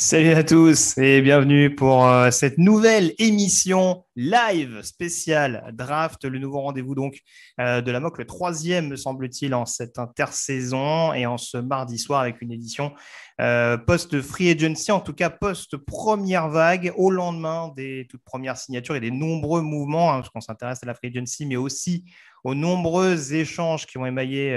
Salut à tous et bienvenue pour euh, cette nouvelle émission live spéciale draft, le nouveau rendez-vous donc euh, de la MOC, le troisième me semble-t-il en cette intersaison et en ce mardi soir avec une édition euh, post-free agency, en tout cas post-première vague au lendemain des toutes premières signatures et des nombreux mouvements, hein, parce qu'on s'intéresse à la free agency mais aussi aux nombreux échanges qui ont émaillé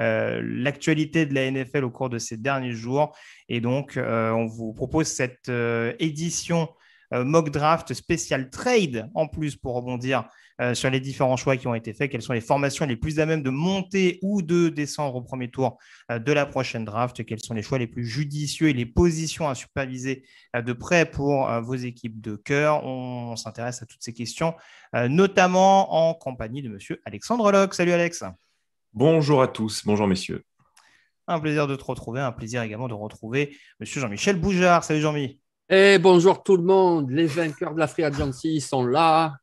euh, l'actualité de la NFL au cours de ces derniers jours. Et donc, euh, on vous propose cette euh, édition mock draft spécial trade en plus pour rebondir sur les différents choix qui ont été faits, quelles sont les formations les plus à même de monter ou de descendre au premier tour de la prochaine draft, quels sont les choix les plus judicieux et les positions à superviser de près pour vos équipes de cœur. On s'intéresse à toutes ces questions, notamment en compagnie de Monsieur Alexandre Locke. Salut Alex. Bonjour à tous, bonjour messieurs. Un plaisir de te retrouver, un plaisir également de retrouver Monsieur Jean-Michel Boujard. Salut Jean-Mi. Et eh, bonjour tout le monde, les vainqueurs de la Free Agency sont là,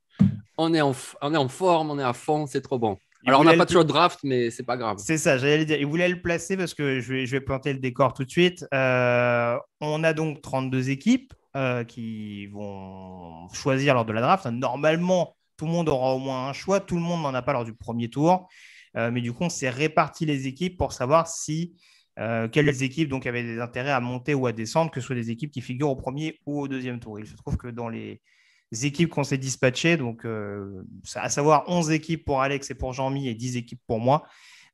on est, en, on est en forme, on est à fond, c'est trop bon. Alors, on n'a pas le... de draft, mais c'est pas grave. C'est ça, j'allais dire. Il voulait le placer parce que je vais, je planter le décor tout de suite. Euh, on a donc 32 équipes euh, qui vont choisir lors de la draft. Normalement, tout le monde aura au moins un choix. Tout le monde n'en a pas lors du premier tour. Euh, mais du coup, on s'est réparti les équipes pour savoir si euh, quelles équipes donc avaient des intérêts à monter ou à descendre, que ce soit des équipes qui figurent au premier ou au deuxième tour. Il se trouve que dans les équipes qu'on s'est dispatchées, donc euh, à savoir 11 équipes pour Alex et pour Jean-Mi et 10 équipes pour moi,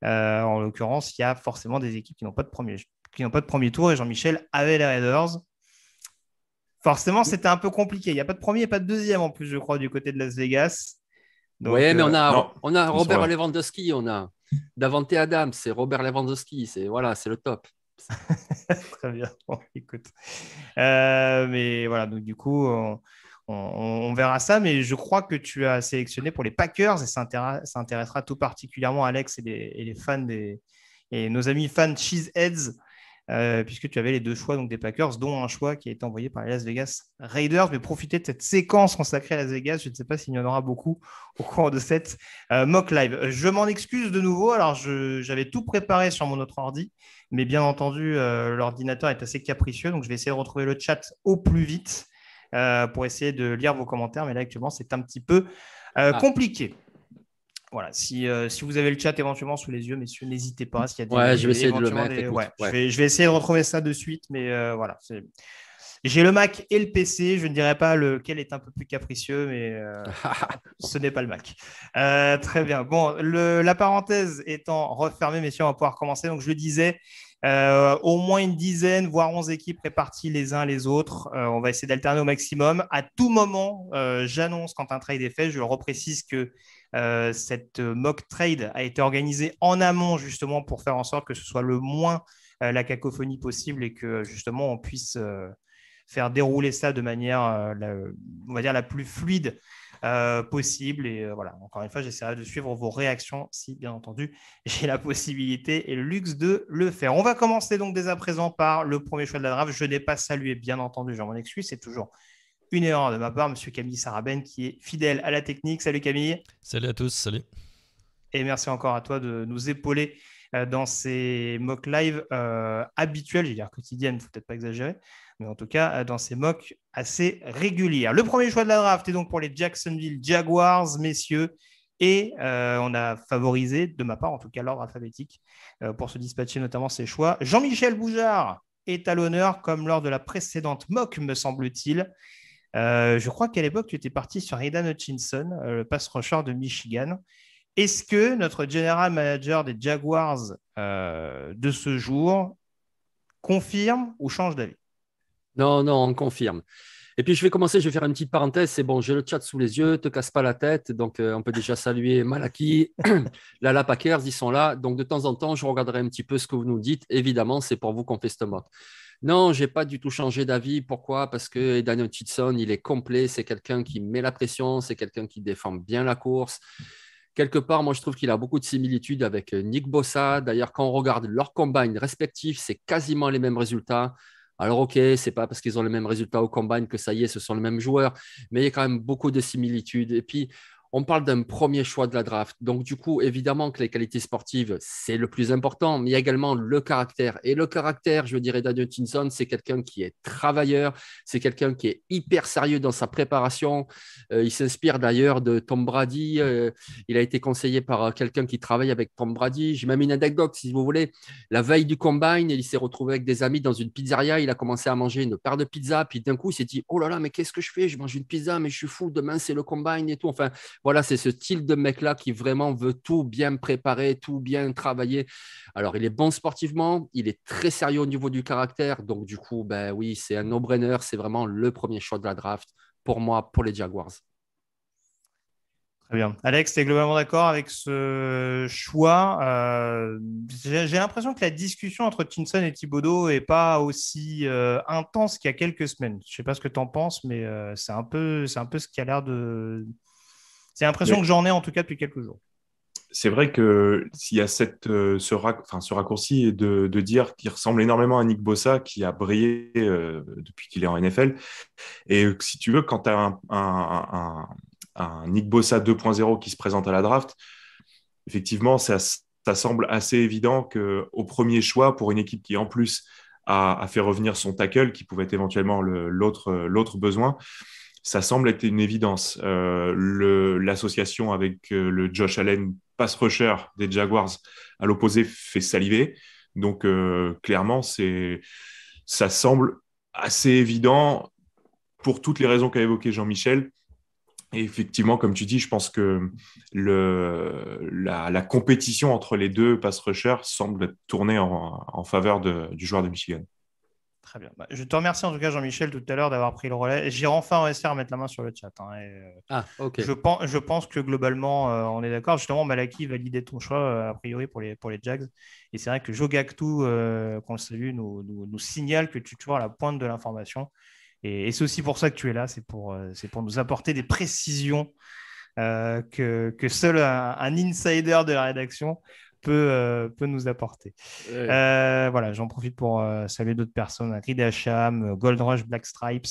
en l'occurrence, il y a forcément des équipes qui n'ont pas de premier qui n'ont pas de premier tour et Jean-Michel avait les Raiders. Forcément, c'était un peu compliqué. Il n'y a pas de premier et pas de deuxième en plus, je crois, du côté de Las Vegas oui, mais on euh, a, on a Robert Lewandowski, on a Davante Adams, c'est Robert Lewandowski, c'est voilà, c'est le top. Très bien, écoute. Euh, mais voilà, donc du coup, on, verra ça, mais je crois que tu as sélectionné pour les Packers et ça, intéressera, tout particulièrement Alex et les, fans des, et nos amis fans Cheeseheads euh, puisque tu avais les deux choix donc, des Packers, dont un choix qui a été envoyé par les Las Vegas Raiders. vais profiter de cette séquence consacrée à Las Vegas. Je ne sais pas s'il y en aura beaucoup au cours de cette euh, mock live. Je m'en excuse de nouveau. Alors, j'avais tout préparé sur mon autre ordi, mais bien entendu, euh, l'ordinateur est assez capricieux, donc je vais essayer de retrouver le chat au plus vite pour essayer de lire vos commentaires. Mais là, actuellement, c'est un petit peu ah. compliqué. Voilà, si, euh, si vous avez le chat éventuellement sous les yeux, messieurs, n'hésitez pas. S'il y a des, ouais, je vais essayer de le mettre. Je, vais, essayer de retrouver ça de suite, mais euh, voilà. J'ai le Mac et le PC. Je ne dirais pas lequel est un peu plus capricieux, mais euh, ce n'est pas le Mac. très bien. Bon, la parenthèse étant refermée, messieurs, on va pouvoir commencer. Donc, je le disais, au moins une dizaine, voire onze équipes réparties les uns les autres. on va essayer d'alterner au maximum. À tout moment, j'annonce quand un trade est fait. Je reprécise que euh, cette euh, mock trade a été organisée en amont justement pour faire en sorte que ce soit le moins euh, la cacophonie possible et que justement on puisse faire dérouler ça de manière, la, on va dire, la plus fluide possible. Et voilà, encore une fois, j'essaierai de suivre vos réactions si, bien entendu, j'ai la possibilité et le luxe de le faire. On va commencer donc dès à présent par le premier choix de la draft. Je n'ai pas salué, bien entendu, j'en m'en excuse, c'est toujours une erreur de ma part, monsieur Camille Saraben, qui est fidèle à la technique. Salut Camille. Salut à tous, salut. Et merci encore à toi de nous épauler euh, dans ces mock live euh, habituels, j'ai dire quotidiennes, il faut peut-être pas exagérer, mais en tout cas euh, dans ces mocks assez réguliers. Le premier choix de la draft est donc pour les Jacksonville Jaguars, messieurs, et on a favorisé, de ma part en tout cas, l'ordre alphabétique pour se dispatcher notamment ces choix. Jean-Michel Boujard est à l'honneur comme lors de la précédente mock, me semble-t-il. Euh, je crois qu'à l'époque, tu étais parti sur Aidan Hutchinson, euh, le pass rusher de Michigan. Est-ce que notre general manager des Jaguars euh, de ce jour confirme ou change d'avis Non, non, on confirme. Et puis je vais commencer, je vais faire une petite parenthèse. C'est bon, j'ai le chat sous les yeux, te casse pas la tête. Donc on peut déjà saluer Malaki, Lala Packers, ils sont là. Donc de temps en temps, je regarderai un petit peu ce que vous nous dites. Évidemment, c'est pour vous qu'on fait ce mode. Non, j'ai pas du tout changé d'avis. Pourquoi Parce que Daniel Titson, il est complet. C'est quelqu'un qui met la pression. C'est quelqu'un qui défend bien la course. Quelque part, moi, je trouve qu'il a beaucoup de similitudes avec euh, Nick Bossa. D'ailleurs, quand on regarde leurs combines respectifs, c'est quasiment les mêmes résultats. Alors, OK, c'est pas parce qu'ils ont les mêmes résultats au combine que ça y est, ce sont les mêmes joueurs, mais il y a quand même beaucoup de similitudes. Et puis, on parle d'un premier choix de la draft. Donc, du coup, évidemment que les qualités sportives, c'est le plus important, mais il y a également le caractère. Et le caractère, je dirais, Daniel Tinson, c'est quelqu'un qui est travailleur, c'est quelqu'un qui est hyper sérieux dans sa préparation. Euh, il s'inspire d'ailleurs de Tom Brady. Euh, il a été conseillé par euh, quelqu'un qui travaille avec Tom Brady. J'ai même une anecdote, si vous voulez. La veille du combine, il s'est retrouvé avec des amis dans une pizzeria. Il a commencé à manger une paire de pizza. Puis d'un coup, il s'est dit Oh là là, mais qu'est-ce que je fais Je mange une pizza, mais je suis fou. Demain, c'est le combine et tout. Enfin, voilà, c'est ce style de mec-là qui vraiment veut tout bien préparer, tout bien travailler. Alors, il est bon sportivement, il est très sérieux au niveau du caractère. Donc, du coup, ben oui, c'est un no-brainer. C'est vraiment le premier choix de la draft pour moi, pour les Jaguars. Très bien. Alex, tu es globalement d'accord avec ce choix. Euh, j'ai l'impression que la discussion entre Tinson et Thibodeau n'est pas aussi euh, intense qu'il y a quelques semaines. Je ne sais pas ce que tu en penses, mais euh, c'est un, peu, un peu ce qui a l'air de, c'est l'impression que j'en ai en tout cas depuis quelques jours. C'est vrai que s'il y a cette, euh, ce, raccourci de, dire qu'il ressemble énormément à Nick Bossa qui a brillé euh, depuis qu'il est en NFL. Et si tu veux, quand tu as un, Nick Bossa 2.0 qui se présente à la draft, effectivement, ça, semble assez évident qu'au premier choix, pour une équipe qui en plus a, a fait revenir son tackle, qui pouvait être éventuellement l'autre besoin, ça semble être une évidence. Euh, l'association avec euh, le Josh Allen pass rusher des Jaguars à l'opposé fait saliver. Donc euh, clairement, c'est ça semble assez évident pour toutes les raisons qu'a évoquées Jean-Michel. Et effectivement, comme tu dis, je pense que le, la, compétition entre les deux pass rushers semble tourner en, faveur du joueur de Michigan. Très bien. Bah, je te remercie en tout cas, Jean-Michel, tout à l'heure d'avoir pris le relais. J'irai enfin réussi à mettre la main sur le chat. Hein, euh, ah, ok. Je pense, je pense que globalement, euh, on est d'accord. Justement, Malaki validait ton choix, euh, a priori, pour les, pour les Jags. Et c'est vrai que Jogactu, quand qu'on le salue, nous, nous, nous, signale que tu es toujours à la pointe de l'information. Et, c'est aussi pour ça que tu es là. C'est pour, c'est pour nous apporter des précisions que, que seul un, insider de la rédaction peut, euh, peut nous apporter. Euh, voilà, j'en profite pour euh, saluer d'autres personnes hein, Rida Hacham, Gold Rush, Black Stripes,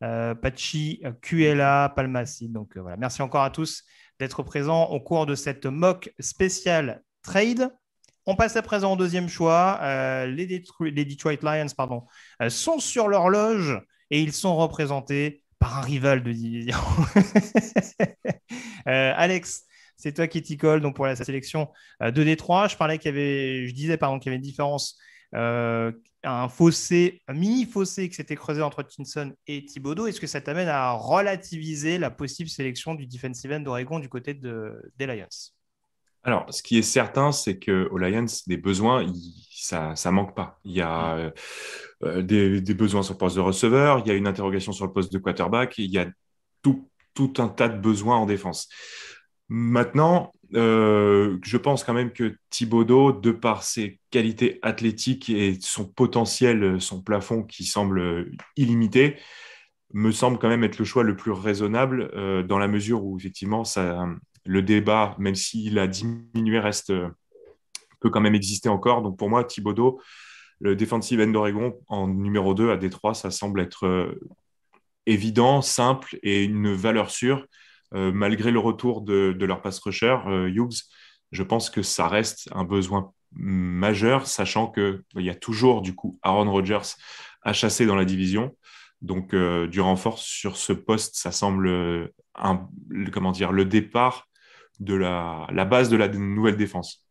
Pachi, QLA, Palmacy. Donc voilà, merci encore à tous d'être présents au cours de cette mock spéciale trade. On passe à présent au deuxième choix. les, Detroit, les, Detroit Lions pardon, sont sur l'horloge et ils sont représentés par un rival de division. Alex, c'est toi qui t'y colle donc pour la sélection euh, de Détroit. Je parlais qu'il y avait, je disais pardon, qu'il y avait une différence, euh, un fossé, un mini fossé qui s'était creusé entre Tinson et Thibodeau. Est-ce que ça t'amène à relativiser la possible sélection du defensive end d'Oregon du côté de, des Lions alors, ce qui est certain, c'est que Lions, des besoins, ça, ne manque pas. Il y a euh, des, besoins sur le poste de receveur, il y a une interrogation sur le poste de quarterback, il y a tout, tout un tas de besoins en défense. Maintenant, euh, je pense quand même que Thibaudot, de par ses qualités athlétiques et son potentiel, son plafond qui semble illimité, me semble quand même être le choix le plus raisonnable euh, dans la mesure où effectivement le débat, même s'il a diminué, reste euh, peut quand même exister encore. Donc pour moi, Thibaudot, le defensive end en numéro 2 à Détroit, ça semble être évident, simple et une valeur sûre. Euh, malgré le retour de, leur pass rusher, euh, Hughes, je pense que ça reste un besoin majeur, sachant qu'il bah, y a toujours du coup Aaron Rodgers à chasser dans la division. Donc euh, du renfort sur ce poste, ça semble un, comment dire, le départ de la, base de la nouvelle défense.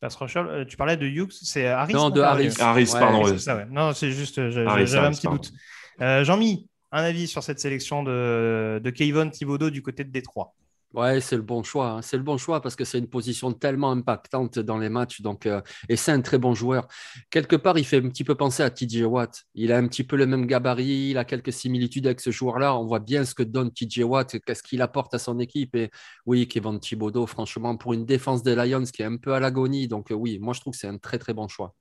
Pass rusher, tu parlais de Hughes, c'est Harris Non, de ah, Harris. pardon. Non, c'est juste, j'avais un petit doute. Jean-Mi, un avis sur cette sélection de, de Kevin Thibodeau du côté de Détroit. Ouais, c'est le bon choix. Hein. C'est le bon choix parce que c'est une position tellement impactante dans les matchs. Donc, euh, et c'est un très bon joueur. Quelque part, il fait un petit peu penser à TJ Watt. Il a un petit peu le même gabarit, il a quelques similitudes avec ce joueur-là. On voit bien ce que donne TJ Watt, qu'est-ce qu'il apporte à son équipe. Et oui, Kevin Thibodeau, franchement, pour une défense des Lions qui est un peu à l'agonie. Donc, euh, oui, moi, je trouve que c'est un très, très bon choix.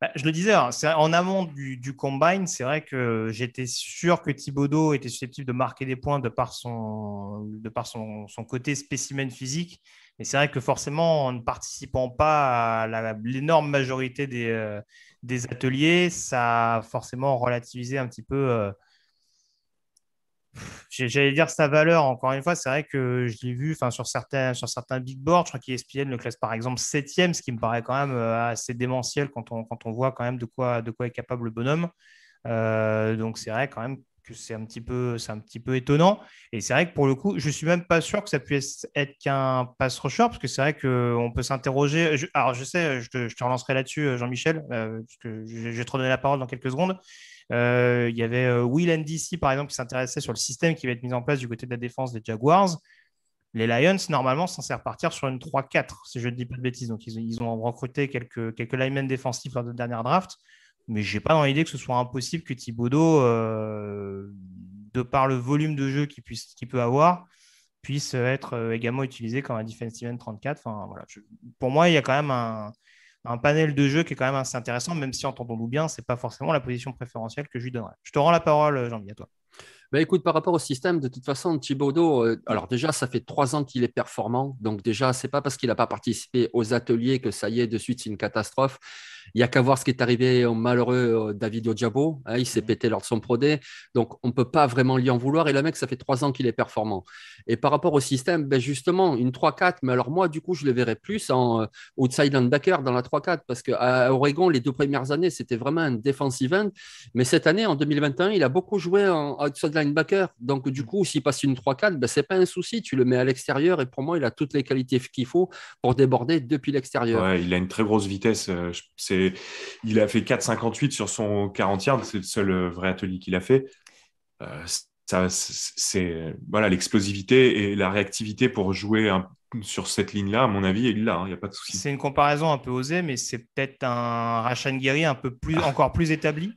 Bah, je le disais, hein, en amont du, combine, c'est vrai que j'étais sûr que Thibodeau était susceptible de marquer des points de par son, de par son, côté spécimen physique. Mais c'est vrai que forcément, en ne participant pas à l'énorme majorité des, euh, des, ateliers, ça a forcément relativisé un petit peu. Euh, j'allais dire sa valeur. Encore une fois, c'est vrai que je l'ai vu sur certains, sur certains big boards. Je crois qu'ESPN e le classe par exemple septième, ce qui me paraît quand même euh, assez démentiel quand on, quand on voit quand même de quoi, de quoi est capable le bonhomme. Euh, donc c'est vrai quand même que c'est un petit peu, c'est un petit peu étonnant. Et c'est vrai que pour le coup, je suis même pas sûr que ça puisse être qu'un pass rusher, parce que c'est vrai qu'on peut s'interroger. alors je sais, je te, je te relancerai là-dessus, euh, Jean-Michel, parce que je vais te redonner la parole dans quelques secondes. Euh, il y avait euh, Will NDC, par exemple, qui s'intéressait sur le système qui va être mis en place du côté de la défense des Jaguars. Les Lions, normalement, censés repartir sur une 3-4, si je ne dis pas de bêtises. Donc, ils, ont recruté quelques, quelques linemen défensifs lors de la dernière draft. Mais je n'ai pas dans l'idée que ce soit impossible que Thibodeau, euh, de par le volume de jeu qu'il peut avoir, puisse être également utilisé comme un defensive end 34. Enfin, voilà, pour moi, il y a quand même un, un panel de jeux qui est quand même assez intéressant, même si, entendons-nous bien, c'est pas forcément la position préférentielle que je lui donnerais. Je te rends la parole, Jean-Guy, à toi. Bah, écoute, par rapport au système, de toute façon, Thibaudot, euh, alors déjà, ça fait trois ans qu'il est performant. Donc, déjà, n'est pas parce qu'il n'a pas participé aux ateliers que ça y est, de suite, c'est une catastrophe. Il n'y a qu'à voir ce qui est arrivé au malheureux euh, David Ojabo. Hein, il s'est pété lors de son prodé, Donc, on ne peut pas vraiment lui en vouloir. Et le mec, ça fait trois ans qu'il est performant. Et par rapport au système, ben justement, une 3-4. Mais alors, moi, du coup, je le verrais plus en euh, outside linebacker dans la 3-4. Parce qu'à Oregon, les deux premières années, c'était vraiment un defensive end. Mais cette année, en 2021, il a beaucoup joué en outside backer, Donc, du mm. coup, s'il passe une 3-4, ben, c'est pas un souci. Tu le mets à l'extérieur et pour moi, il a toutes les qualités qu'il faut pour déborder depuis l'extérieur. il a une très grosse vitesse. Euh, c'est... Il a fait 4,58 sur son 40 yards. C'est le seul euh, vrai atelier qu'il a fait. Euh, ça, c'est voilà l'explosivité et la réactivité pour jouer sur cette ligne-là, à mon avis, il l'a, il hein, y a pas de souci. C'est une comparaison un peu osée, mais c'est peut-être un Rachan Guerri un peu plus, encore plus établi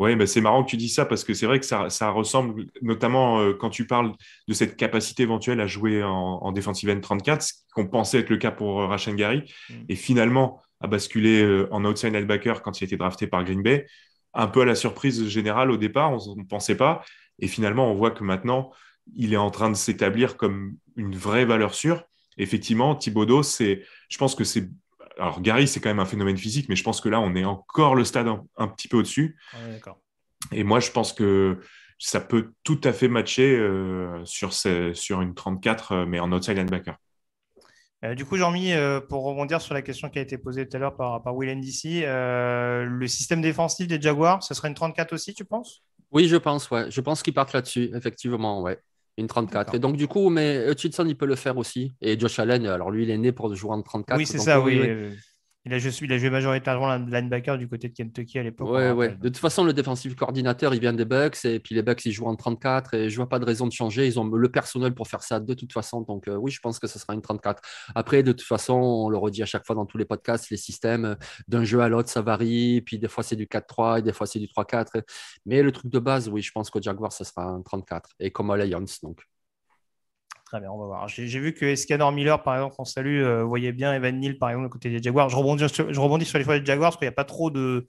oui, bah, c'est marrant que tu dis ça parce que c'est vrai que ça, ressemble, notamment euh, quand tu parles de cette capacité éventuelle à jouer en, en défensive end 34, ce qu'on pensait être le cas pour euh, Gary, mm. et finalement à basculer euh, en outside linebacker quand il a été drafté par Green Bay, un peu à la surprise générale au départ, on ne pensait pas, et finalement on voit que maintenant il est en train de s'établir comme une vraie valeur sûre. Effectivement, Thibodeau, je pense que c'est alors Gary, c'est quand même un phénomène physique, mais je pense que là, on est encore le stade un, petit peu au-dessus. et moi, je pense que ça peut tout à fait matcher euh, sur, sur une 34, euh, mais en outside linebacker. Euh, du coup, Jean-Mi, pour rebondir sur la question qui a été posée tout à l'heure par, par Will NDC, le système défensif des Jaguars, ce serait une 34 aussi, tu penses Oui, je pense, ouais. Je pense qu'ils partent là-dessus, effectivement, ouais. Une 34. Et donc, du coup, mais Hutchinson, il peut le faire aussi. Et Josh Allen, alors lui, il est né pour jouer en 34. Oui, c'est ça, oui. oui. Il a, joué, majoritairement le majoritairement linebacker du côté de Kentucky à l'époque. Ouais, ouais. De toute façon, le défensif coordinateur, il vient des Bucks et puis les Bucks, ils jouent en 34 et je ne vois pas de raison de changer. Ils ont le personnel pour faire ça de toute façon. Donc, euh, oui, je pense que ce sera une 34. Après, de toute façon, on le redit à chaque fois dans tous les podcasts, les systèmes euh, d'un jeu à l'autre, ça varie. Puis des fois, c'est du 4-3 et des fois, c'est du 3-4. Mais le truc de base, oui, je pense qu'au Jaguar, ce sera un 34 et comme à Lions. Donc, on va voir. J'ai vu que Escanor Miller, par exemple, on salue, euh, voyait bien Evan Neal, par exemple, côté des Jaguars. Je rebondis sur, je rebondis sur les choix des Jaguars parce qu'il n'y a pas trop de,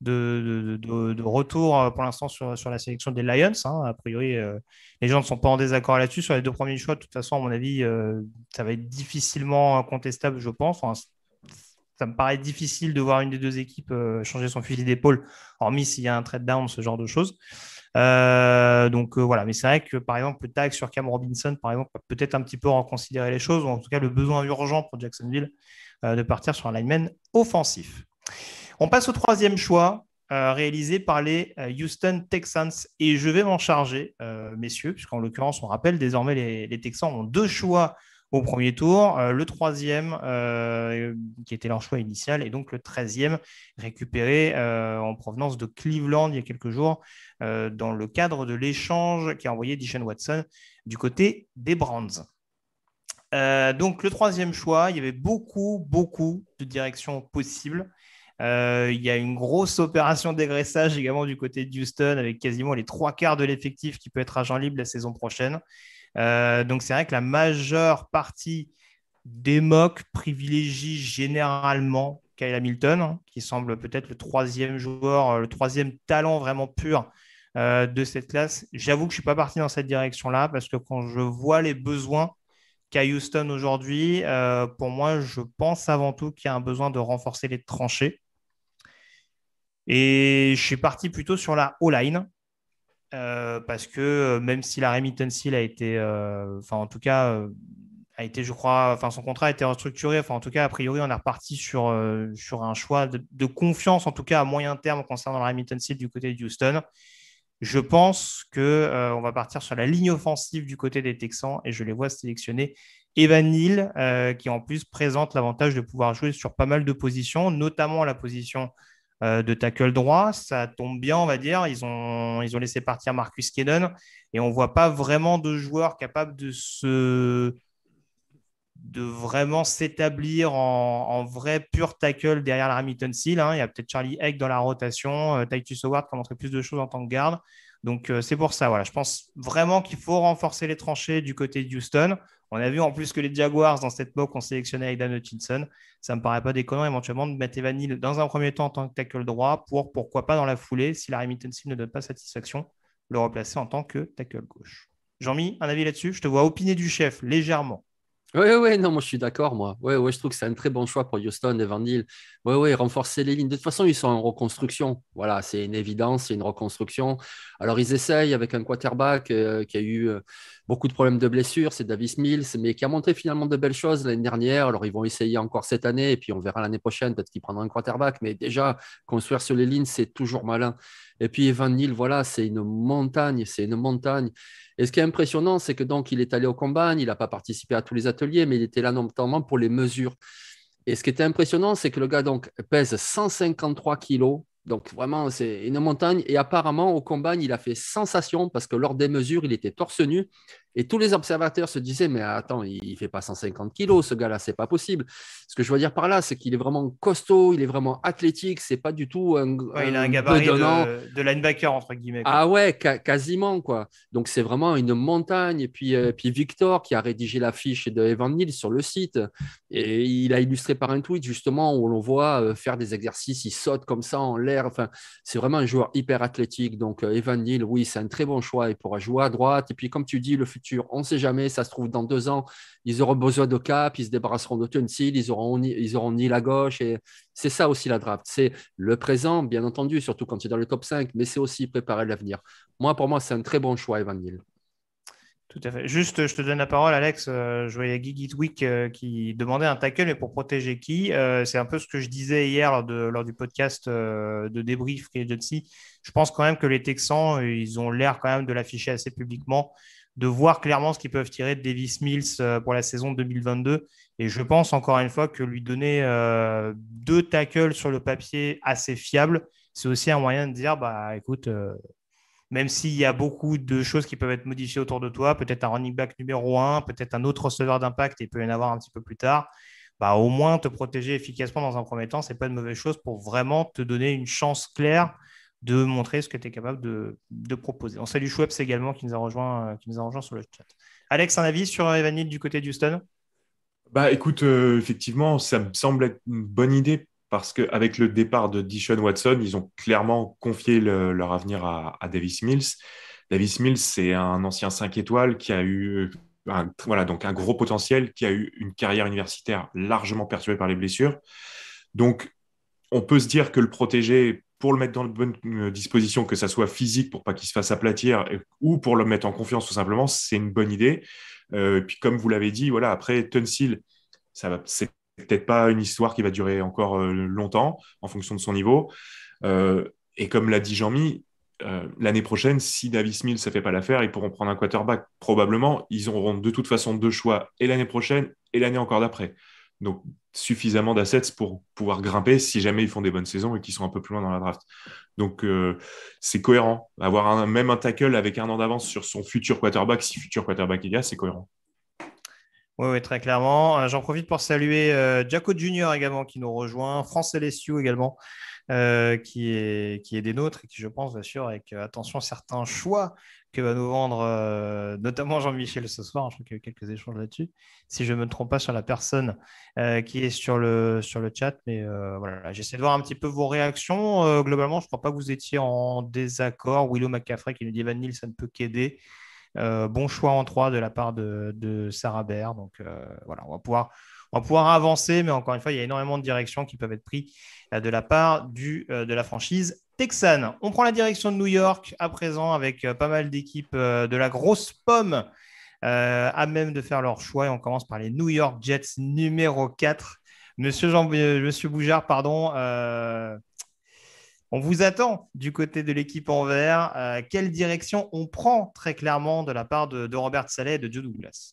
de, de, retour euh, pour l'instant sur, sur, la sélection des Lions. Hein. A priori, euh, les gens ne sont pas en désaccord là-dessus. Sur les deux premiers choix, de toute façon, à mon avis, ça va être difficilement contestable, je pense. ça me paraît difficile de voir une des deux équipes changer son fusil d'épaule, hormis s'il y a un trade down, ce genre de choses. Euh, donc euh, voilà, mais c'est vrai que par exemple, le tag sur Cam Robinson, par exemple, peut-être un petit peu reconsidérer les choses, ou en tout cas le besoin urgent pour Jacksonville euh, de partir sur un lineman offensif. On passe au troisième choix. réalisé par les Houston Texans et je vais m'en charger, messieurs, puisqu'en l'occurrence, on rappelle désormais les Texans ont deux choix au premier tour. Euh, le troisième, euh, qui était leur choix initial, et donc le treizième récupéré euh, en provenance de Cleveland il y a quelques jours dans le cadre de l'échange qui a envoyé Dishon Watson du côté des Brands. donc le troisième choix, il y avait beaucoup, beaucoup de directions possibles. il y a une grosse opération dégraissage également du côté de Houston avec quasiment les trois quarts de l'effectif qui peut être agent libre la saison prochaine. Euh, donc c'est vrai que la majeure partie des mocs privilégie généralement Kyle Hamilton, hein, qui semble peut-être le troisième joueur, euh, le troisième talent vraiment pur euh, de cette classe. J'avoue que je ne suis pas parti dans cette direction-là parce que quand je vois les besoins qu'a Houston aujourd'hui, pour moi, je pense avant tout qu'il y a un besoin de renforcer les tranchées. Et je suis parti plutôt sur la O-line euh, parce que euh, même si la Remington Seal a été, euh, enfin en tout cas, a été, je crois, enfin son contrat a été restructuré. Enfin, en tout cas, a priori, on est reparti sur, sur un choix de, confiance, en tout cas à moyen terme, concernant la remittance Seal du côté de Houston. Je pense qu'on va partir sur la ligne offensive du côté des Texans et je les vois sélectionner Evan Neal, qui en plus présente l'avantage de pouvoir jouer sur pas mal de positions, notamment la position euh, de tackle droit. Ça tombe bien, on va dire. Ils ont, laissé partir Marcus Kedon et on ne voit pas vraiment de joueurs capables de se de vraiment s'établir en, en, vrai pur tackle derrière la Hamilton Seal. Hein. Il y a peut-être Charlie Egg dans la rotation, euh, Titus Howard qui a montré plus de choses en tant que garde. Donc euh, c'est pour ça, voilà. Je pense vraiment qu'il faut renforcer les tranchées du côté de Houston. On a vu en plus que les Jaguars, dans cette mock, ont sélectionné Aidan Hutchinson ça me paraît pas déconnant éventuellement de mettre Vanille dans un premier temps en tant que tackle droit pour pourquoi pas dans la foulée, si la remittance ne donne pas satisfaction, le replacer en tant que tackle gauche. Jean-Mi, un avis là-dessus Je te vois opiner du chef légèrement. Oui, oui, non, moi je suis d'accord, moi. Oui, ouais, je trouve que c'est un très bon choix pour Houston, et Evan Oui, oui, renforcer les lignes. De toute façon, ils sont en reconstruction. Voilà, c'est une évidence, c'est une reconstruction. Alors, ils essayent avec un quarterback euh, qui a eu euh, beaucoup de problèmes de blessures, c'est Davis Mills, mais qui a montré finalement de belles choses l'année dernière. Alors, ils vont essayer encore cette année, et puis on verra l'année prochaine, peut-être qu'ils prendront un quarterback. Mais déjà, construire sur les lignes, c'est toujours malin. Et puis Evan voilà, c'est une montagne, c'est une montagne. Et ce qui est impressionnant, c'est que donc il est allé au combat, il n'a pas participé à tous les ateliers, mais il était là notamment pour les mesures. Et ce qui était impressionnant, c'est que le gars donc pèse 153 kilos, donc vraiment c'est une montagne. Et apparemment au combat, il a fait sensation parce que lors des mesures, il était torse nu et tous les observateurs se disaient, mais attends, il ne fait pas 150 kilos, ce gars-là, c'est pas possible. Ce que je veux dire par là, c'est qu'il est vraiment costaud, il est vraiment athlétique, c'est pas du tout un. il a un gabarit de, linebacker, entre guillemets. Ah ouais, quasiment, quoi. Donc c'est vraiment une montagne. Et puis, euh, puis Victor, qui a rédigé l'affiche de Evan Neal sur le site, et il a illustré par un tweet, justement, où l'on voit euh, faire des exercices, il saute comme ça en l'air. Enfin, c'est vraiment un joueur hyper athlétique. Donc euh, Evan Neal, oui, c'est un très bon choix. Il pourra jouer à droite. Et puis, comme tu dis, le futur on ne sait jamais, ça se trouve dans deux ans, ils auront besoin de cap, ils se débarrasseront de Tunsil, ils auront, ils auront ni la gauche. Et c'est ça aussi la draft. C'est le présent, bien entendu, surtout quand tu es dans le top 5, mais c'est aussi préparer l'avenir. Moi, pour moi, c'est un très bon choix, Evan Tout à fait. Juste, je te donne la parole, Alex. Euh, je voyais Guy Gitwick euh, qui demandait un tackle, mais pour protéger qui euh, C'est un peu ce que je disais hier lors, du podcast de débrief de Agency. Je pense quand même que les Texans, ils ont l'air quand même de l'afficher assez publiquement de voir clairement ce qu'ils peuvent tirer de Davis Mills euh, pour la saison 2022. Et je pense encore une fois que lui donner euh, deux tackles sur le papier assez fiable, c'est aussi un moyen de dire bah écoute, euh, même s'il y a beaucoup de choses qui peuvent être modifiées autour de toi, peut-être un running back numéro un, peut-être un autre receveur d'impact, il peut y en avoir un petit peu plus tard. Bah, au moins te protéger efficacement dans un premier temps, c'est pas une mauvaise chose pour vraiment te donner une chance claire de montrer ce que tu es capable de, de, proposer. On salue c'est également qui nous a rejoint, euh, qui nous a rejoint sur le chat. Alex, un avis sur euh, Evan du côté d'Houston bah, écoute, euh, effectivement, ça me semble être une bonne idée parce qu'avec le départ de Dishon Watson, ils ont clairement confié leur avenir à, Davis Mills. Davis Mills, c'est un ancien 5 étoiles qui a eu voilà, donc un gros potentiel, qui a eu une carrière universitaire largement perturbée par les blessures. Donc, on peut se dire que le protéger pour le mettre dans de bonne euh, disposition, que ça soit physique pour pas qu'il se fasse aplatir ou pour le mettre en confiance tout simplement, c'est une bonne idée. Euh, puis comme vous l'avez dit, voilà, après Tunsil, ça c'est peut-être pas une histoire qui va durer encore euh, longtemps en fonction de son niveau. Euh, et comme l'a dit Jean-Mi, l'année prochaine, si Davis Mills ça fait pas l'affaire, ils pourront prendre un quarterback probablement. Ils auront de toute façon deux choix et l'année prochaine et l'année encore d'après. Donc, suffisamment d'assets pour pouvoir grimper si jamais ils font des bonnes saisons et qu'ils sont un peu plus loin dans la draft. Donc, euh, c'est cohérent. Avoir un, même un tackle avec un an d'avance sur son futur quarterback, si futur quarterback il y a, c'est cohérent. Oui, oui, très clairement. Euh, j'en profite pour saluer euh, Junior également qui nous rejoint, France Alessio également, euh, qui, est, qui est des nôtres et qui, je pense, bien sûr avec attention certains choix va nous vendre euh, notamment Jean-Michel ce soir. Hein, je crois qu'il y a eu quelques échanges là-dessus. Si je me trompe pas sur la personne euh, qui est sur le, sur le chat, mais euh, voilà, j'essaie de voir un petit peu vos réactions. globalement, je ne crois pas que vous étiez en désaccord. Willow McCaffrey qui nous dit Van Nil, ça ne peut qu'aider. bon choix en trois de la part de, Sarah Baer. Donc voilà, on va pouvoir on va pouvoir avancer, mais encore une fois, il y a énormément de directions qui peuvent être prises de la part du, de la franchise Texan. On prend la direction de New York à présent avec euh, pas mal d'équipes euh, de la grosse pomme euh, à même de faire leur choix. Et on commence par les New York Jets numéro 4. Monsieur, Jean, Boujard, pardon, on vous attend du côté de l'équipe en vert. quelle direction on prend très clairement de la part de, Robert Saleh et de Joe Douglas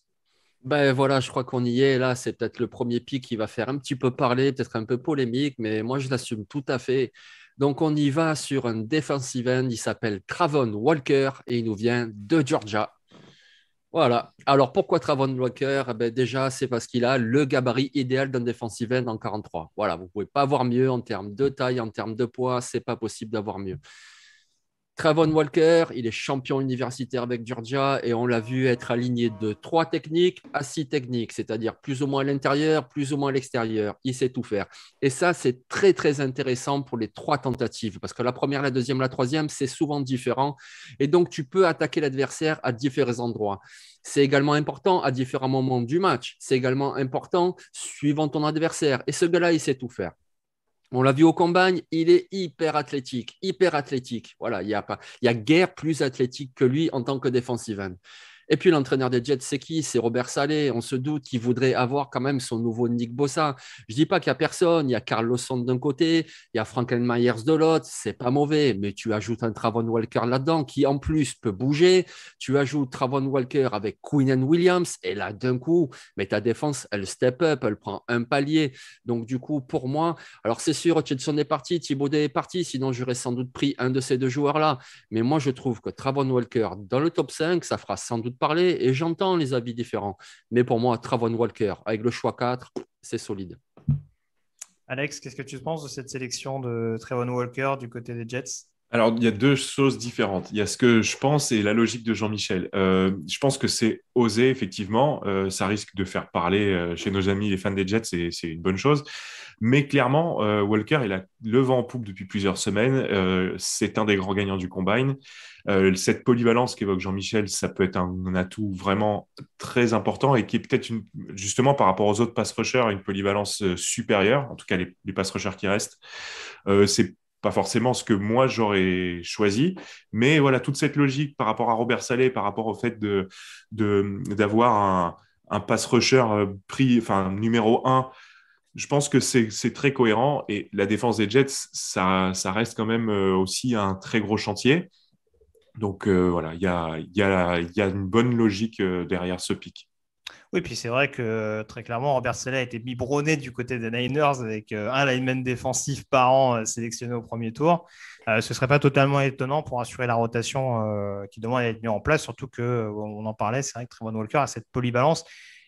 ben voilà, je crois qu'on y est. Là, c'est peut-être le premier pic qui va faire un petit peu parler, peut-être un peu polémique, mais moi, je l'assume tout à fait. Donc on y va sur un defensive end, il s'appelle Travon Walker et il nous vient de Georgia. Voilà. Alors pourquoi Travon Walker eh ben, Déjà, c'est parce qu'il a le gabarit idéal d'un defensive end en 43. Voilà, vous ne pouvez pas avoir mieux en termes de taille, en termes de poids, c'est pas possible d'avoir mieux. Travon Walker, il est champion universitaire avec Georgia et on l'a vu être aligné de trois techniques à six techniques, c'est-à-dire plus ou moins à l'intérieur, plus ou moins à l'extérieur. Il sait tout faire. Et ça, c'est très, très intéressant pour les trois tentatives parce que la première, la deuxième, la troisième, c'est souvent différent. Et donc, tu peux attaquer l'adversaire à différents endroits. C'est également important à différents moments du match. C'est également important suivant ton adversaire. Et ce gars-là, il sait tout faire. On l'a vu au campagne, il est hyper athlétique, hyper athlétique. Voilà, il n'y a, pas, il y a guère plus athlétique que lui en tant que defensive et puis l'entraîneur des Jets, c'est qui C'est Robert Salé. On se doute qu'il voudrait avoir quand même son nouveau Nick Bossa. Je ne dis pas qu'il n'y a personne. Il y a Carlos Lawson d'un côté, il y a Franklin Myers de l'autre. C'est pas mauvais, mais tu ajoutes un Travon Walker là-dedans qui en plus peut bouger. Tu ajoutes Travon Walker avec Queen and Williams. Et là, d'un coup, mais ta défense, elle step up, elle prend un palier. Donc du coup, pour moi, alors c'est sûr, Chetson est parti, Thibaudet est parti, sinon j'aurais sans doute pris un de ces deux joueurs-là. Mais moi, je trouve que Travon Walker dans le top 5, ça fera sans doute et j'entends les avis différents. Mais pour moi, Travon Walker, avec le choix 4, c'est solide. Alex, qu'est-ce que tu penses de cette sélection de Travon Walker du côté des Jets alors, il y a deux choses différentes. Il y a ce que je pense et la logique de Jean-Michel. Euh, je pense que c'est osé, effectivement. Euh, ça risque de faire parler euh, chez nos amis, les fans des Jets, c'est une bonne chose. Mais clairement, Walker, il a le vent en poupe depuis plusieurs semaines. c'est un des grands gagnants du combine. cette polyvalence qu'évoque Jean-Michel, ça peut être un, atout vraiment très important et qui est peut-être justement par rapport aux autres pass rushers une polyvalence supérieure, en tout cas les, les pass rushers qui restent. c'est pas forcément ce que moi j'aurais choisi, mais voilà toute cette logique par rapport à Robert Salé, par rapport au fait de d'avoir un, pass rusher euh, pris, enfin numéro un, je pense que c'est très cohérent et la défense des Jets, ça, reste quand même euh, aussi un très gros chantier. Donc euh, voilà, il y a, y, a, y a, une bonne logique derrière ce pic. Oui, puis c'est vrai que euh, très clairement, Robert Sella a été biberonné du côté des Niners avec euh, un lineman défensif par an euh, sélectionné au premier tour. ce ne serait pas totalement étonnant pour assurer la rotation qui demande à être mise en place, surtout qu'on en parlait, c'est vrai que Trevon Walker a cette polybalance.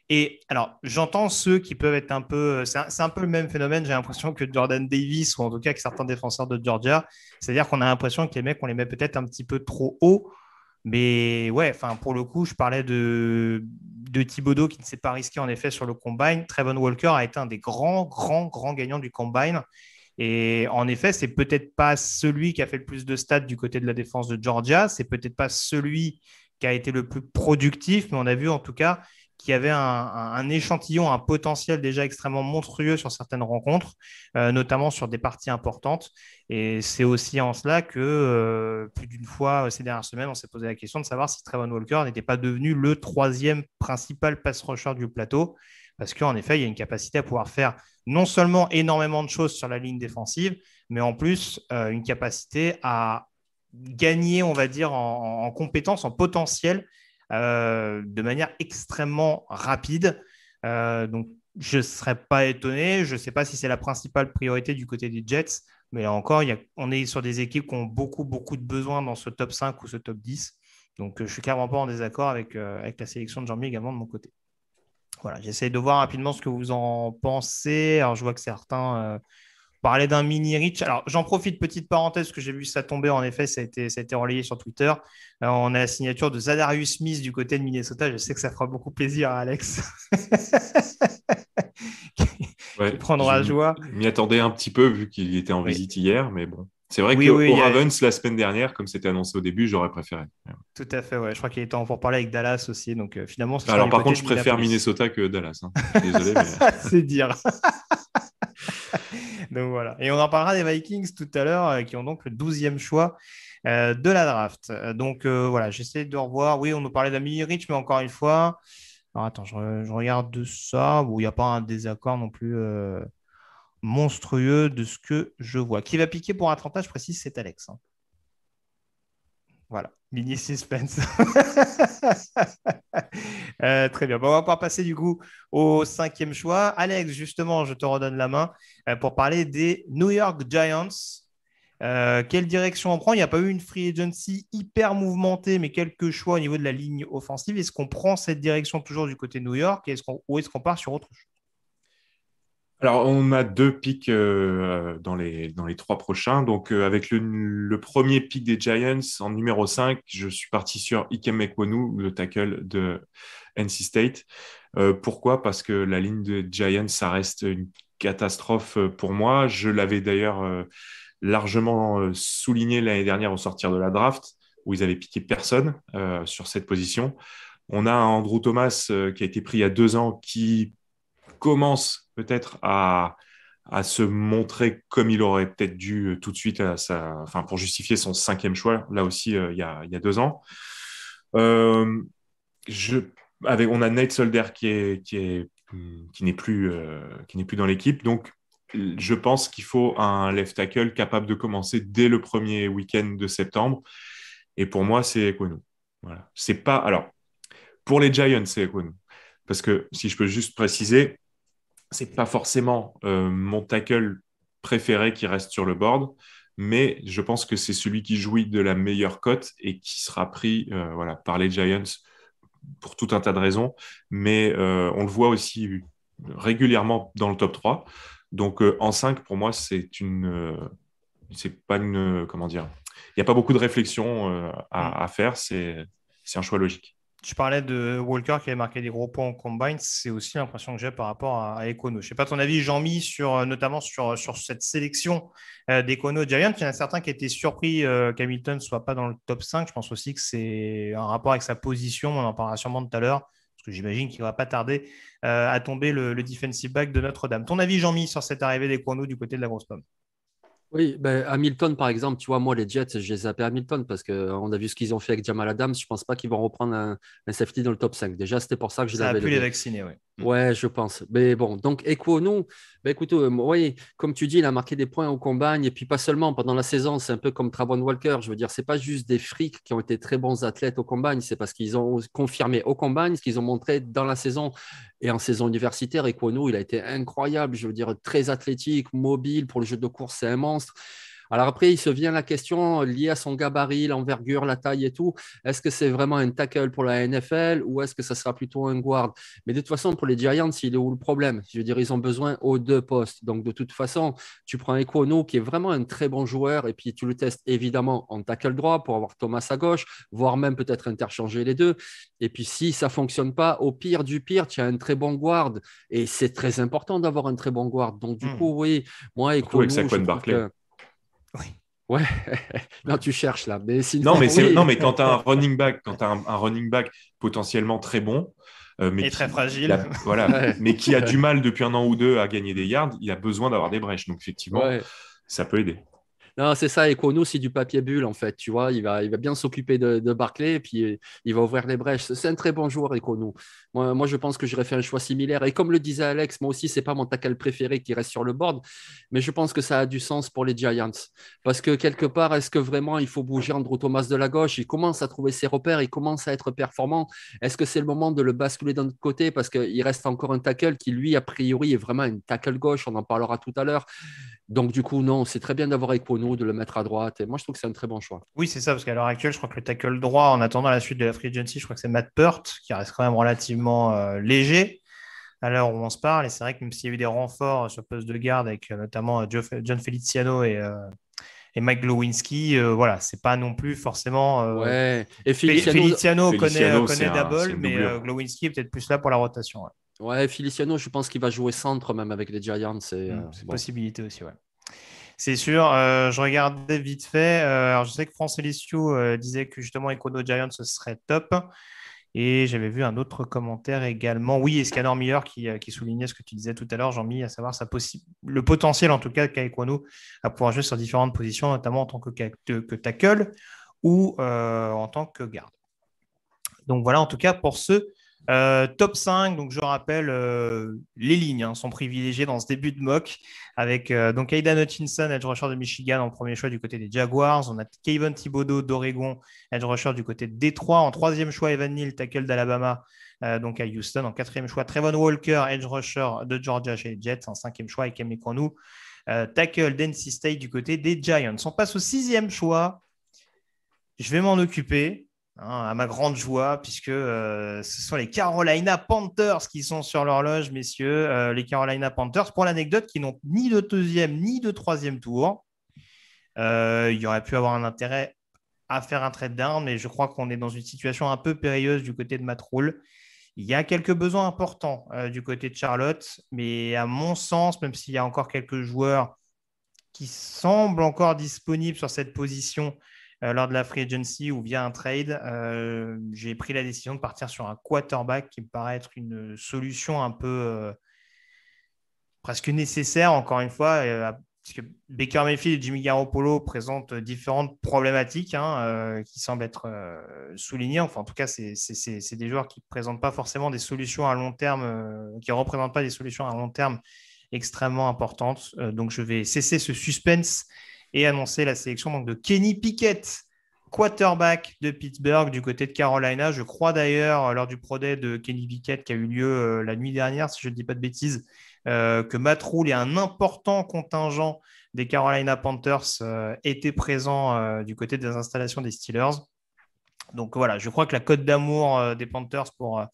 Et alors, j'entends ceux qui peuvent être un peu. C'est un, peu le même phénomène, j'ai l'impression, que Jordan Davis, ou en tout cas que certains défenseurs de Georgia. C'est-à-dire qu'on a l'impression que les mecs, on les met peut-être un petit peu trop haut mais ouais, enfin pour le coup, je parlais de, de qui ne s'est pas risqué en effet sur le combine. Trevon Walker a été un des grands, grands, grands gagnants du combine. Et en effet, c'est peut-être pas celui qui a fait le plus de stats du côté de la défense de Georgia, c'est peut-être pas celui qui a été le plus productif, mais on a vu en tout cas qui avait un, échantillon, un potentiel déjà extrêmement monstrueux sur certaines rencontres, euh, notamment sur des parties importantes. Et c'est aussi en cela que euh, plus d'une fois euh, ces dernières semaines, on s'est posé la question de savoir si Trevon Walker n'était pas devenu le troisième principal pass rusher du plateau, parce qu'en effet, il y a une capacité à pouvoir faire non seulement énormément de choses sur la ligne défensive, mais en plus une capacité à gagner, on va dire, en, en compétences, en potentiel euh, de manière extrêmement rapide. Euh, donc, je ne serais pas étonné. Je ne sais pas si c'est la principale priorité du côté des Jets, mais encore, on est sur des équipes qui ont beaucoup, beaucoup de besoins dans ce top 5 ou ce top 10. Donc, euh, je suis clairement pas en désaccord avec, la sélection de Jambi également de mon côté. Voilà, j'essaie de voir rapidement ce que vous en pensez. Alors, je vois que certains parler d'un mini Rich. Alors, j'en profite, petite parenthèse, que j'ai vu ça tomber. En effet, ça a été, ça a été relayé sur Twitter. Euh, on a la signature de Zadarius Smith du côté de Minnesota. Je sais que ça fera beaucoup plaisir à Alex. Il ouais, prendra joie. Je m'y attendais un petit peu, vu qu'il était en visite hier, mais bon. C'est vrai que pour Ravens, la semaine dernière, comme c'était annoncé au début, j'aurais préféré. Tout à fait, ouais. Je crois qu'il est temps pour parler avec Dallas aussi. Donc euh, finalement, Alors par contre, je préfère Minnesota que Dallas. Hein. Désolé, mais... C'est dire. Et on en parlera des Vikings tout à l'heure, euh, qui ont donc le 12e choix euh, de la draft. Euh, donc voilà, j'essaie de revoir. Oui, on nous parlait d'Ami Rich, mais encore une fois. attends, je, regarde ça, où il n'y a pas un désaccord non plus monstrueux de ce que je vois. Qui va piquer pour un 30 je précise, c'est Alex. Hein. Voilà, mini suspense. Euh, très bien. on va pouvoir passer du coup au cinquième choix. Alex, justement, je te redonne la main euh, pour parler des New York Giants. Euh, quelle direction on prend Il n'y a pas eu une free agency hyper mouvementée, mais quelques choix au niveau de la ligne offensive. Est-ce qu'on prend cette direction toujours du côté New York est -ce ou est-ce qu'on part sur autre chose alors, on a deux pics euh, euh, dans, les, dans les trois prochains. Donc, euh, avec le, premier pic des Giants en numéro 5, je suis parti sur Ikem Ekwonu, le tackle de NC State. pourquoi Parce que la ligne des Giants, ça reste une catastrophe pour moi. Je l'avais d'ailleurs largement souligné l'année dernière au sortir de la draft, où ils avaient piqué personne sur cette position. On a Andrew Thomas qui a été pris il y a deux ans, qui commence peut-être à, à se montrer comme il aurait peut-être dû euh, tout de suite à euh, sa, enfin, pour justifier son cinquième choix, là aussi, euh, il, y a, il, y a, deux ans. je, avec, on a Nate Solder qui n'est qui est, hmm, qui n'est plus, qui n'est plus dans l'équipe. Donc, je pense qu'il faut un left tackle capable de commencer dès le premier week-end de septembre. Et pour moi, c'est Ekwonu. Voilà. C'est pas. Alors, pour les Giants, c'est Ekwonu. Parce que, si je peux juste préciser, n'est pas forcément euh, mon tackle préféré qui reste sur le board, mais je pense que c'est celui qui jouit de la meilleure cote et qui sera pris euh, voilà, par les Giants pour tout un tas de raisons. Mais euh, on le voit aussi régulièrement dans le top 3. Donc en 5, pour moi, c'est une. c'est pas une. Comment dire Il n'y a pas beaucoup de réflexion mm. à, faire. C'est un choix logique. Tu parlais de Walker qui avait marqué des gros points en combine. C'est aussi l'impression que j'ai par rapport à, Econo. Je ne sais pas ton avis, Jean-Mi, sur, euh, notamment sur, euh, sur cette sélection euh, d'Econo Giant. Il y en a certains qui étaient surpris qu'Hamilton ne soit pas dans le top 5. Je pense aussi que c'est un rapport avec sa position. On en parlera sûrement tout à l'heure, parce que j'imagine qu'il ne va pas tarder à tomber le, le, defensive back de Notre-Dame. Ton avis, Jean-Mi, sur cette arrivée d'Econo du côté de la grosse pomme oui, ben Hamilton, par exemple, tu vois, moi, les Jets, je ai appelés Hamilton parce qu'on euh, a vu ce qu'ils ont fait avec Jamal Adams. Je pense pas qu'ils vont reprendre un, safety dans le top 5. Déjà, c'était pour ça que je l'avais. Ça a pu les vacciner, oui. Mm. Ouais, je pense. Mais bon, donc Equonu, bah, écoute, euh, oui, comme tu dis, il a marqué des points au Combagne, et puis pas seulement pendant la saison, c'est un peu comme Travon Walker. Je veux dire, c'est pas juste des frics qui ont été très bons athlètes au Combagne, c'est parce qu'ils ont confirmé au Combagne ce qu'ils ont montré dans la saison. Et en saison universitaire, nous, il a été incroyable. Je veux dire, très athlétique, mobile pour le jeu de course, c'est un monstre. Alors après, il se vient la question liée à son gabarit, l'envergure, la taille et tout. Est-ce que c'est vraiment un tackle pour la NFL ou est-ce que ça sera plutôt un guard Mais de toute façon, pour les Giants, il est où le problème Je veux dire, ils ont besoin aux deux postes. Donc de toute façon, tu prends Econo qui est vraiment un très bon joueur et puis tu le testes évidemment en tackle droit pour avoir Thomas à gauche, voire même peut-être interchanger les deux. Et puis si ça fonctionne pas, au pire du pire, tu as un très bon guard et c'est très important d'avoir un très bon guard. Donc du hmm. coup, oui, moi Econo, Ouais, non, tu cherches là. Mais sinon, non, mais, non, quand tu as un running back, quand as un, running back potentiellement très bon, euh, mais très fragile, voilà, mais qui a du mal depuis un an ou deux à gagner des yards, il a besoin d'avoir des brèches. Donc effectivement, ça peut aider. Non, c'est ça. Econo, c'est du papier bulle, en fait. Tu vois, il va, il va bien s'occuper de, Barclay et puis euh, il va ouvrir les brèches. C'est un très bon joueur, Econo. Moi, moi, je pense que j'aurais fait un choix similaire. Et comme le disait Alex, moi aussi, c'est pas mon tackle préféré qui reste sur le board, mais je pense que ça a du sens pour les Giants. Parce que quelque part, est-ce que vraiment il faut bouger Andrew Thomas de la gauche Il commence à trouver ses repères, il commence à être performant. Est-ce que c'est le moment de le basculer d'un autre côté Parce qu'il reste encore un tackle qui, lui, a priori, est vraiment une tackle gauche. On en parlera tout à l'heure. Donc, du coup, non, c'est très bien d'avoir Ekpono, de le mettre à droite. Et moi, je trouve que c'est un très bon choix. Oui, c'est ça, parce qu'à l'heure actuelle, je crois que le tackle droit, en attendant la suite de la free agency, je crois que c'est Matt Peart, qui reste quand même relativement euh, léger à l'heure où on se parle. Et c'est vrai que même s'il y a eu des renforts euh, sur le poste de garde, avec euh, notamment John Feliciano et, Mike Glowinski, voilà, c'est pas non plus forcément. ouais, Feliciano, connaît, connaît mais Glowinski est peut-être plus là pour la rotation. Ouais, Feliciano, je pense qu'il va jouer centre même avec les Giants. C'est mm, une euh, possibilité aussi, ouais. C'est sûr, euh, je regardais vite fait. Euh, alors je sais que François Feliciano disait que justement Econo Giants ce serait top. Et j'avais vu un autre commentaire également. Oui, Scanner Miller qui, qui soulignait ce que tu disais tout à l'heure, Jean-Mi, à savoir sa le potentiel en tout cas qu'a Equano à pouvoir jouer sur différentes positions, notamment en tant que, que tackle ou en tant que garde. Donc voilà en tout cas pour ce euh, top 5, donc je rappelle, euh, les lignes hein, sont privilégiées dans ce début de mock avec euh, donc Aidan Hutchinson, edge rusher de Michigan en premier choix du côté des Jaguars. On a Kevin Thibodeau d'Oregon, edge rusher du côté de Détroit. En troisième choix, Evan Neal, tackle d'Alabama, donc à Houston. En quatrième choix, Trevon Walker, edge rusher de Georgia chez les Jets. En cinquième choix, Ike Lekonou, tackle d'NC State du côté des Giants. On passe au sixième choix. Je vais m'en occuper. Hein, à ma grande joie, puisque euh, ce sont les Carolina Panthers qui sont sur l'horloge, messieurs. Euh, les Carolina Panthers, pour l'anecdote, qui n'ont ni de deuxième ni de troisième tour. Euh, il y aurait pu avoir un intérêt à faire un trade down, mais je crois qu'on est dans une situation un peu périlleuse du côté de Matroul. Il y a quelques besoins importants du côté de Charlotte, mais à mon sens, même s'il y a encore quelques joueurs qui semblent encore disponibles sur cette position, euh, lors de la free agency ou via un trade, euh, j'ai pris la décision de partir sur un quarterback qui me paraît être une solution un peu euh, presque nécessaire, encore une fois, parce que Baker Mayfield et Jimmy Garoppolo présentent différentes problématiques hein, qui semblent être soulignées. Enfin, en tout cas, c'est des joueurs qui ne présentent pas forcément des solutions à long terme, qui représentent pas des solutions à long terme extrêmement importantes. donc, je vais cesser ce suspense et annoncer la sélection de Kenny Pickett, quarterback de Pittsburgh du côté de Carolina. Je crois d'ailleurs, euh, lors du Pro Day de Kenny Pickett qui a eu lieu euh, la nuit dernière, si je ne dis pas de bêtises, euh, que Matt Rule et un important contingent des Carolina Panthers étaient présents du côté des installations des Steelers. Donc voilà, je crois que la cote d'amour des Panthers pour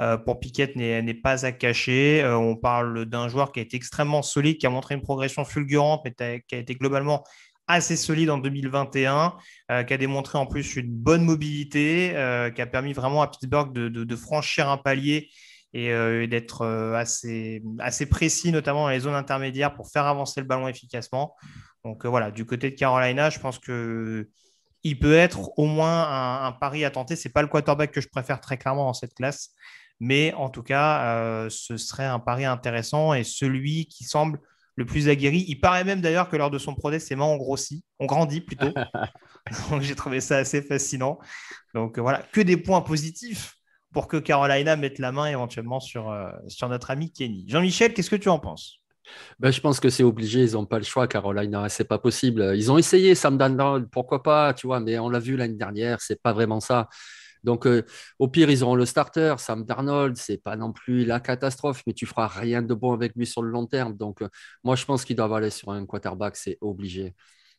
euh, pour Piquet n'est pas à cacher. Euh, on parle d'un joueur qui a été extrêmement solide, qui a montré une progression fulgurante, mais qui a été globalement assez solide en 2021, euh, qui a démontré en plus une bonne mobilité, qui a permis vraiment à Pittsburgh de, franchir un palier et, d'être assez, assez précis, notamment dans les zones intermédiaires, pour faire avancer le ballon efficacement. Donc voilà, du côté de Carolina, je pense que il peut être au moins un, un pari à tenter. C'est pas le quarterback que je préfère très clairement dans cette classe, mais en tout cas, euh, ce serait un pari intéressant et celui qui semble le plus aguerri. Il paraît même d'ailleurs que lors de son procès, ses mains ont grossi, on grandit plutôt. Donc j'ai trouvé ça assez fascinant. Donc voilà, que des points positifs pour que Carolina mette la main éventuellement sur, euh, notre ami Kenny. Jean-Michel, qu'est-ce que tu en penses ben, je pense que c'est obligé, ils n'ont pas le choix, Carolina, c'est pas possible. Ils ont essayé Sam Dandal, pourquoi pas, tu vois, mais on l'a vu l'année dernière, c'est pas vraiment ça. Donc, euh, au pire, ils auront le starter. Sam Darnold, c'est pas non plus la catastrophe, mais tu feras rien de bon avec lui sur le long terme. Donc, euh, moi, je pense qu'il doit aller sur un quarterback, c'est obligé.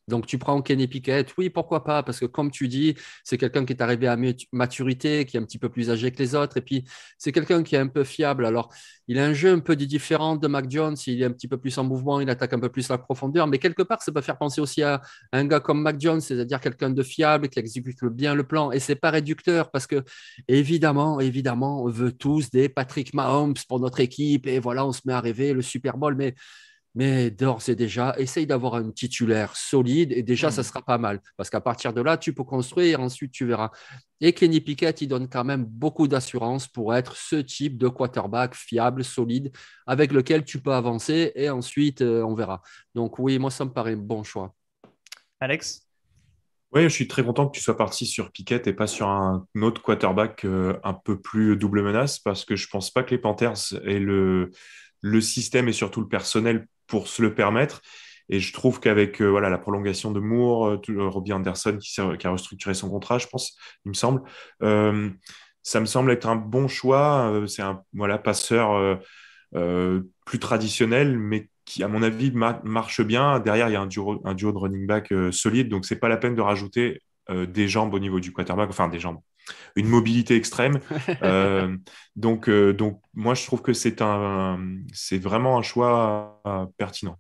Donc tu prends Kenny Pickett, oui, pourquoi pas, parce que comme tu dis, c'est quelqu'un qui est arrivé à maturité, qui est un petit peu plus âgé que les autres, et puis c'est quelqu'un qui est un peu fiable. Alors, il a un jeu un peu différent de Mac Jones, il est un petit peu plus en mouvement, il attaque un peu plus la profondeur, mais quelque part, ça peut faire penser aussi à un gars comme Mac Jones, c'est-à-dire quelqu'un de fiable, qui exécute bien le plan, et c'est pas réducteur, parce que évidemment, évidemment, on veut tous des Patrick Mahomes pour notre équipe, et voilà, on se met à rêver le Super Bowl, mais mais d'ores et déjà, essaye d'avoir un titulaire solide et déjà, ça hmm. sera pas mal. Parce qu'à partir de là, tu peux construire, et ensuite tu verras. Et Kenny Pickett, il donne quand même beaucoup d'assurance pour être ce type de quarterback fiable, solide, avec lequel tu peux avancer et ensuite euh, on verra. Donc oui, moi, ça me paraît un bon choix. Alex oui, je suis très content que tu sois parti sur Piquet et pas sur un autre quarterback euh, un peu plus double menace parce que je pense pas que les Panthers et le, le système et surtout le personnel pour se le permettre. Et je trouve qu'avec euh, voilà, la prolongation de Moore, euh, euh, Robbie Anderson qui, qui, a restructuré son contrat, je pense, il me semble, ça me semble être un bon choix. C'est un voilà, passeur plus traditionnel, mais qui, à mon avis, marche bien. Derrière, il y a un duo, un duo de running back solide, donc c'est pas la peine de rajouter des jambes au niveau du quarterback, enfin des jambes, une mobilité extrême. Euh, donc, euh, donc, moi, je trouve que c'est un, c'est vraiment un choix euh, pertinent.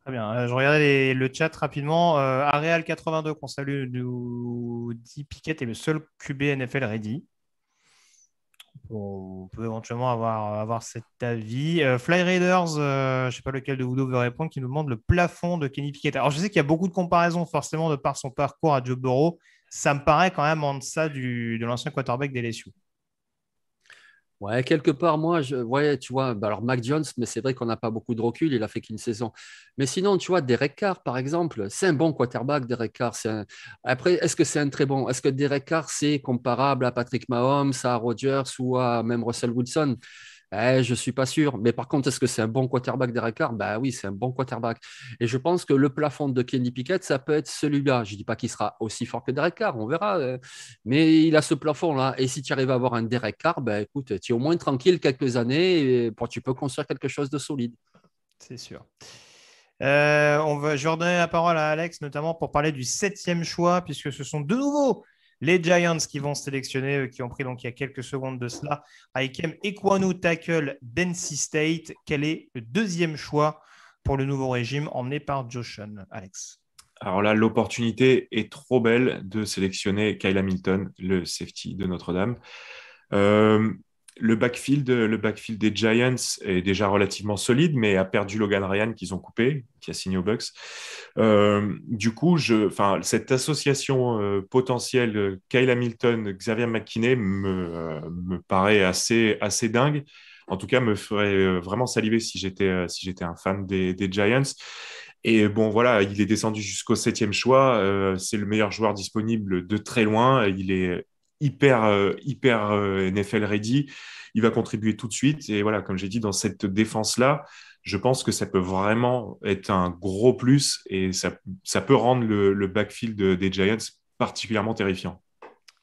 Très bien. Je regardais le chat rapidement. Areal 82 qu'on salue nous dit Piquet est le seul QB NFL ready. On peut éventuellement avoir, avoir cet avis. Fly Raiders, je ne sais pas lequel de vous deux veut répondre, qui nous demande le plafond de Kenny Piquet. Alors, je sais qu'il y a beaucoup de comparaisons, forcément, de par son parcours à Joe Burrow ça me paraît quand même en deçà du, de l'ancien quarterback des LSU. Ouais, quelque part, moi, je, tu vois, bah, alors Mac Jones, mais c'est vrai qu'on n'a pas beaucoup de recul, il a fait qu'une saison. Mais sinon, tu vois, Derek Carr, par exemple, c'est un bon quarterback, Derek Carr. Après, est-ce que c'est un très bon Est-ce que Derek Carr, c'est comparable à Patrick Mahomes, à Rodgers ou à même Russell Woodson eh, je ne suis pas sûr. Mais par contre, est-ce que c'est un bon quarterback Derek Carr ben oui, c'est un bon quarterback. Et je pense que le plafond de Kenny Pickett, ça peut être celui-là. Je ne dis pas qu'il sera aussi fort que Derek Carr, on verra. Euh. Mais il a ce plafond-là. Et si tu arrives à avoir un Derek Carr, bah écoute, tu es au moins tranquille quelques années et tu peux construire quelque chose de solide. C'est sûr. Euh, on va, je vais redonner la parole à Alex, notamment pour parler du septième choix, puisque ce sont de nouveaux. Les Giants qui vont sélectionner, euh, qui ont pris donc il y a quelques secondes de cela, Aikem Equanu Tackle d'NC State. Quel est le deuxième choix pour le nouveau régime emmené par Joshon? Alex alors là, l'opportunité est trop belle de sélectionner Kyle Hamilton, le safety de Notre-Dame. Euh, le backfield, le backfield des Giants est déjà relativement solide, mais a perdu Logan Ryan qu'ils ont coupé, qui a signé au Bucks. Euh, du coup, je, cette association euh, potentielle Kyle Hamilton, Xavier McKinney me, euh, me, paraît assez, assez dingue. En tout cas, me ferait vraiment saliver si j'étais si j'étais un fan des, des, Giants. Et bon, voilà, il est descendu jusqu'au septième choix. c'est le meilleur joueur disponible de très loin. Il est hyper, euh, hyper euh, NFL ready. Il va contribuer tout de suite. Et voilà, comme j'ai dit, dans cette défense-là, je pense que ça peut vraiment être un gros plus et ça, ça peut rendre le, backfield des Giants particulièrement terrifiant.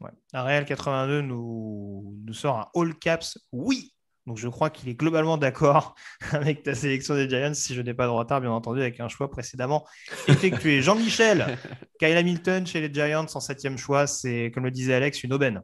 Ouais. La Real 82 nous, nous sort un All Caps. Oui, donc je crois qu'il est globalement d'accord avec ta sélection des Giants, si je n'ai pas de retard, bien entendu, avec un choix précédemment effectué. Jean-Michel, Kyle Hamilton chez les Giants en septième choix, c'est, comme le disait Alex, une aubaine.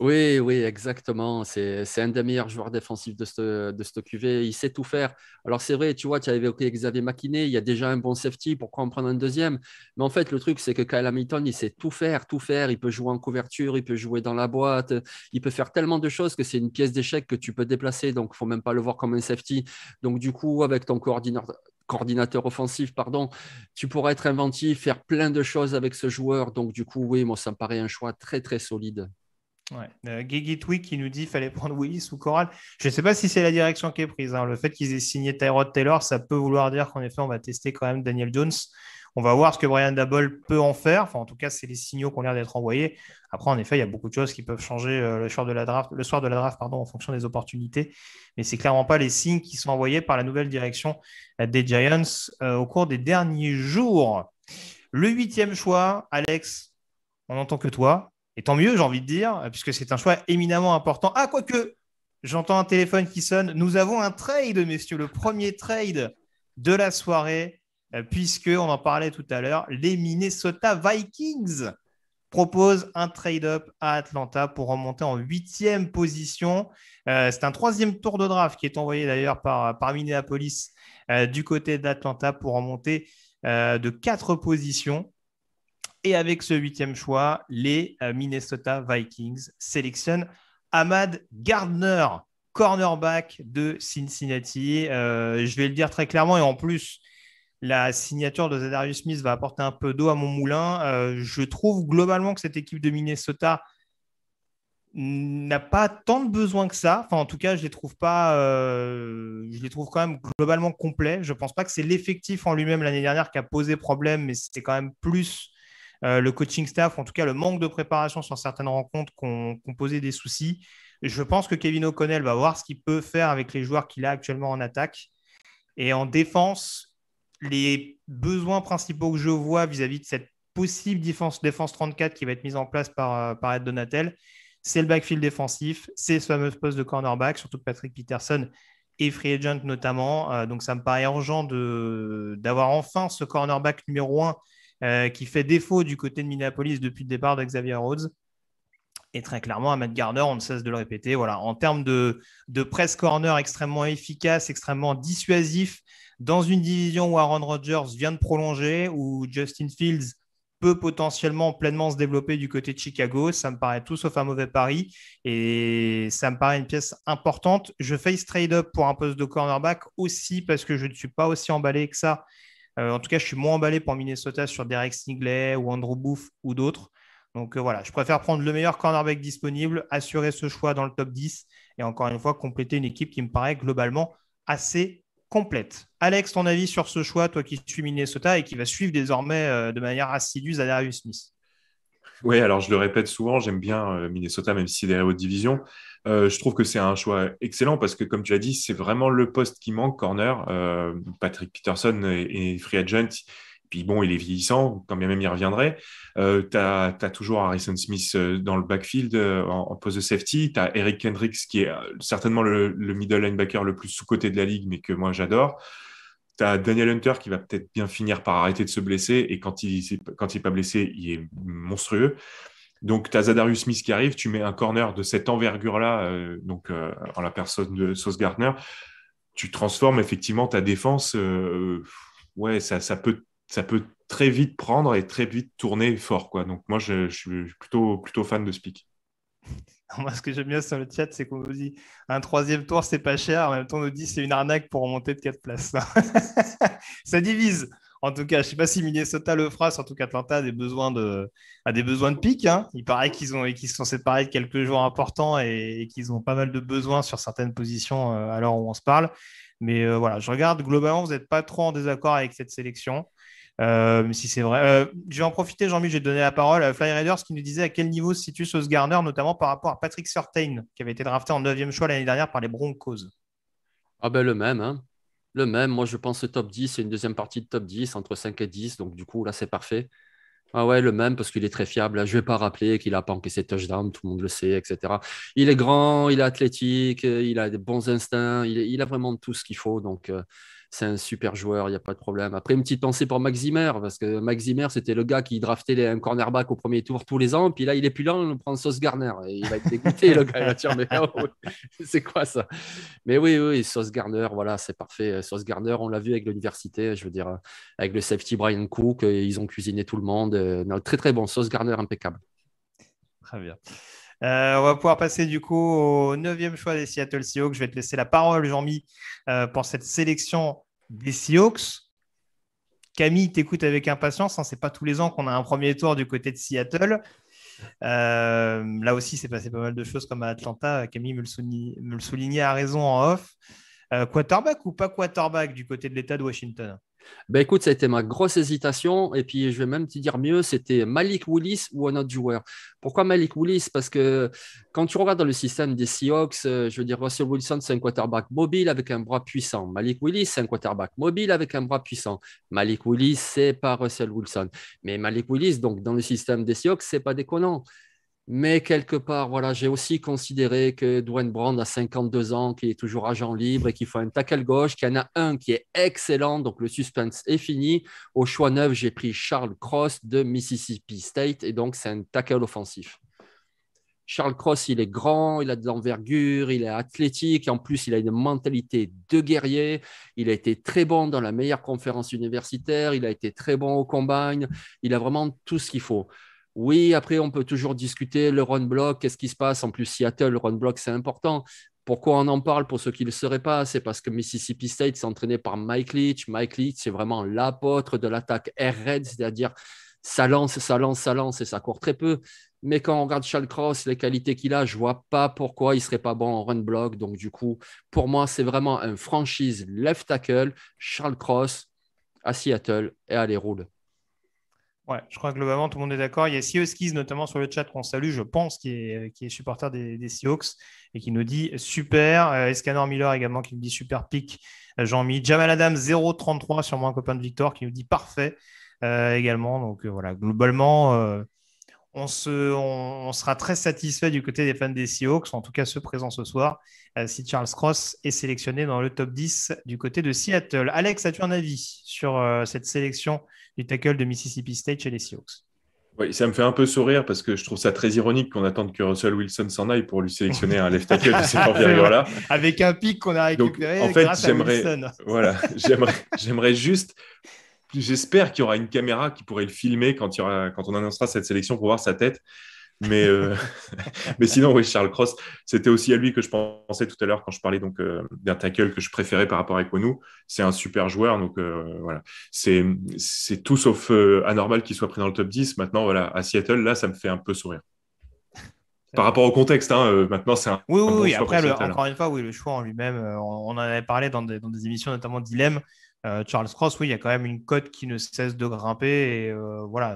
Oui, oui, exactement. C'est un des meilleurs joueurs défensifs de ce de QV. Il sait tout faire. Alors, c'est vrai, tu vois, tu as évoqué Xavier Makiné, Il y a déjà un bon safety. Pourquoi en prendre un deuxième Mais en fait, le truc, c'est que Kyle Hamilton, il sait tout faire, tout faire. Il peut jouer en couverture, il peut jouer dans la boîte. Il peut faire tellement de choses que c'est une pièce d'échec que tu peux déplacer. Donc, il faut même pas le voir comme un safety. Donc, du coup, avec ton coordinateur, coordinateur offensif, pardon, tu pourrais être inventif, faire plein de choses avec ce joueur. Donc, du coup, oui, moi, ça me paraît un choix très, très solide. Ouais. Euh, Twig qui nous dit qu'il fallait prendre Willis ou Coral. Je ne sais pas si c'est la direction qui est prise. Hein. Le fait qu'ils aient signé Tyrod Taylor, ça peut vouloir dire qu'en effet, on va tester quand même Daniel Jones. On va voir ce que Brian Dabble peut en faire. Enfin, en tout cas, c'est les signaux qui ont l'air d'être envoyés. Après, en effet, il y a beaucoup de choses qui peuvent changer euh, le soir de la draft, le soir de la draft pardon, en fonction des opportunités. Mais c'est clairement pas les signes qui sont envoyés par la nouvelle direction euh, des Giants au cours des derniers jours. Le huitième choix, Alex, on n'entend que toi. Et tant mieux, j'ai envie de dire, puisque c'est un choix éminemment important. Ah, quoique, j'entends un téléphone qui sonne. Nous avons un trade, messieurs, le premier trade de la soirée, euh, puisque on en parlait tout à l'heure, les Minnesota Vikings proposent un trade-up à Atlanta pour remonter en huitième position. Euh, c'est un troisième tour de draft qui est envoyé d'ailleurs par, Minneapolis euh, du côté d'Atlanta pour remonter de quatre positions. Et avec ce huitième choix, les euh, Minnesota Vikings sélectionnent Ahmad Gardner, cornerback de Cincinnati. Euh, je vais le dire très clairement, et en plus, la signature de Zadarius Smith va apporter un peu d'eau à mon moulin. Euh, je trouve globalement que cette équipe de Minnesota n'a pas tant de besoin que ça. Enfin, en tout cas, je les trouve pas. je les trouve quand même globalement complets. Je ne pense pas que c'est l'effectif en lui-même l'année dernière qui a posé problème, mais c'est quand même plus euh, le coaching staff, en tout cas le manque de préparation sur certaines rencontres, qui ont posé des soucis. Je pense que Kevin O'Connell va voir ce qu'il peut faire avec les joueurs qu'il a actuellement en attaque. Et en défense, les besoins principaux que je vois vis-à-vis de cette possible défense, 34 qui va être mise en place par, euh, par Ed Donatel, c'est le backfield défensif, c'est ce fameux poste de cornerback, surtout Patrick Peterson et Free Agent notamment. Euh, donc ça me paraît urgent d'avoir enfin ce cornerback numéro 1 euh, qui fait défaut du côté de Minneapolis depuis le départ de Xavier Rhodes. Et très clairement, Matt Gardner, on ne cesse de le répéter, voilà, en termes de, de press corner extrêmement efficace, extrêmement dissuasif, dans une division où Aaron Rodgers vient de prolonger, où Justin Fields peut potentiellement pleinement se développer du côté de Chicago. Ça me paraît tout sauf un mauvais pari et ça me paraît une pièce importante. Je fais trade-up pour un poste de cornerback aussi parce que je ne suis pas aussi emballé que ça euh, en tout cas, je suis moins emballé pour Minnesota sur Derek Singlet ou Andrew Booth ou d'autres. Donc euh, voilà, je préfère prendre le meilleur cornerback disponible, assurer ce choix dans le top 10 et encore une fois compléter une équipe qui me paraît globalement assez complète. Alex, ton avis sur ce choix, toi qui suis Minnesota et qui va suivre désormais euh, de manière assidue Zadarius Smith Oui, alors je le répète souvent, j'aime bien Minnesota même si derrière votre division. Euh, je trouve que c'est un choix excellent parce que, comme tu l'as dit, c'est vraiment le poste qui manque, corner. Euh, Patrick Peterson est, free agent. Puis bon, il est vieillissant, quand bien même il reviendrait. Euh, tu as, toujours Harrison Smith euh, dans le backfield en, pose poste de safety. Tu as Eric Kendricks qui est certainement le, middle linebacker le plus sous-côté de la ligue, mais que moi j'adore. Tu as Daniel Hunter qui va peut-être bien finir par arrêter de se blesser. Et quand il n'est pas blessé, il est monstrueux. Donc, tu as Zadarius Smith qui arrive, tu mets un corner de cette envergure-là, euh, donc euh, en la personne de Sauce Gardner, tu transformes effectivement ta défense. Euh, ouais, ça, peut, ça peut très vite prendre et très vite tourner fort. Quoi. Donc, moi, je, suis plutôt, plutôt fan de ce Moi, ce que j'aime bien sur le chat, c'est qu'on nous dit un troisième tour, c'est pas cher. En même temps, on nous dit c'est une arnaque pour remonter de quatre places. ça divise. En tout cas, je ne sais pas si Minnesota le fera, surtout qu'Atlanta a des besoins de, a des besoins de pic. Hein. Il paraît qu'ils ont et qu'ils sont séparés de quelques joueurs importants et, qu'ils ont pas mal de besoins sur certaines positions euh, à l'heure où on se parle. Mais euh, voilà, je regarde globalement, vous n'êtes pas trop en désaccord avec cette sélection. Euh, si c'est vrai. je vais en profiter, Jean-Mi, j'ai donné la parole à Fly Raiders qui nous disait à quel niveau se situe Sauce Garner, notamment par rapport à Patrick Surtain, qui avait été drafté en 9e choix l'année dernière par les Broncos. Ah ben le même, hein le même. Moi, je pense top 10 c'est une deuxième partie de top 10, entre 5 et 10. Donc, du coup, là, c'est parfait. Ah ouais, le même, parce qu'il est très fiable. Hein. Je ne vais pas rappeler qu'il a pas encaissé touchdown, tout le monde le sait, etc. Il est grand, il est athlétique, euh, il a des bons instincts, il, a vraiment tout ce qu'il faut. Donc, euh, c'est un super joueur, il n'y a pas de problème. Après, une petite pensée pour Max parce que Max c'était le gars qui draftait un cornerback au premier tour tous les ans, puis là, il est plus lent, on prend Sauce Garner. Et il va être dégoûté, le gars, il va dire, mais oh, c'est quoi ça Mais oui, oui, Sauce Garner, voilà, c'est parfait. Sauce Garner, on l'a vu avec l'université, je veux dire, avec le safety Brian Cook, ils ont cuisiné tout le monde. Euh, très, très bon, Sauce Garner, impeccable. Très bien. Euh, on va pouvoir passer du coup au neuvième choix des Seattle Seahawks. Je vais te laisser la parole, Jean-Mi, euh, pour cette sélection des Seahawks. Camille t'écoute avec impatience. Ce hein. c'est pas tous les ans qu'on a un premier tour du côté de Seattle. Euh, là aussi, c'est passé pas mal de choses comme à Atlanta. Camille me le, soulignait, me le soulignait à raison en off. quarterback ou pas quarterback du côté de l'État de Washington ben écoute, ça a été ma grosse hésitation. Et puis, je vais même te dire mieux, c'était Malik Willis ou un autre joueur. Pourquoi Malik Willis Parce que quand tu regardes dans le système des Seahawks, euh, je veux dire, Russell Wilson, c'est un quarterback mobile avec un bras puissant. Malik Willis, c'est un quarterback mobile avec un bras puissant. Malik Willis, c'est pas Russell Wilson. Mais Malik Willis, donc, dans le système des Seahawks, c'est pas déconnant. Mais quelque part, voilà, j'ai aussi considéré que Dwayne Brand a 52 ans, qu'il est toujours agent libre et qu'il faut un tackle gauche, qu'il y en a un qui est excellent, donc le suspense est fini. Au choix neuf, j'ai pris Charles Cross de Mississippi State et donc c'est un tackle offensif. Charles Cross, il est grand, il a de l'envergure, il est athlétique, en plus, il a une mentalité de guerrier. Il a été très bon dans la meilleure conférence universitaire, il a été très bon au combine, il a vraiment tout ce qu'il faut. Oui, après, on peut toujours discuter le run block, qu'est-ce qui se passe En plus, Seattle, le run block, c'est important. Pourquoi on en parle pour ceux qui ne le seraient pas C'est parce que Mississippi State s'entraînait par Mike Leach. Mike Leach, c'est vraiment l'apôtre de l'attaque air red, c'est-à-dire ça lance, ça lance, ça lance et ça court très peu. Mais quand on regarde Charles Cross, les qualités qu'il a, je ne vois pas pourquoi il ne serait pas bon en run block. Donc, du coup, pour moi, c'est vraiment un franchise left tackle, Charles Cross à Seattle et allez, roule je crois que globalement, tout le monde est d'accord. Il y a Sioskis, e notamment sur le chat, qu'on salue, je pense, qui est, euh, qui supporter des, Seahawks et qui nous dit super. Euh, Escanor Miller également qui nous dit super pic. Euh, Jean-Mi. Jamal Adam 0,33, sur un copain de Victor, qui nous dit parfait également. Donc voilà, globalement, on, sera très satisfait du côté des fans des Seahawks, en tout cas ceux présents ce soir, si Charles Cross est sélectionné dans le top 10 du côté de Seattle. Alex, as-tu un avis sur cette sélection du tackle de Mississippi State chez les Seahawks. Oui, ça me fait un peu sourire parce que je trouve ça très ironique qu'on attende que Russell Wilson s'en aille pour lui sélectionner un left tackle de ces là Avec un pic qu'on a récupéré Donc, en fait, grâce à Wilson. Voilà, j'aimerais juste J'espère qu'il y aura une caméra qui pourrait le filmer quand, il y aura, quand on annoncera cette sélection pour voir sa tête. Mais, euh, mais sinon, oui, Charles Cross, c'était aussi à lui que je pensais tout à l'heure quand je parlais donc euh, d'un tackle que je préférais par rapport à Equanu. C'est un super joueur, donc euh, voilà. C'est tout sauf anormal qu'il soit pris dans le top 10. Maintenant, voilà, à Seattle, là, ça me fait un peu sourire. Par rapport au contexte, hein, maintenant c'est un. Oui, oui, oui. après, hein. encore une fois, oui, le choix en lui-même, on, en avait parlé dans des, dans des émissions, notamment Dilemme. Euh, Charles Cross, oui, il y a quand même une cote qui ne cesse de grimper. Et euh, voilà,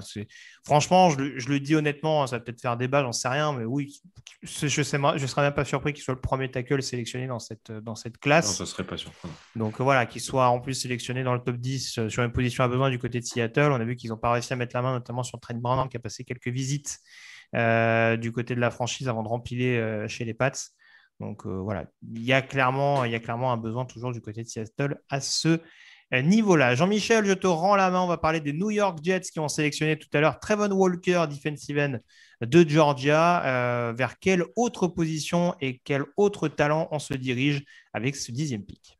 franchement, je, le dis honnêtement, hein, ça va peut-être faire débat, j'en sais rien, mais oui, je ne je serais même pas surpris qu'il soit le premier tackle sélectionné dans cette, dans cette classe. Non, ça serait pas surprenant. Donc voilà, qu'il soit en plus sélectionné dans le top 10 euh, sur une position à besoin du côté de Seattle. On a vu qu'ils n'ont pas réussi à mettre la main, notamment sur Trent Brown qui a passé quelques visites du côté de la franchise avant de remplir chez les Pats. Donc voilà, il y, a clairement, il y a clairement un besoin toujours du côté de Seattle à ce eh, niveau-là. Jean-Michel, je te rends la main. On va parler des New York Jets qui ont sélectionné tout à l'heure Trevon Walker, defensive end de Georgia. Euh, vers quelle autre position et quel autre talent on se dirige avec ce dixième pick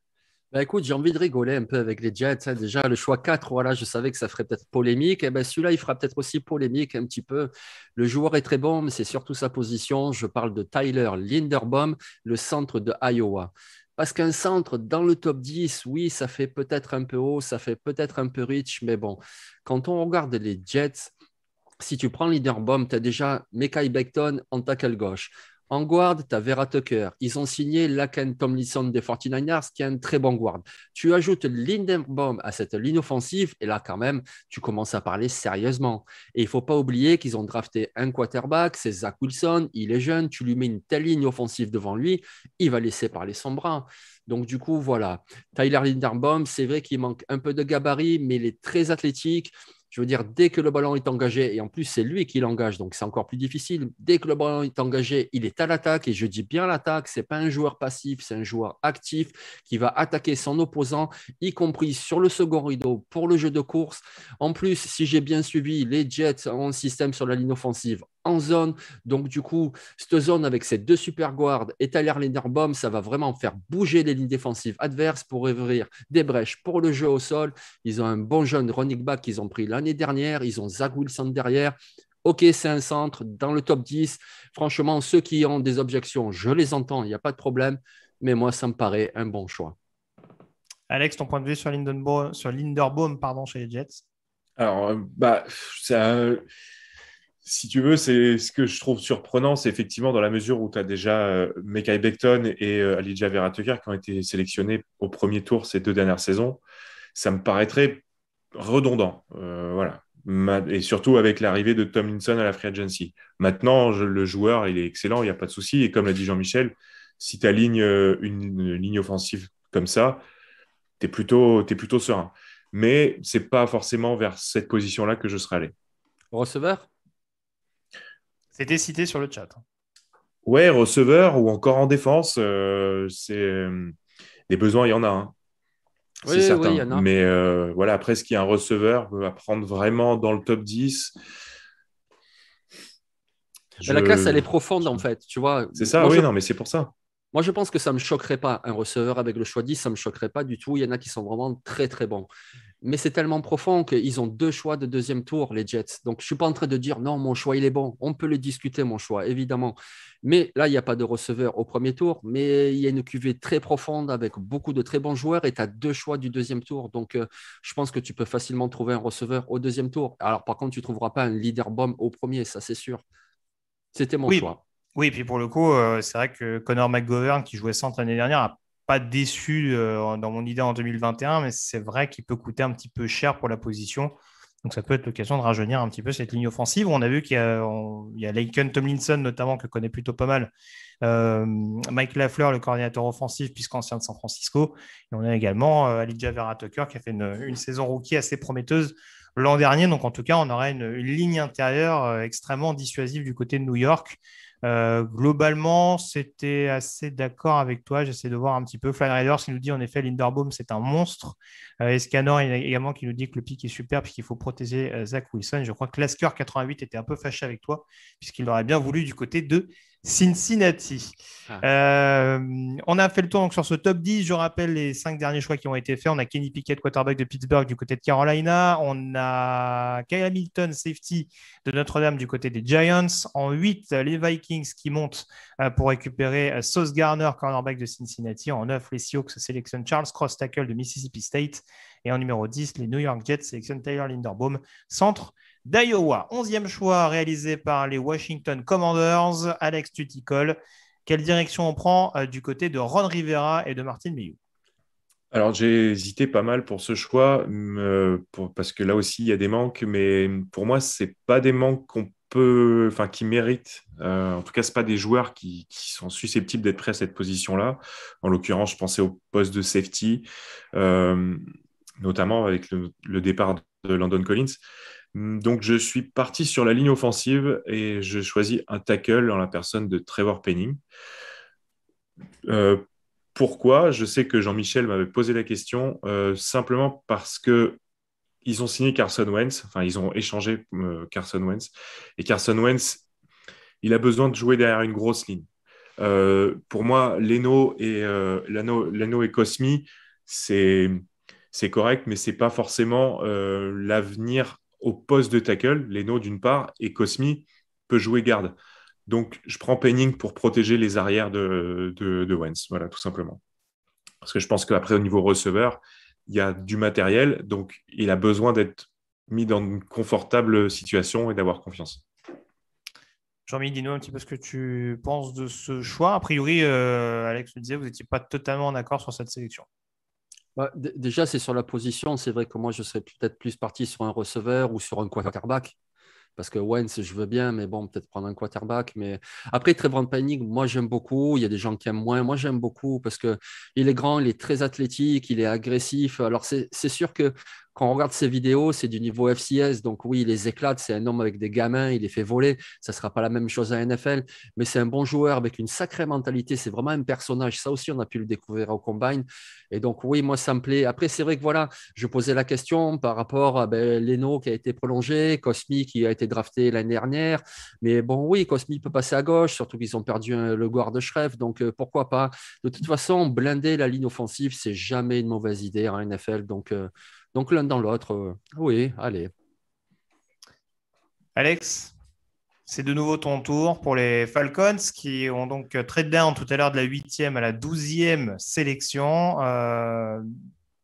bah écoute, j'ai envie de rigoler un peu avec les Jets. Hein. Déjà, le choix 4, voilà, je savais que ça ferait peut-être polémique. Et eh ben celui-là, il fera peut-être aussi polémique un petit peu. Le joueur est très bon, mais c'est surtout sa position. Je parle de Tyler Linderbaum, le centre de Iowa. Parce qu'un centre dans le top 10, oui, ça fait peut-être un peu haut, ça fait peut-être un peu rich, mais bon, quand on regarde les Jets, si tu prends bomb, tu as déjà Mekai Beckton en tackle gauche. En guard, tu as Vera Tucker. Ils ont signé Laken Tomlinson des 49ers, qui est un très bon guard. Tu ajoutes Lindenbaum à cette ligne offensive, et là, quand même, tu commences à parler sérieusement. Et il ne faut pas oublier qu'ils ont drafté un quarterback, c'est Zach Wilson. Il est jeune, tu lui mets une telle ligne offensive devant lui, il va laisser parler son bras. Donc, du coup, voilà. Tyler Lindenbaum, c'est vrai qu'il manque un peu de gabarit, mais il est très athlétique. Je veux dire, dès que le ballon est engagé, et en plus c'est lui qui l'engage, donc c'est encore plus difficile, dès que le ballon est engagé, il est à l'attaque, et je dis bien l'attaque, ce n'est pas un joueur passif, c'est un joueur actif qui va attaquer son opposant, y compris sur le second rideau pour le jeu de course. En plus, si j'ai bien suivi, les Jets ont un système sur la ligne offensive en zone. Donc, du coup, cette zone avec ses deux super guards et Tyler Linderbaum, ça va vraiment faire bouger les lignes défensives adverses pour ouvrir des brèches pour le jeu au sol. Ils ont un bon jeune running back qu'ils ont pris l'année dernière. Ils ont Zach Wilson derrière. Ok, c'est un centre dans le top 10. Franchement, ceux qui ont des objections, je les entends, il n'y a pas de problème. Mais moi, ça me paraît un bon choix. Alex, ton point de vue sur Linderbaum, sur Linderbaum pardon, chez les Jets Alors, euh, bah, ça si tu veux, c'est ce que je trouve surprenant, c'est effectivement dans la mesure où tu as déjà euh, Mekai Beckton et euh, Alidja qui ont été sélectionnés au premier tour ces deux dernières saisons, ça me paraîtrait redondant. Euh, voilà. Et surtout avec l'arrivée de Tomlinson à la Free Agency. Maintenant, le joueur, il est excellent, il n'y a pas de souci. Et comme l'a dit Jean-Michel, si tu alignes euh, une, ligne offensive comme ça, tu es plutôt, es plutôt serein. Mais c'est pas forcément vers cette position-là que je serais allé. Receveur c'était cité sur le chat. Ouais, receveur ou encore en défense, euh, c'est des besoins, il y en a. Hein. Oui, c'est certain. il y en a. Mais euh, voilà, après, ce qu'il y a un receveur à apprendre vraiment dans le top 10 La classe, elle est profonde, en fait. Tu vois. C'est ça, oui, non, mais c'est pour ça. Moi, je pense que ça ne me choquerait pas. Un receveur avec le choix 10, ça ne me choquerait pas du tout. Il y en a qui sont vraiment très, très bons. Mais c'est tellement profond qu'ils ont deux choix de deuxième tour, les Jets. Donc, je ne suis pas en train de dire non, mon choix, il est bon. On peut le discuter, mon choix, évidemment. Mais là, il n'y a pas de receveur au premier tour. Mais il y a une cuvée très profonde avec beaucoup de très bons joueurs et tu as deux choix du deuxième tour. Donc, euh, je pense que tu peux facilement trouver un receveur au deuxième tour. Alors, par contre, tu ne trouveras pas un leader bomb au premier, ça, c'est sûr. C'était mon choix. Oui, et puis pour le coup, euh, c'est vrai que Connor McGovern, qui jouait centre l'année dernière, n'a pas déçu euh, dans mon idée en 2021, mais c'est vrai qu'il peut coûter un petit peu cher pour la position. Donc ça peut être l'occasion de rajeunir un petit peu cette ligne offensive. On a vu qu'il y a, Laken Tomlinson notamment que connaît plutôt pas mal. Euh, Mike Lafleur, le coordinateur offensif, puisqu'ancien de San Francisco. Et on a également euh, Vera Tucker qui a fait une, saison rookie assez prometteuse l'an dernier. Donc en tout cas, on aurait une, ligne intérieure extrêmement dissuasive du côté de New York. Euh, globalement, c'était assez d'accord avec toi. J'essaie de voir un petit peu. Raiders qui nous dit en effet Linderbaum, c'est un monstre. Euh, Escanor également qui nous dit que le pic est super puisqu'il faut protéger euh, Zach Wilson. Je crois que Lasker 88 était un peu fâché avec toi puisqu'il aurait bien voulu du côté de Cincinnati. Ah. Euh, on a fait le tour donc sur ce top 10. Je rappelle les cinq derniers choix qui ont été faits. On a Kenny Pickett, quarterback de Pittsburgh du côté de Carolina. On a Kyle Hamilton, safety de Notre-Dame du côté des Giants. En 8, les Vikings qui montent euh, pour récupérer euh, Sauce Garner, cornerback de Cincinnati. En 9, les Sioux sélectionnent Charles Cross, tackle de Mississippi State. Et en numéro 10, les New York Jets sélectionnent Taylor Linderbaum, centre d'Iowa. Onzième choix réalisé par les Washington Commanders, Alex Tuticol. Quelle direction on prend euh, du côté de Ron Rivera et de Martin millou? alors j'ai hésité pas mal pour ce choix, hum, euh, parce que là aussi il y a des manques, mais pour moi c'est pas des manques qu'on peut, enfin qui méritent. Euh, en tout cas c'est pas des joueurs qui, sont susceptibles d'être prêts à cette position-là. En l'occurrence je pensais au poste de safety, notamment avec le, départ de London Collins. Mmh, donc, je suis parti sur la ligne offensive et je choisis un tackle dans la personne de Trevor Penning. Euh, pourquoi Je sais que Jean-Michel m'avait posé la question euh, simplement parce que ils ont signé Carson Wentz, enfin ils ont échangé euh, Carson Wentz et Carson Wentz, il a besoin de jouer derrière une grosse ligne. pour moi, Leno et et Cosmi, c'est c'est correct, mais c'est pas forcément l'avenir au poste de tackle, Leno d'une part, et Cosmi peut jouer garde. Donc, je prends Penning pour protéger les arrières de, de, voilà, tout simplement. Parce que je pense qu'après, au niveau receveur, il y a du matériel, donc il a besoin d'être mis dans une confortable situation et d'avoir confiance. Jean-Mi, dis-nous un petit peu ce que tu penses de ce choix. A priori, euh, Alex le disait, vous n'étiez pas totalement en accord sur cette sélection. Bah, déjà, c'est sur la position. C'est vrai que moi, je serais peut-être plus parti sur un receveur ou sur un quarterback. Parce que Wentz, je veux bien, mais bon, peut-être prendre un quarterback. Mais après, Trevor panique moi, j'aime beaucoup. Il y a des gens qui aiment moins. Moi, j'aime beaucoup parce qu'il est grand, il est très athlétique, il est agressif. Alors, c'est sûr que quand on regarde ces vidéos, c'est du niveau FCS. Donc oui, il les éclate. C'est un homme avec des gamins. Il les fait voler. Ça ne sera pas la même chose à NFL. Mais c'est un bon joueur avec une sacrée mentalité. C'est vraiment un personnage. Ça aussi, on a pu le découvrir au combine. Et donc oui, moi, ça me plaît. Après, c'est vrai que voilà, je posais la question par rapport à ben, Leno qui a été prolongé, Cosmi qui a été drafté l'année dernière. Mais bon, oui, Cosmi peut passer à gauche, surtout qu'ils ont perdu le guard de Schreff. Donc euh, pourquoi pas De toute façon, blinder la ligne offensive, c'est jamais une mauvaise idée en NFL. Donc euh, donc l'un dans l'autre, euh, oui, allez. Alex, c'est de nouveau ton tour pour les Falcons qui ont donc trade down tout à l'heure de la 8e à la 12e sélection. Euh,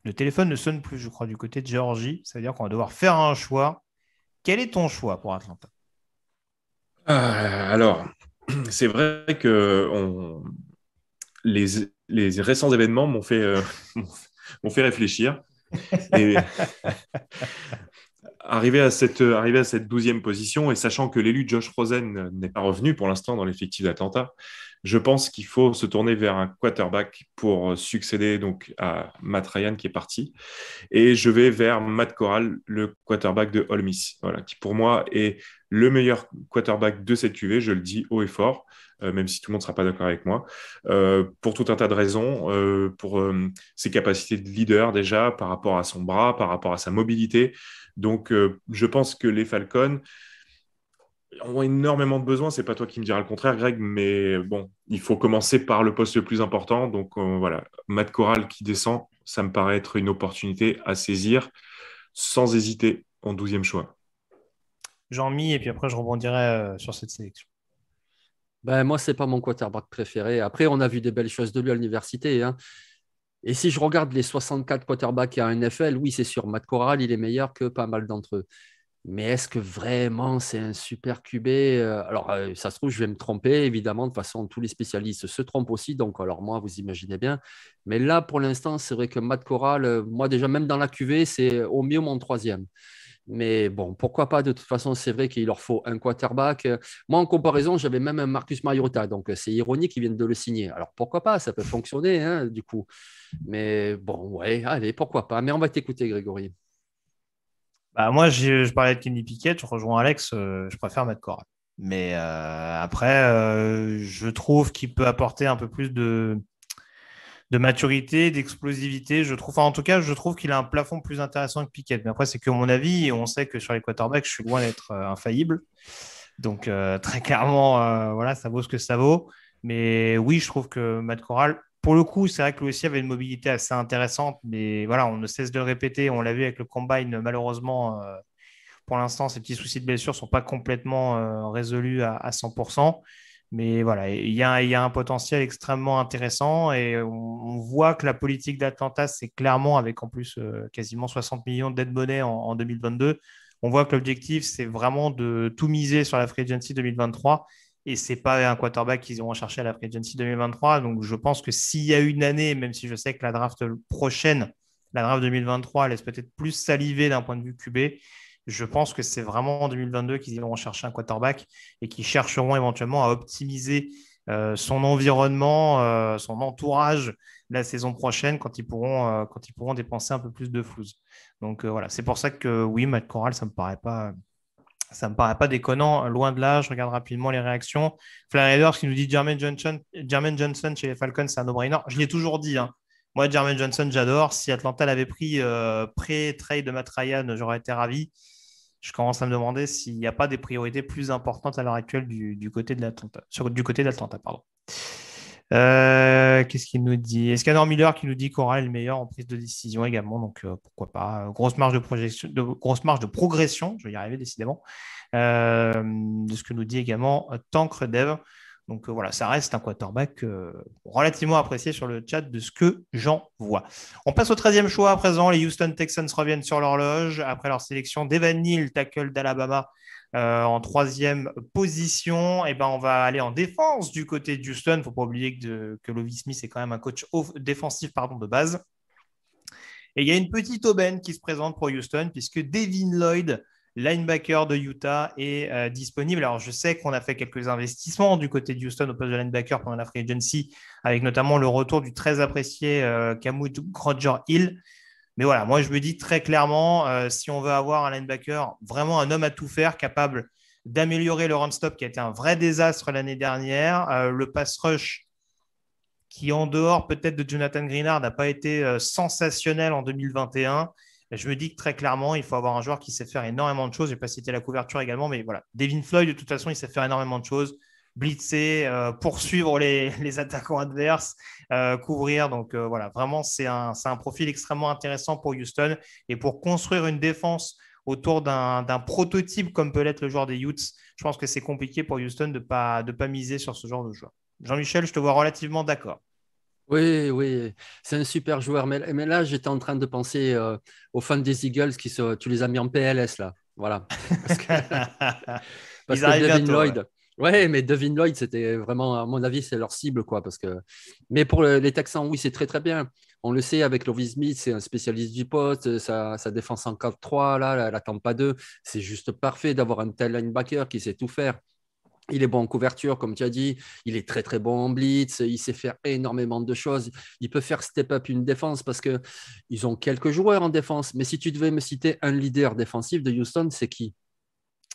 le téléphone ne sonne plus, je crois, du côté de Géorgie. Ça veut dire qu'on va devoir faire un choix. Quel est ton choix pour Atlanta euh, Alors, c'est vrai que les, récents événements m'ont fait, fait réfléchir. Et arrivé à cette 12 euh, à douzième position et sachant que l'élu Josh Rosen n'est pas revenu pour l'instant dans l'effectif d'attentat. Je pense qu'il faut se tourner vers un quarterback pour euh, succéder donc à Matt Ryan qui est parti. Et je vais vers Matt Corral, le quarterback de Ole voilà, qui pour moi est le meilleur quarterback de cette QV, je le dis haut et fort, euh, même si tout le monde ne sera pas d'accord avec moi, euh, pour tout un tas de raisons, pour ses capacités de leader déjà, par rapport à son bras, par rapport à sa mobilité. Donc je pense que les Falcons ont énormément de besoins. C'est pas toi qui me diras le contraire, Greg, mais bon, il faut commencer par le poste le plus important. Donc euh, voilà, Matt Corral qui descend, ça me paraît être une opportunité à saisir sans hésiter en douzième choix. J'en mis et puis après, je rebondirai euh, sur cette sélection. Ben, moi, c'est pas mon quarterback préféré. Après, on a vu des belles choses de lui à l'université. Hein. Et si je regarde les 64 quarterbacks à NFL, oui, c'est sûr, Matt Corral, il est meilleur que pas mal d'entre eux. Mais est-ce que vraiment c'est un super QB euh, Alors, euh, ça se trouve, je vais me tromper. Évidemment, de toute façon, tous les spécialistes se trompent aussi. Donc, alors moi, vous imaginez bien. Mais là, pour l'instant, c'est vrai que Matt Corral, euh, moi déjà, même dans la QV, c'est au mieux mon troisième. Mais bon, pourquoi pas De toute façon, c'est vrai qu'il leur faut un quarterback. Moi, en comparaison, j'avais même un Marcus Mariota. Donc, c'est ironique qu'ils viennent de le signer. Alors, pourquoi pas Ça peut fonctionner, hein, du coup. Mais bon, ouais, allez, pourquoi pas Mais on va t'écouter, Grégory. Bah, moi, je, parlais de Kenny Piquet, je rejoins Alex, euh, je préfère Matt Corral. Mais euh, après, euh, je trouve qu'il peut apporter un peu plus de, de maturité, d'explosivité. Je trouve, en tout cas, je trouve qu'il a un plafond plus intéressant que Piquet. Mais après, c'est que mon avis, et on sait que sur les quarterbacks, je suis loin d'être infaillible. Donc, très clairement, voilà, ça vaut ce que ça vaut. Mais oui, je trouve que Matt Corral pour le coup, c'est vrai que l'OSI avait une mobilité assez intéressante, mais voilà, on ne cesse de le répéter. On l'a vu avec le combine, malheureusement, euh, pour l'instant, ces petits soucis de blessure ne sont pas complètement euh, résolus à, 100%. Mais voilà, il y, a un potentiel extrêmement intéressant et on, voit que la politique d'Atlanta, c'est clairement, avec en plus euh, quasiment 60 millions d'aide monnaie en, en 2022, on voit que l'objectif, c'est vraiment de tout miser sur la Free Agency 2023 et c'est pas un quarterback qu'ils iront chercher à la Free Agency 2023. Donc je pense que s'il y a une année, même si je sais que la draft prochaine, la draft 2023, laisse peut-être plus salivée d'un point de vue QB, je pense que c'est vraiment en 2022 qu'ils iront chercher un quarterback et qu'ils chercheront éventuellement à optimiser euh, son environnement, euh, son entourage la saison prochaine quand ils pourront, euh, quand ils pourront dépenser un peu plus de flouze. Donc voilà, c'est pour ça que oui, Matt Corral, ça me paraît pas, ça me paraît pas déconnant, loin de là. Je regarde rapidement les réactions. Fly qui nous dit Jermaine Johnson, Jermaine Johnson chez les Falcons, c'est un no-brainer. Je l'ai toujours dit. Hein. Moi, Jermaine Johnson, j'adore. Si Atlanta l'avait pris euh, pré-trade de Matt j'aurais été ravi. Je commence à me demander s'il n'y a pas des priorités plus importantes à l'heure actuelle du, côté de l'Atlanta. du côté d'Atlanta, pardon. Euh, qu'est-ce qu'il nous dit Est-ce Miller qui nous dit qu'Aura est le meilleur en prise de décision également Donc euh, pourquoi pas Grosse marge de, projection, de, marge de progression, je vais y arriver décidément, euh, de ce que nous dit également Tancre Dev. Donc voilà, ça reste un quarterback relativement apprécié sur le chat de ce que j'en vois. On passe au 13e choix à présent. Les Houston Texans reviennent sur l'horloge après leur sélection d'Evan Neal, tackle d'Alabama euh, en troisième position, et eh ben, on va aller en défense du côté de Houston. Il ne faut pas oublier que, Lovie Smith est quand même un coach défensif pardon, de base. Et il y a une petite aubaine qui se présente pour Houston, puisque Devin Lloyd, linebacker de Utah, est euh, disponible. Alors, je sais qu'on a fait quelques investissements du côté de Houston au poste de linebacker pendant la free agency, avec notamment le retour du très apprécié Camus euh, Roger Hill. Mais voilà, moi je me dis très clairement, euh, si on veut avoir un linebacker, vraiment un homme à tout faire, capable d'améliorer le run stop qui a été un vrai désastre l'année dernière, euh, le pass rush qui en dehors peut-être de Jonathan Greenard n'a pas été euh, sensationnel en 2021. Je me dis que très clairement, il faut avoir un joueur qui sait faire énormément de choses. Je vais pas citer la couverture également, mais voilà. Devin Floyd, de toute façon, il sait faire énormément de choses blitzer, euh, poursuivre les, attaquants adverses, euh, couvrir. Donc euh, voilà, vraiment, c'est un, profil extrêmement intéressant pour Houston. Et pour construire une défense autour d'un prototype comme peut l'être le joueur des Utes, je pense que c'est compliqué pour Houston de ne pas, miser sur ce genre de joueur. Jean-Michel, je te vois relativement d'accord. Oui, oui, c'est un super joueur. Mais, là, j'étais en train de penser aux fans des Eagles qui se, tu les as mis en PLS là. Voilà. Parce que, Lloyd, Ouais, mais Devin Lloyd, c'était vraiment, à mon avis, c'est leur cible, quoi. Parce que... Mais pour les Texans, oui, c'est très très bien. On le sait avec Lovis Smith, c'est un spécialiste du poste, sa, défense en 4-3, là, elle la pas 2, c'est juste parfait d'avoir un tel linebacker qui sait tout faire. Il est bon en couverture, comme tu as dit. Il est très, très bon en blitz. Il sait faire énormément de choses. Il peut faire step up une défense parce qu'ils ont quelques joueurs en défense. Mais si tu devais me citer un leader défensif de Houston, c'est qui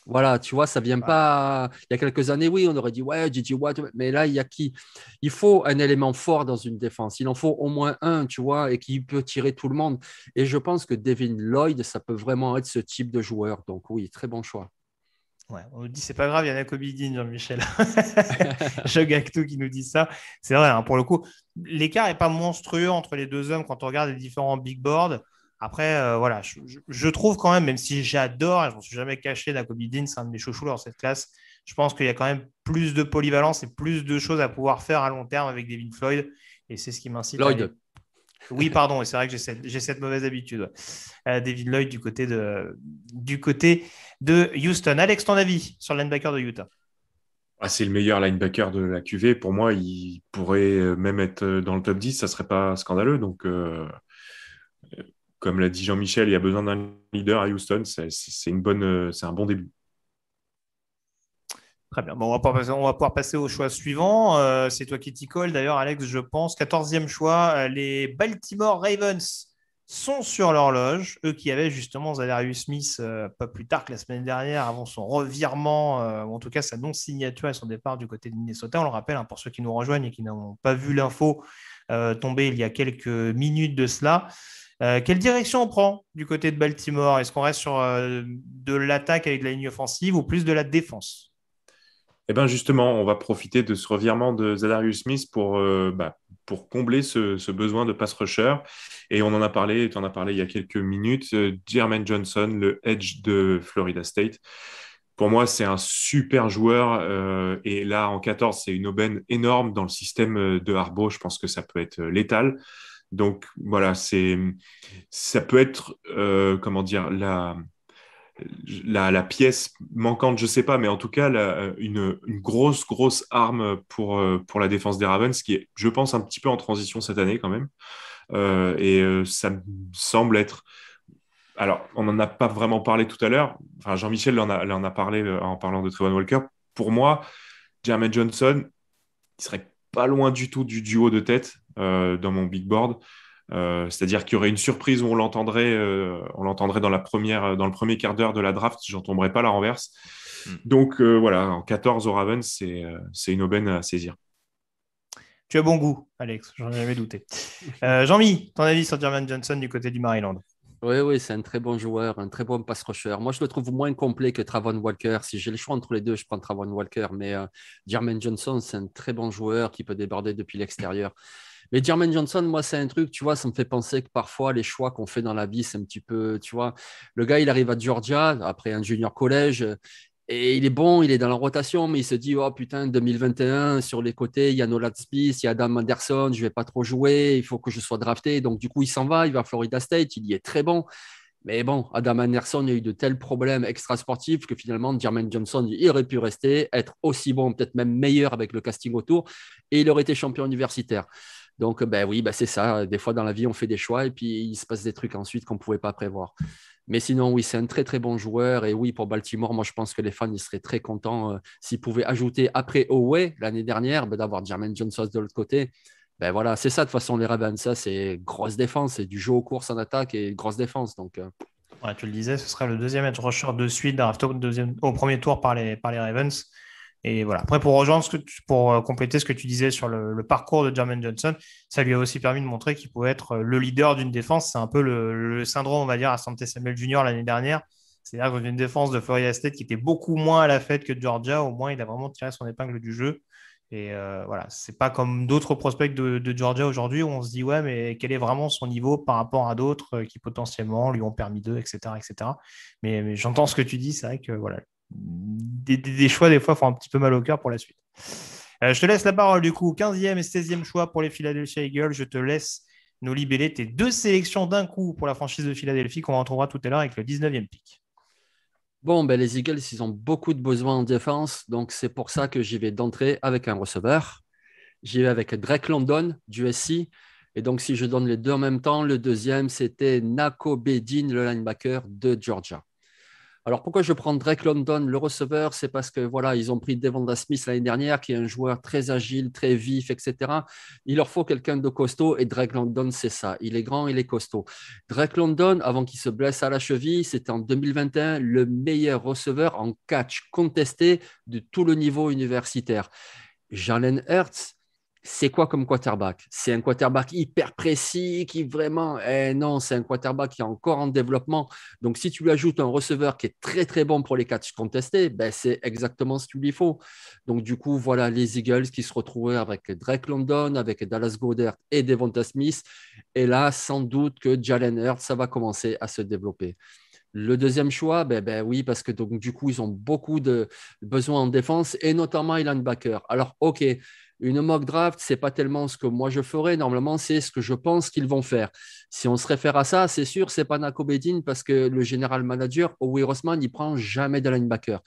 voilà, tu vois, ça vient pas. Il y a quelques années, oui, on aurait dit, ouais, Gigi What, mais là, il y a qui Il faut un élément fort dans une défense. Il en faut au moins un, tu vois, et qui peut tirer tout le monde. Et je pense que Devin Lloyd, ça peut vraiment être ce type de joueur. Donc, oui, très bon choix. Ouais, on nous dit c'est pas grave, il y a Kobe Dean, Jean-Michel. Jug tout qui nous dit ça. C'est vrai, hein, pour le coup, l'écart est pas monstrueux entre les deux hommes quand on regarde les différents big boards. Après, euh, voilà, je, trouve quand même, même si j'adore, et je m'en suis jamais caché, la Dean, c'est un de mes chouchous dans cette classe, je pense qu'il y a quand même plus de polyvalence et plus de choses à pouvoir faire à long terme avec David Floyd. Et c'est ce qui m'incite. Lloyd. Oui, pardon, Et c'est vrai que j'ai cette, mauvaise habitude. Euh, David Lloyd du côté de, du côté de Houston. Alex, ton avis sur le linebacker de Utah ah, c'est le meilleur linebacker de la QV. Pour moi, il pourrait même être dans le top 10, ça ne serait pas scandaleux. Donc, euh, comme l'a dit Jean-Michel, il y a besoin d'un leader à Houston. C'est euh, un bon début. Très bien. on, va pouvoir passer, au choix suivant. Euh, c'est toi qui t'y colle d'ailleurs, Alex, je pense. 14e choix, euh, les Baltimore Ravens sont sur l'horloge. Eux qui avaient justement Zadarius Smith pas plus tard que la semaine dernière, avant son revirement, ou en tout cas sa non-signature et son départ du côté de Minnesota. On le rappelle, hein, pour ceux qui nous rejoignent et qui n'ont pas vu l'info tomber il y a quelques minutes de cela. Euh, quelle direction on prend du côté de Baltimore Est-ce qu'on reste sur euh, de l'attaque avec la ligne offensive ou plus de la défense Eh bien justement, on va profiter de ce revirement de Zadarius Smith pour, euh, bah, combler ce, besoin de pass rusher. Et on en a parlé, tu en as parlé il y a quelques minutes, Jermaine Johnson, le edge de Florida State. Pour moi, c'est un super joueur. et là, en 14, c'est une aubaine énorme dans le système de Harbaugh. Je pense que ça peut être létal. Donc voilà, c'est ça peut être euh, comment dire la, pièce manquante, je sais pas, mais en tout cas une, grosse grosse arme euh, pour la défense des Ravens, qui est, je pense, un petit peu en transition cette année quand même. Euh, et ça semble être alors, on n'en a pas vraiment parlé tout à l'heure. Jean-Michel en a, a parlé en parlant de Trevor Walker. Pour moi, Jeremy Johnson, il serait pas loin du tout du duo de tête euh, dans mon big board. Euh, c'est-à-dire qu'il y aurait une surprise où on l'entendrait, euh, on l'entendrait dans la première, dans le premier quart d'heure de la draft. J'en tomberais pas la renverse. Hmm. Donc voilà, en 14 au Ravens, c'est une aubaine à saisir. Tu as bon goût, Alex, j'en avais douté. Jean-Mi, ton avis sur Jermaine Johnson du côté du Maryland Oui, oui, c'est un très bon joueur, un très bon pass rusher. Moi, je le trouve moins complet que Travon Walker. Si j'ai le choix entre les deux, je prends Travon Walker. Mais Jermaine Johnson, c'est un très bon joueur qui peut déborder depuis l'extérieur. Mais Jermaine Johnson, moi, c'est un truc, tu vois, ça me fait penser que parfois, les choix qu'on fait dans la vie, c'est un petit peu, tu vois, le gars, il arrive à Georgia, après un junior collège, et il est bon, il est dans la rotation, mais il se dit, oh putain, 2021, sur les côtés, il y a Nolan Smith, il y a Adam Anderson, je ne vais pas trop jouer, il faut que je sois drafté. Donc, du coup, il s'en va, il va à Florida State, il y est très bon. Mais bon, Adam Anderson a eu de tels problèmes extrasportifs que finalement, Jermaine Johnson, il aurait pu rester, être aussi bon, peut-être même meilleur avec le casting autour, et il aurait été champion universitaire. Donc, euh, ben oui, ben c'est ça. Des fois, dans la vie, on fait des choix et puis il se passe des trucs ensuite qu'on ne pouvait pas prévoir. Mais sinon, oui, c'est un très, très bon joueur. Et oui, pour Baltimore, moi, je pense que les fans, ils seraient très contents euh, s'ils pouvaient ajouter après Oway l'année dernière, ben, d'avoir Jermaine Johnson de l'autre côté. Ben voilà, c'est ça, de toute façon, les Ravens. Ça, c'est grosse défense. C'est du jeu aux courses en attaque et grosse défense. Donc. Euh. tu le disais, ce sera le deuxième edge rusher de suite, au, premier tour par les, par les Ravens. Et voilà. Après, pour rejoindre ce pour euh, compléter ce que tu disais sur le, parcours de German Johnson, ça lui a aussi permis de montrer qu'il pouvait être euh, le leader d'une défense. C'est un peu le, syndrome, on va dire, à Santé Samuel Junior l'année dernière. C'est-à-dire une défense de Florida State qui était beaucoup moins à la fête que Georgia, au moins il a vraiment tiré son épingle du jeu. Et euh, voilà, c'est pas comme d'autres prospects de, Georgia aujourd'hui où on se dit ouais, mais quel est vraiment son niveau par rapport à d'autres qui potentiellement lui ont permis d'eux, etc., etc. Mais, mais j'entends ce que tu dis, c'est vrai que voilà, des, choix, des fois, font un petit peu mal au cœur pour la suite. Euh, je te laisse la parole, du coup. 15e et 16e choix pour les Philadelphia Eagles. Je te laisse nous libeller tes deux sélections d'un coup pour la franchise de Philadelphie qu'on retrouvera tout à l'heure avec le 19e pick. Bon, ben les Eagles, ils ont beaucoup de besoins en défense, donc c'est pour ça que j'y vais d'entrée avec un receveur. J'y vais avec Drake London du SI. Et donc, si je donne les deux en même temps, le deuxième, c'était Nako Bedin, le linebacker de Georgia. Alors pourquoi je prends Drake London, le receveur C'est parce que voilà, ils ont pris Devonda Smith l'année dernière, qui est un joueur très agile, très vif, etc. Il leur faut quelqu'un de costaud et Drake London, c'est ça. Il est grand, il est costaud. Drake London, avant qu'il se blesse à la cheville, c'était en 2021 le meilleur receveur en catch contesté de tout le niveau universitaire. Jalen Hertz c'est quoi comme quarterback C'est un quarterback hyper précis qui vraiment. Eh non, c'est un quarterback qui est encore en développement. Donc, si tu lui ajoutes un receveur qui est très très bon pour les catchs contestés, ben, c'est exactement ce qu'il lui faut. Donc, du coup, voilà les Eagles qui se retrouvaient avec Drake London, avec Dallas Goddard et Devonta Smith. Et là, sans doute que Jalen Hurts, ça va commencer à se développer. Le deuxième choix, ben, ben oui, parce que donc, du coup, ils ont beaucoup de besoins en défense et notamment les backer. Alors, OK, une mock draft, c'est pas tellement ce que moi je ferais. Normalement, c'est ce que je pense qu'ils vont faire. Si on se réfère à ça, c'est sûr, c'est pas Nako Bedin parce que le général manager, Owe Rossman, il prend jamais de linebacker.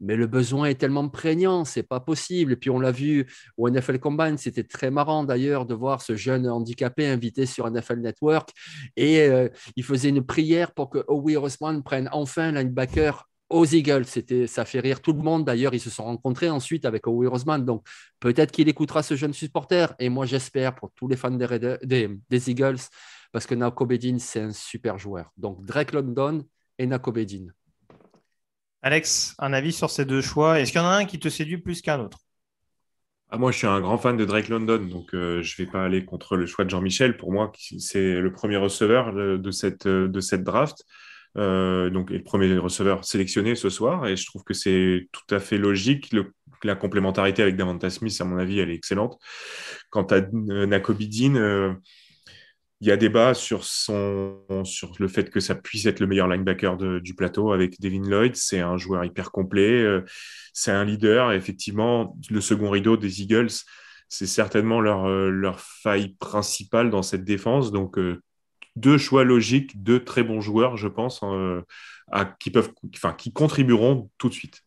Mais le besoin est tellement prégnant, c'est pas possible. Et puis on l'a vu au NFL Combine, c'était très marrant d'ailleurs de voir ce jeune handicapé invité sur NFL Network et euh, il faisait une prière pour que Owe Rossman prenne enfin linebacker aux Eagles. C'était, ça fait rire tout le monde. D'ailleurs, ils se sont rencontrés ensuite avec Howie Roseman. Donc, peut-être qu'il écoutera ce jeune supporter. Et moi, j'espère pour tous les fans des, Eagles, parce que Nako Bedin, c'est un super joueur. Donc, Drake London et Nako Bedin. Alex, un avis sur ces deux choix Est-ce qu'il y en a un qui te séduit plus qu'un autre ah, Moi, je suis un grand fan de Drake London, donc euh, je ne vais pas aller contre le choix de Jean-Michel. Pour moi, c'est le premier receveur euh, de euh, de cette draft. Euh, donc, le premier receveur sélectionné ce soir, et je trouve que c'est tout à fait logique. la complémentarité avec Davanta Smith, à mon avis, elle est excellente. Quant à euh, Nakobi Dean, euh, il y a débat sur, son, sur le fait que ça puisse être le meilleur linebacker du plateau avec Devin Lloyd. C'est un joueur hyper complet, c'est un leader. effectivement, le second rideau des Eagles, c'est certainement leur, leur faille principale dans cette défense. Donc, deux choix logiques, deux très bons joueurs, je pense, euh, qui, peuvent, enfin, qui contribueront tout de suite.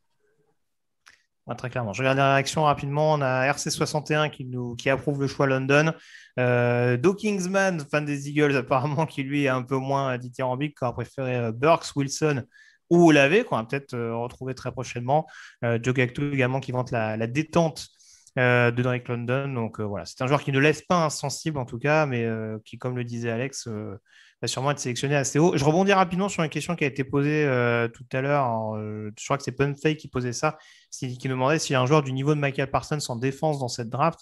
très clairement. Je regarde la réaction rapidement. On a RC61 qui, nous, qui approuve le choix London. Euh, Do Kingsman, fan des Eagles, apparemment, qui lui est un peu moins dithyrambique, qui a préféré euh, Burks, Wilson ou Olavé qu'on va peut-être retrouver très prochainement. Joe également qui vante la détente euh, de Drake London. Donc euh, voilà, c'est un joueur qui ne laisse pas insensible en tout cas, mais euh, qui, comme le disait Alex, va sûrement être sélectionné assez haut. Je rebondis rapidement sur une question qui a été posée tout à l'heure. je crois que c'est Punfay qui posait ça, qui demandait s'il y a un joueur du niveau de Michael Parsons en défense dans cette draft.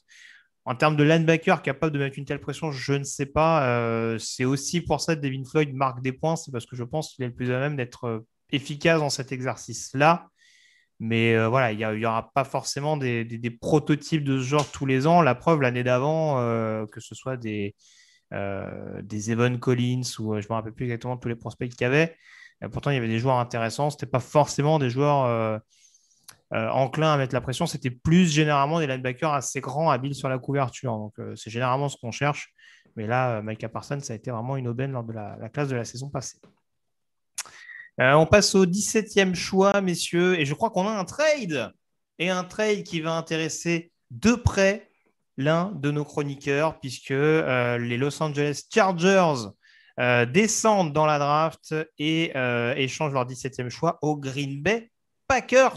En termes de linebacker capable de mettre une telle pression, je ne sais pas. c'est aussi pour ça que Devin Floyd marque des points, c'est parce que je pense qu'il est le plus à même d'être efficace dans cet exercice-là. Mais euh, voilà, il n'y aura pas forcément des, prototypes de ce genre tous les ans. La preuve, l'année d'avant, euh, que ce soit des, euh, Evan Collins ou je ne me rappelle plus exactement tous les prospects qu'il y avait. pourtant, il y avait des joueurs intéressants. Ce n'était pas forcément des joueurs enclins à mettre la pression. C'était plus généralement des linebackers assez grands, habiles sur la couverture. Donc, c'est généralement ce qu'on cherche. Mais là, Mike Parsons, ça a été vraiment une aubaine lors de la classe de la saison passée. Euh, on passe au 17e choix, messieurs, et je crois qu'on a un trade. Et un trade qui va intéresser de près l'un de nos chroniqueurs, puisque euh, les Los Angeles Chargers euh, descendent dans la draft et échangent leur 17e choix au Green Bay Packers,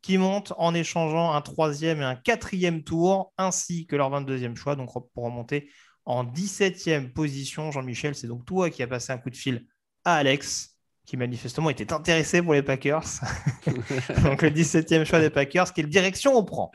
qui montent en échangeant un troisième et un quatrième tour, ainsi que leur 22e choix, donc pour remonter en 17e position. Jean-Michel, c'est donc toi qui as passé un coup de fil à Alex qui manifestement était intéressé pour les Packers. Donc le 17e choix des Packers, quelle direction on prend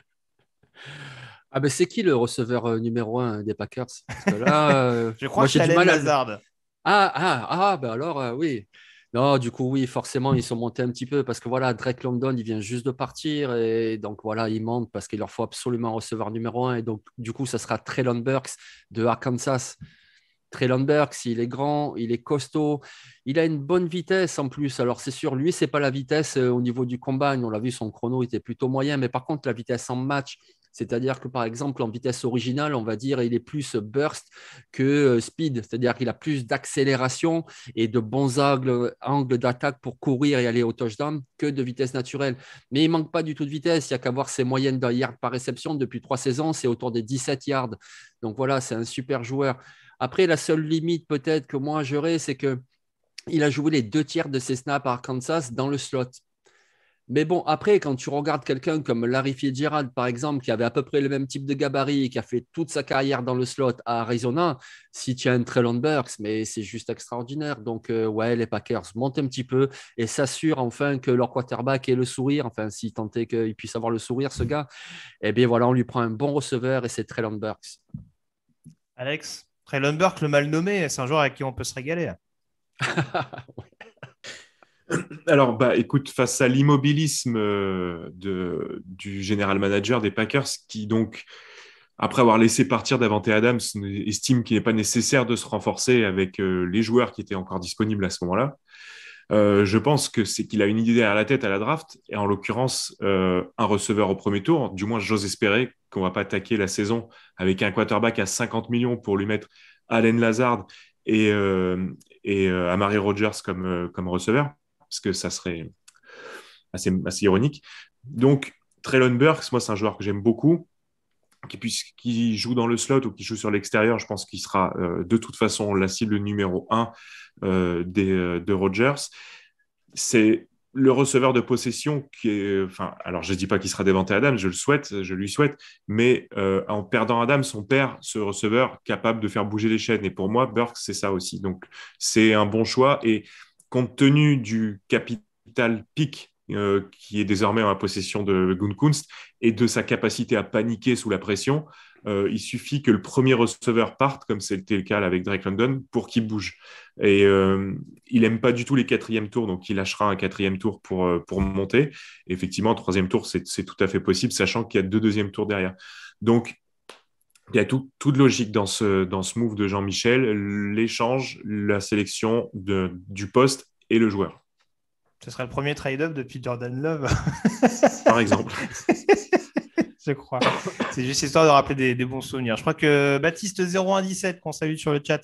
ah ben c'est qui le receveur euh, numéro 1 des Packers euh, Je crois que c'est mal Lazard. Ah, ah, ah, ben alors euh, oui. Non, du coup, oui, forcément, ils sont montés un petit peu parce que voilà, Drake London, il vient juste de partir et donc voilà, ils monte parce qu'il leur faut absolument recevoir numéro un. Et donc, du coup, ça sera Trey Burks de Arkansas Treylon Burks, il est grand, il est costaud, il a une bonne vitesse en plus. Alors c'est sûr, lui, c'est pas la vitesse euh, au niveau du combat. On l'a vu, son chrono était plutôt moyen, mais par contre, la vitesse en match, c'est-à-dire que par exemple, en vitesse originale, on va dire, il est plus burst que euh, speed, c'est-à-dire qu'il a plus d'accélération et de bons angles, d'attaque pour courir et aller au touchdown que de vitesse naturelle. Mais il manque pas du tout de vitesse, il n'y a qu'à voir ses moyennes de yards par réception depuis trois saisons, c'est autour des 17 yards. Donc voilà, c'est un super joueur. Après, la seule limite peut-être que moi j'aurais, c'est que il a joué les deux tiers de ses snaps à Arkansas dans le slot. Mais bon, après, quand tu regardes quelqu'un comme Larry Fitzgerald, par exemple, qui avait à peu près le même type de gabarit et qui a fait toute sa carrière dans le slot à Arizona, si tu as un Trellon Burks, mais c'est juste extraordinaire. Donc, euh, ouais, les Packers montent un petit peu et s'assurent enfin que leur quarterback ait le sourire. Enfin, s'il tentait qu'il puisse avoir le sourire, ce gars, eh bien voilà, on lui prend un bon receveur et c'est Trellon Burks. Alex Traylon le mal nommé, c'est un joueur avec qui on peut se régaler. Alors, bah, écoute, face à l'immobilisme euh, du général manager des Packers, qui donc, après avoir laissé partir Davante Adams, estime qu'il n'est pas nécessaire de se renforcer avec euh, les joueurs qui étaient encore disponibles à ce moment-là, euh, je pense que c'est qu'il a une idée à la tête à la draft, et en l'occurrence, euh, un receveur au premier tour. Du moins, j'ose espérer qu'on ne va pas attaquer la saison avec un quarterback à 50 millions pour lui mettre Alain Lazard et, euh, et Amari Rogers comme, comme receveur, parce que ça serait assez, assez ironique. Donc, Traylon Burks, moi, c'est un joueur que j'aime beaucoup qui, puisse, qui joue dans le slot ou qui joue sur l'extérieur, je pense qu'il sera euh, de toute façon la cible numéro un euh, euh, de Rodgers. C'est le receveur de possession qui est, enfin, alors je ne dis pas qu'il sera déventé Adam, je le souhaite, je lui souhaite, mais en perdant Adam, son père, ce receveur capable de faire bouger les chaînes. Et pour moi, Burke, c'est ça aussi. Donc, c'est un bon choix. Et compte tenu du capital pic euh, qui est désormais en la possession de Gunkunst, et de sa capacité à paniquer sous la pression. Euh, il suffit que le premier receveur parte, comme c'était le cas avec Drake London, pour qu'il bouge. Et euh, il n'aime pas du tout les quatrièmes tours, donc il lâchera un quatrième tour pour, pour monter. effectivement, un troisième tour, c'est tout à fait possible, sachant qu'il y a deux deuxièmes tours derrière. Donc, il y a toute logique dans ce, dans ce move de Jean-Michel, l'échange, la sélection de, du poste et le joueur. Ce serait le premier trade-up depuis Jordan Love. Par exemple. je crois. C'est juste histoire de rappeler des, bons souvenirs. Je crois que Baptiste0117, qu'on salue sur le chat,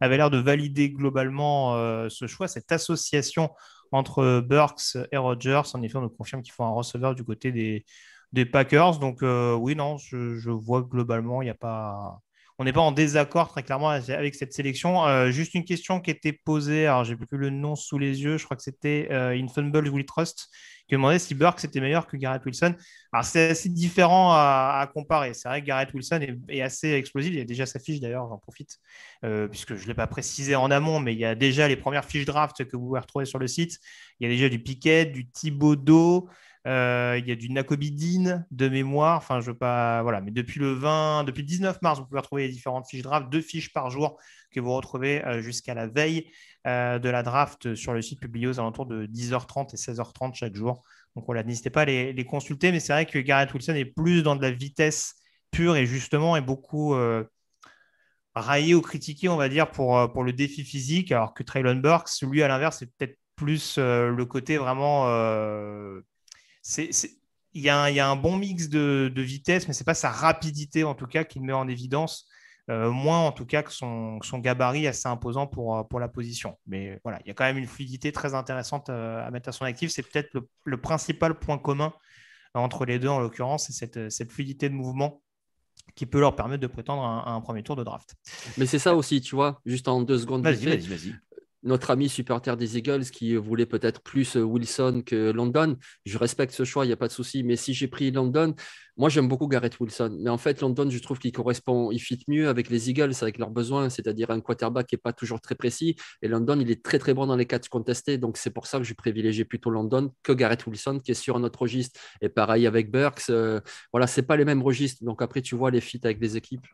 avait l'air de valider globalement euh, ce choix, cette association entre Burks et Rogers. En effet, on nous confirme qu'il faut un receveur du côté des, Packers. Donc euh, oui, non, je, je vois globalement, il n'y a pas on n'est pas en désaccord très clairement avec cette sélection. Euh, juste une question qui était posée, alors j'ai plus le nom sous les yeux, je crois que c'était euh, Fumble Will Trust, qui demandait si Burke c'était meilleur que Garrett Wilson. Alors c'est assez différent à, comparer. C'est vrai que Garrett Wilson est, assez explosif. Il y a déjà sa fiche d'ailleurs, j'en profite, euh, puisque je ne l'ai pas précisé en amont, mais il y a déjà les premières fiches draft que vous pouvez retrouver sur le site. Il y a déjà du Piquet, du Thibaudot. Euh, il y a du nacobidine de mémoire. Enfin, je veux pas. Voilà. Mais depuis le 20, depuis le 19 mars, vous pouvez retrouver les différentes fiches draft, deux fiches par jour que vous retrouvez euh, jusqu'à la veille euh, de la draft sur le site publié aux alentours de 10h30 et 16h30 chaque jour. Donc voilà, n'hésitez pas à les, consulter. Mais c'est vrai que Garrett Wilson est plus dans de la vitesse pure et justement est beaucoup raillé ou critiqué, on va dire, pour, pour le défi physique. Alors que Traylon Burks, lui, à l'inverse, c'est peut-être plus le côté vraiment. Euh, c'est il y, a un bon mix de, vitesse, mais c'est pas sa rapidité en tout cas qui met en évidence. Euh, moins en tout cas que son, gabarit assez imposant pour, euh, pour la position. Mais voilà, il y a quand même une fluidité très intéressante euh, à mettre à son actif. C'est peut-être le, principal point commun entre les deux en l'occurrence, c'est cette, fluidité de mouvement qui peut leur permettre de prétendre un, à un premier tour de draft. Mais c'est ça aussi, tu vois, juste en deux secondes. Vas-y, vas-y, vas-y notre ami supporter des Eagles qui voulait peut-être plus euh, Wilson que London. Je respecte ce choix, il n'y a pas de souci. Mais si j'ai pris London, moi j'aime beaucoup Garrett Wilson. Mais en fait, London, je trouve qu'il correspond, il fit mieux avec les Eagles, avec leurs besoins, c'est-à-dire un quarterback qui n'est pas toujours très précis. Et London, il est très très bon dans les catchs contestés. Donc c'est pour ça que je privilégie plutôt London que Garrett Wilson qui est sur notre registre. Et pareil avec Burks. Euh, voilà, ce pas les mêmes registres. Donc après, tu vois les fits avec les équipes.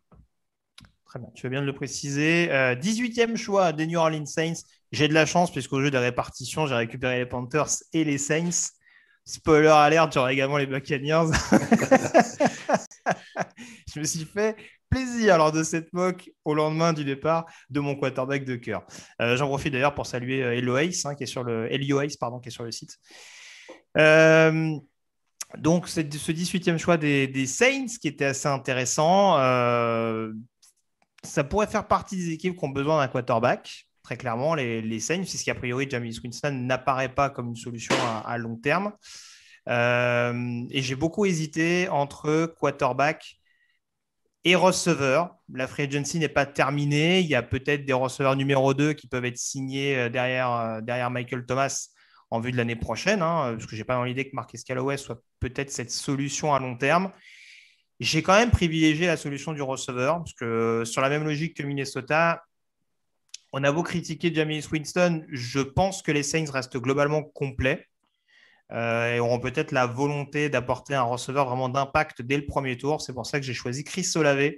Très bien, tu veux bien de le préciser. 18e euh, choix des New Orleans Saints. J'ai de la chance puisqu'au jeu des répartitions, j'ai récupéré les Panthers et les Saints. Spoiler alerte, j'aurai également les Buccaneers. je me suis fait plaisir lors de cette moque au lendemain du départ de mon quarterback de cœur. Euh, j'en profite d'ailleurs pour saluer euh, Eloace, hein, qui est sur le pardon, qui est sur le site. Euh, donc, ce 18e choix des, Saints qui était assez intéressant ça pourrait faire partie des équipes qui ont besoin d'un quarterback, très clairement, les, les Saints, a priori, Jamie Winston n'apparaît pas comme une solution à, long terme. Euh, et j'ai beaucoup hésité entre quarterback et receveur. La free agency n'est pas terminée. Il y a peut-être des receveurs numéro 2 qui peuvent être signés euh, euh, derrière, Michael Thomas en vue de l'année prochaine, hein, parce que je n'ai pas l'idée que Marcus Calloway soit peut-être cette solution à long terme. J'ai quand même privilégié la solution du receveur, parce que euh, sur la même logique que Minnesota, on a beau critiquer Jamie Winston, je pense que les Saints restent globalement complets euh, et auront peut-être la volonté d'apporter un receveur vraiment d'impact dès le premier tour. C'est pour ça que j'ai choisi Chris Olave,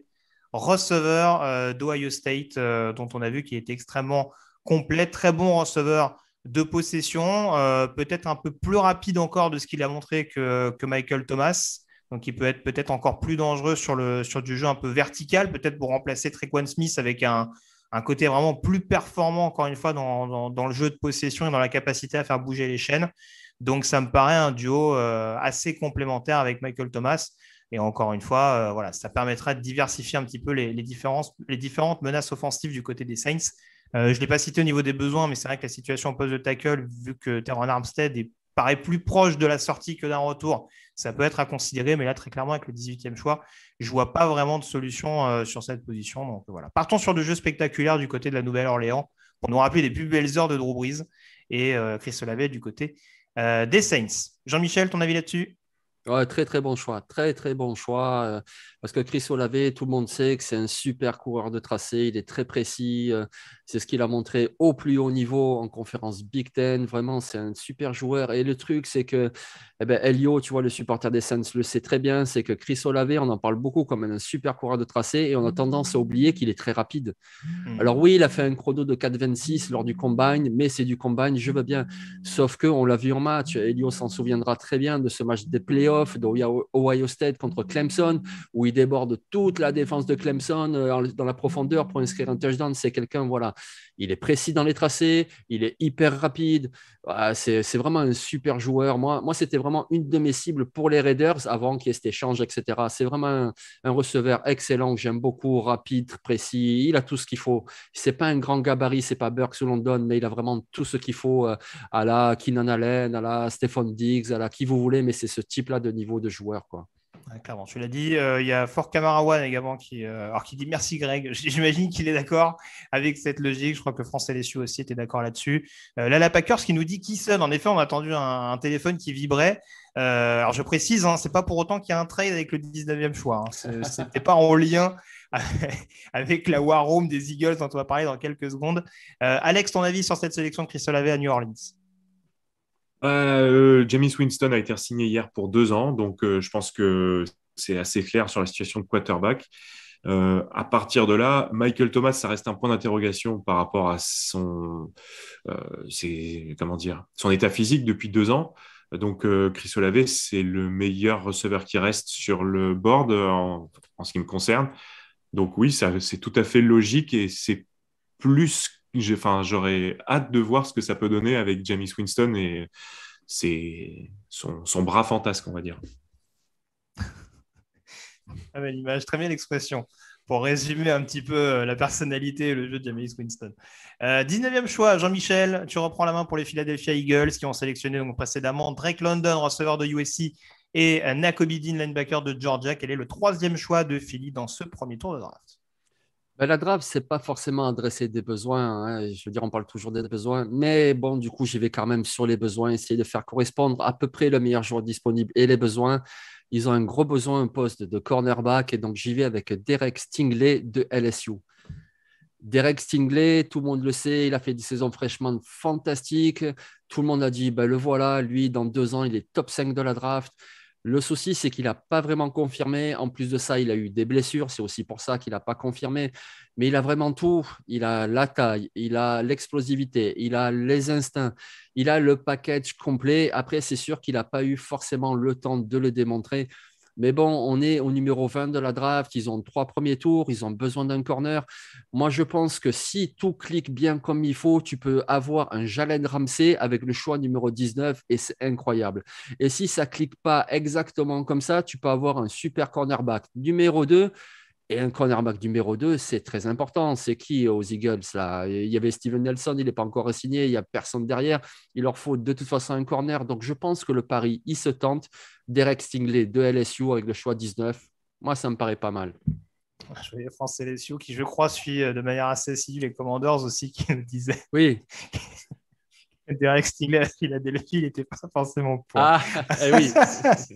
receveur euh, d'Ohio State, dont on a vu qu'il était extrêmement complet, très bon receveur de possession, peut-être un peu plus rapide encore de ce qu'il a montré que Michael Thomas. Donc, il peut être peut-être encore plus dangereux sur, le, sur du jeu un peu vertical, peut-être pour remplacer Trequan Smith avec un, côté vraiment plus performant, encore une fois, dans, le jeu de possession et dans la capacité à faire bouger les chaînes. Donc, ça me paraît un duo euh, assez complémentaire avec Michael Thomas. Et encore une fois, euh, voilà, ça permettra de diversifier un petit peu les, les, différentes menaces offensives du côté des Saints. Euh, je ne l'ai pas cité au niveau des besoins, mais c'est vrai que la situation pose de tackle, vu que Terran Armstead est, paraît plus proche de la sortie que d'un retour, ça peut être à considérer, mais là, très clairement, avec le 18e choix, je ne vois pas vraiment de solution euh, sur cette position. Donc voilà. Partons sur le jeu spectaculaire du côté de la Nouvelle-Orléans On nous rappelle les plus belles heures de Drew Brees et euh, Chris Olavé du côté euh, des Saints. Jean-Michel, ton avis là-dessus très très bon choix, très très bon choix, parce que Chris Olavé, tout le monde sait que c'est un super coureur de tracé, il est très précis, c'est ce qu'il a montré au plus haut niveau en conférence Big Ten. Vraiment, c'est un super joueur. Et le truc, c'est que eh ben, Elio, tu vois, le supporter des Saints le sait très bien. C'est que Chris Olave, on en parle beaucoup comme un super coureur de tracé et on a tendance à oublier qu'il est très rapide. Hmm. Alors oui, il a fait un chrono de 4,26 lors du combine, mais c'est du combine, je veux bien. Sauf que on l'a vu en match. Elio s'en souviendra très bien de ce match des playoffs Ohio State contre Clemson où il déborde toute la défense de Clemson euh, dans la profondeur pour inscrire un touchdown. C'est quelqu'un, voilà. Il est précis dans les tracés, il est hyper rapide. Ah, c'est vraiment un super joueur. Moi, moi c'était vraiment une de mes cibles pour les Raiders avant qu'il y ait cet échange, etc. C'est vraiment un, receveur excellent que j'aime beaucoup, rapide, précis. Il a tout ce qu'il faut. Ce n'est pas un grand gabarit, c'est pas Burks ou London, mais il a vraiment tout ce qu'il faut euh, à la Keenan Allen, à la Stephon Diggs, à la qui vous voulez, mais c'est ce type-là de niveau de joueur. quoi clairement, tu l'as dit. Euh, il y a Fort Camarawan également qui, euh, qui dit merci Greg. J'imagine qu'il est d'accord avec cette logique. Je crois que France LSU aussi était d'accord là-dessus. Euh, la Packers qui nous dit qui sonne. En effet, on a attendu un, téléphone qui vibrait. Euh, alors je précise, hein, c'est pas pour autant qu'il y a un trade avec le 19e choix. Hein. C'était pas en lien avec la War Room des Eagles dont on va parler dans quelques secondes. Euh, Alex, ton avis sur cette sélection de Chris Lavé à New Orleans bah, euh, James Winston a été signé hier pour deux ans, donc euh, je pense que c'est assez clair sur la situation de quarterback. Euh, à partir de là, Michael Thomas, ça reste un point d'interrogation par rapport à son, euh, comment dire, son état physique depuis deux ans. Donc, Chris Olave, c'est le meilleur receveur qui reste sur le board en, en ce qui me concerne. Donc oui, c'est tout à fait logique et c'est plus j'aurais hâte de voir ce que ça peut donner avec Jamie Winston et c'est son, bras fantasque, on va dire. Très ah, bien l'image, très bien l'expression. Pour résumer un petit peu euh, la personnalité et le jeu de Jamie Winston. 19e euh, choix, Jean-Michel, tu reprends la main pour les Philadelphia Eagles qui ont sélectionné précédemment Drake London, receveur de USC, et euh, Nakobe Dean, linebacker de Georgia, quel est le troisième choix de Philly dans ce premier tour de draft ben, la draft, c'est pas forcément adresser des besoins. Hein. Je veux dire, on parle toujours des besoins. Mais bon, du coup, j'y vais quand même sur les besoins, essayer de faire correspondre à peu près le meilleur joueur disponible et les besoins. Ils ont un gros besoin, un poste de cornerback. Et donc, j'y vais avec Derek Stingley de LSU. Derek Stingley, tout le monde le sait, il a fait des saisons fraîchement fantastiques. Tout le monde a dit, ben, le voilà, lui, dans deux ans, il est top 5 de la draft. Le souci, c'est qu'il n'a pas vraiment confirmé. En plus de ça, il a eu des blessures. C'est aussi pour ça qu'il n'a pas confirmé. Mais il a vraiment tout. Il a la taille, il a l'explosivité, il a les instincts, il a le package complet. Après, c'est sûr qu'il n'a pas eu forcément le temps de le démontrer. Mais bon, on est au numéro 20 de la draft, ils ont trois premiers tours, ils ont besoin d'un corner. Moi, je pense que si tout clique bien comme il faut, tu peux avoir un Jalen Ramsey avec le choix numéro 19 et c'est incroyable. Et si ça clique pas exactement comme ça, tu peux avoir un super cornerback. Numéro 2, et un cornerback numéro 2, c'est très important. C'est qui aux Eagles là Il y avait Steven Nelson, il n'est pas encore signé, il n'y a personne derrière. Il leur faut de toute façon un corner. Donc je pense que le pari, il se tente. Derek Stingley de LSU avec le choix 19, moi, ça me paraît pas mal. Ah, je vais France LSU qui, je crois, suit euh, de manière assez assidue les Commanders aussi, qui nous disaient. Oui. Derek Stingley à Philadelphie, il n'était pas forcément pour. Ah, eh oui.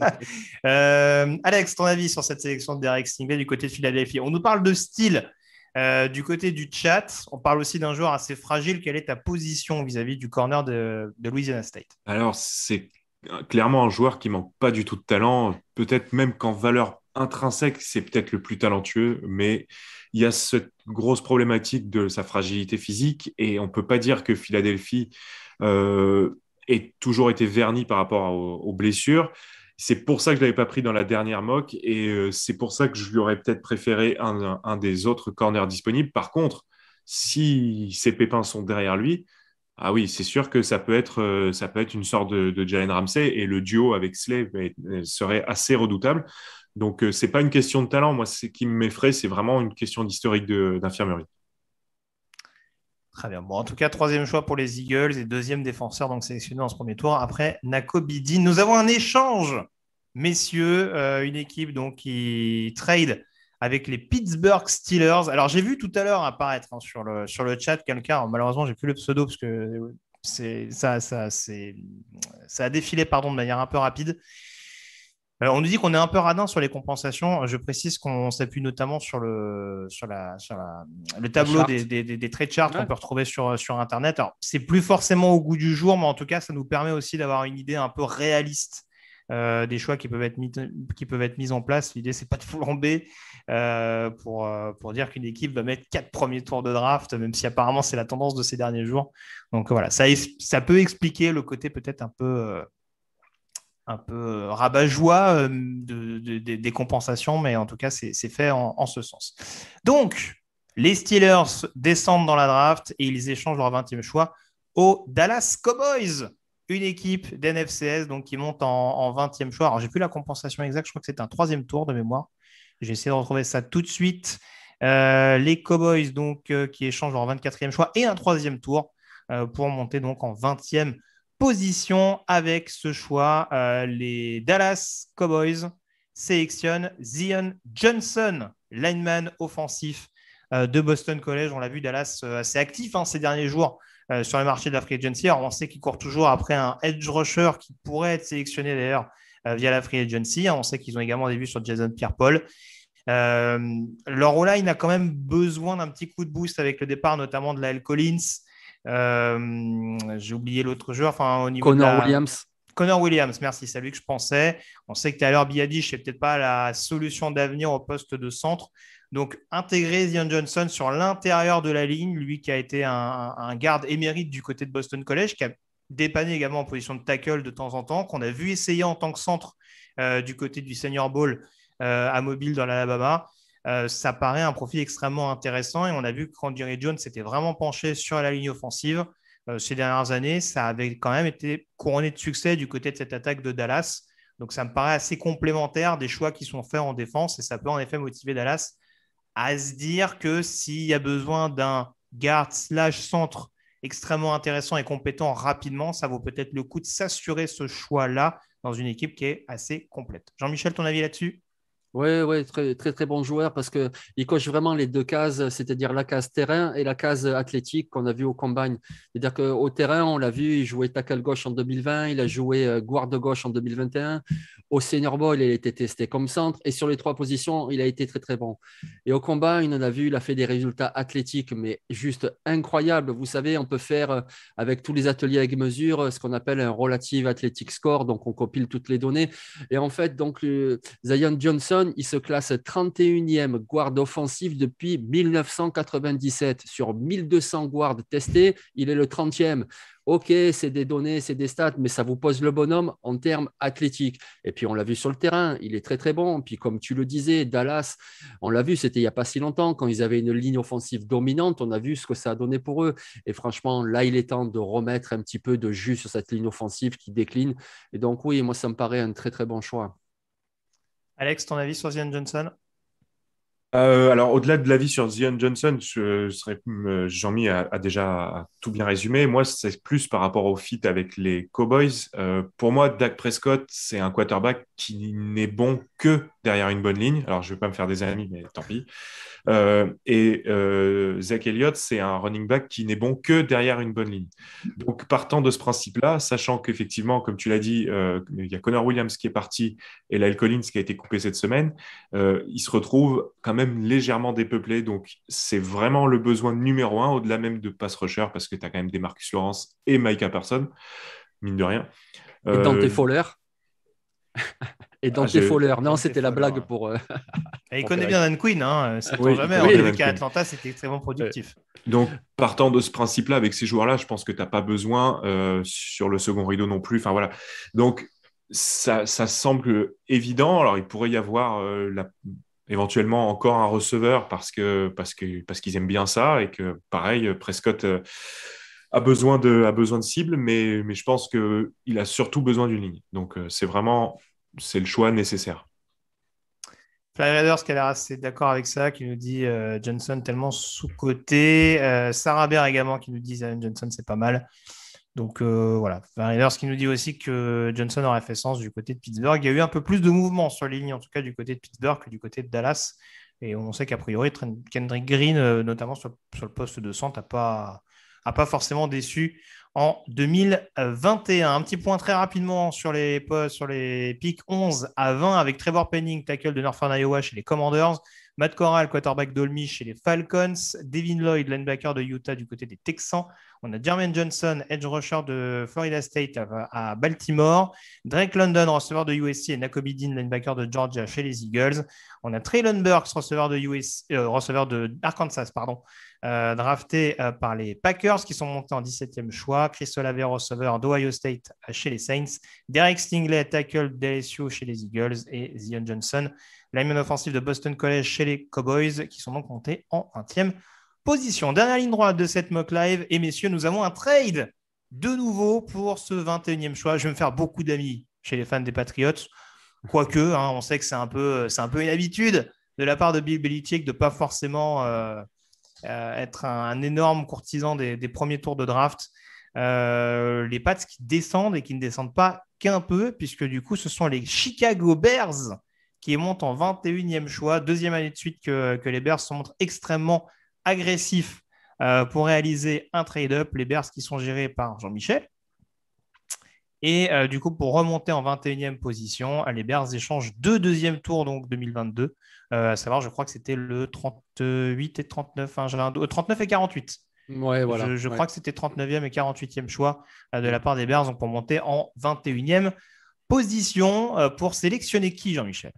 Euh, Alex, ton avis sur cette sélection de Derek Stingley du côté de Philadelphie On nous parle de style euh, du côté du chat. On parle aussi d'un joueur assez fragile. Quelle est ta position vis-à-vis du corner de, Louisiana State Alors, c'est clairement un joueur qui manque pas du tout de talent. Peut-être même qu'en valeur intrinsèque, c'est peut-être le plus talentueux, mais il y a cette grosse problématique de sa fragilité physique et on ne peut pas dire que Philadelphie euh, et toujours été verni par rapport aux, blessures. C'est pour ça que je ne l'avais pas pris dans la dernière moque et euh, c'est pour ça que je lui aurais peut-être préféré un, des autres corners disponibles. Par contre, si ses pépins sont derrière lui, ah oui, c'est sûr que ça peut être, euh, ça peut être une sorte de, Jalen Ramsey et le duo avec Slay serait assez redoutable. Donc, ce n'est pas une question de talent. Moi, ce qui m'effraie, c'est vraiment une question d'historique d'infirmerie. Très bien. Bon, en tout cas, troisième choix pour les Eagles et deuxième défenseur donc sélectionné en ce premier tour après Nako Nous avons un échange, messieurs, euh, une équipe donc qui trade avec les Pittsburgh Steelers. Alors j'ai vu tout à l'heure apparaître hein, sur, le, sur le chat quelqu'un. Malheureusement, j'ai plus le pseudo parce que ça, ça, ça a défilé pardon, de manière un peu rapide on nous dit qu'on est un peu radin sur les compensations. Je précise qu'on s'appuie notamment sur le, le tableau des, des, des, charts qu'on peut retrouver sur, sur Internet. Alors, c'est plus forcément au goût du jour, mais en tout cas, ça nous permet aussi d'avoir une idée un peu réaliste euh, des choix qui peuvent être mis, qui peuvent être en place. L'idée, c'est pas de flamber euh, pour, euh, pour dire qu'une équipe va mettre quatre premiers tours de draft, même si apparemment c'est la tendance de ces derniers jours. Donc voilà, ça, ça peut expliquer le côté peut-être un peu un peu euh, rabat-joie euh, des compensations, mais en tout cas, c'est fait en, ce sens. Donc, les Steelers descendent dans la draft et ils échangent leur 20e choix aux Dallas Cowboys, une équipe d'NFCS donc, qui monte en, 20e choix. Alors, j'ai plus la compensation exacte, je crois que c'est un troisième tour de mémoire. J'ai essayé de retrouver ça tout de suite. Euh, les Cowboys donc, qui échangent leur 24e choix et un troisième tour pour monter donc en 20e position avec ce choix. Euh, les Dallas Cowboys sélectionnent Zion Johnson, lineman offensif euh, de Boston College. On l'a vu, Dallas euh, assez actif hein, ces derniers jours sur le marché de la free agency. on sait qu'ils courent toujours après un edge rusher qui pourrait être sélectionné d'ailleurs via la free agency. On sait qu'ils ont également des vues sur Jason Pierre-Paul. leur O-line a quand même besoin d'un petit coup de boost avec le départ notamment de la L. Collins, euh, j'ai oublié l'autre joueur. Enfin, au niveau Connor Williams. Connor Williams, merci, c'est lui que je pensais. On sait que tout à l'heure, Biadish n'est peut-être pas la solution d'avenir au poste de centre. Donc, intégrer Zion Johnson sur l'intérieur de la ligne, lui qui a été un, garde émérite du côté de Boston College, qui a dépanné également en position de tackle de temps en temps, qu'on a vu essayer en tant que centre euh, du côté du Senior Bowl euh, à Mobile dans l'Alabama. Euh, ça paraît un profil extrêmement intéressant et on a vu que Randy Jones s'était vraiment penché sur la ligne offensive euh, ces dernières années. Ça avait quand même été couronné de succès du côté de cette attaque de Dallas. Donc ça me paraît assez complémentaire des choix qui sont faits en défense et ça peut en effet motiver Dallas à se dire que s'il y a besoin d'un garde slash centre extrêmement intéressant et compétent rapidement, ça vaut peut-être le coup de s'assurer ce choix-là dans une équipe qui est assez complète. Jean-Michel, ton avis là-dessus oui, ouais, très, très très bon joueur parce qu'il coche vraiment les deux cases, c'est-à-dire la case terrain et la case athlétique qu'on a vu au combine. C'est-à-dire qu'au terrain, on l'a vu, il jouait tackle gauche en 2020, il a joué euh, guard gauche en 2021. Au senior ball, il a été testé comme centre et sur les trois positions, il a été très très bon. Et au combine, on a vu, il a fait des résultats athlétiques, mais juste incroyables. Vous savez, on peut faire euh, avec tous les ateliers avec mesure euh, ce qu'on appelle un relative athletic score, donc on compile toutes les données. Et en fait, donc Zion Johnson, il se classe 31e guard offensif depuis 1997. Sur 1200 guards testés, il est le 30e. Ok, c'est des données, c'est des stats, mais ça vous pose le bonhomme en termes athlétiques. Et puis, on l'a vu sur le terrain, il est très, très bon. Puis, comme tu le disais, Dallas, on l'a vu, c'était il n'y a pas si longtemps, quand ils avaient une ligne offensive dominante, on a vu ce que ça a donné pour eux. Et franchement, là, il est temps de remettre un petit peu de jus sur cette ligne offensive qui décline. Et donc, oui, moi, ça me paraît un très, très bon choix. Alex, ton avis sur Zion Johnson euh, alors, au-delà de l'avis sur Zion Johnson, je, euh, Jean-Mi a, déjà tout bien résumé. Moi, c'est plus par rapport au fit avec les Cowboys. Euh, pour moi, Dak Prescott, c'est un quarterback qui n'est bon que derrière une bonne ligne. Alors, je ne vais pas me faire des amis, mais tant pis. Euh, et euh, Zach Elliott, c'est un running back qui n'est bon que derrière une bonne ligne. Donc, partant de ce principe-là, sachant qu'effectivement, comme tu l'as dit, euh, il y a Connor Williams qui est parti et Lyle Collins qui a été coupé cette semaine, il se retrouve quand même légèrement dépeuplé. Donc, c'est vraiment le besoin numéro un, au-delà même de pass rusher, parce que tu as quand même des Marcus Lawrence et Micah Person, mine de rien. Et Dante Fowler et Dante ah, Fowler. Non, c'était la blague pour. Euh, il connaît bien Dan Quinn, hein. ne euh, oui, jamais. Hein, oui, oui, cas, Atlanta, c'était extrêmement productif. Euh, donc, partant de ce principe-là, avec ces joueurs-là, je pense que tu n'as pas besoin sur le second rideau non plus. Enfin, voilà. Donc, ça, ça semble évident. Alors, il pourrait y avoir la... éventuellement encore un receveur parce que parce que parce qu'ils aiment bien ça et que pareil, Prescott. a besoin de a besoin de cible, mais, mais je pense qu'il a surtout besoin d'une ligne. Donc c'est vraiment c'est le choix nécessaire. Flyraders qui a l'air assez d'accord avec ça, qui nous dit euh, Johnson tellement sous-côté. Euh, Sarah Bear également qui nous dit Johnson, c'est pas mal. Donc euh, voilà. Flyraders qui nous dit aussi que Johnson aurait fait sens du côté de Pittsburgh. Il y a eu un peu plus de mouvement sur les lignes, en tout cas du côté de Pittsburgh que du côté de Dallas. Et on sait qu'a priori, Kendrick Green, notamment sur, le poste de centre, n'a a pas forcément déçu en 2021. Un petit point très rapidement sur les postes, pics 11 à 20 avec Trevor Penning, tackle de Northern Iowa chez les Commanders. Matt Corral, quarterback Dolmy chez les Falcons. Devin Lloyd, linebacker de Utah du côté des Texans. On a Jermaine Johnson, edge rusher de Florida State à Baltimore. Drake London, receveur de USC et Nakobe Dean, linebacker de Georgia chez les Eagles. On a Traylon Burks, receveur de, euh, de Arkansas, pardon, euh, drafté euh, par les Packers qui sont montés en 17e choix. Chris Olave, receveur d'Ohio State chez les Saints. Derek Stingley, tackle d'LSU chez les Eagles. Et Zion Johnson, lineman offensif de Boston College chez les Cowboys qui sont donc montés en 20e position. Dernière ligne droite de cette mock live. Et messieurs, nous avons un trade de nouveau pour ce 21e choix. Je vais me faire beaucoup d'amis chez les fans des Patriots. Quoique, hein, on sait que c'est un peu, c'est un peu une habitude de la part de Bill Belichick de pas forcément euh, euh, être un, énorme courtisan des, premiers tours de draft. Euh, les Pats qui descendent et qui ne descendent pas qu'un peu, puisque du coup, ce sont les Chicago Bears qui montent en 21e choix, deuxième année de suite que, les Bears se montrent extrêmement agressifs euh, pour réaliser un trade-up. Les Bears qui sont gérés par Jean-Michel, et euh, du coup, pour remonter en 21e position, euh, les Bears échangent deux deuxièmes tours, donc 2022, euh, à savoir, je crois que c'était le 38 et 39, 39 hein, et 48. Ouais, voilà. Je, crois que c'était 39e et 48e choix de la part des Bears, pour monter en 21e position pour sélectionner qui, Jean-Michel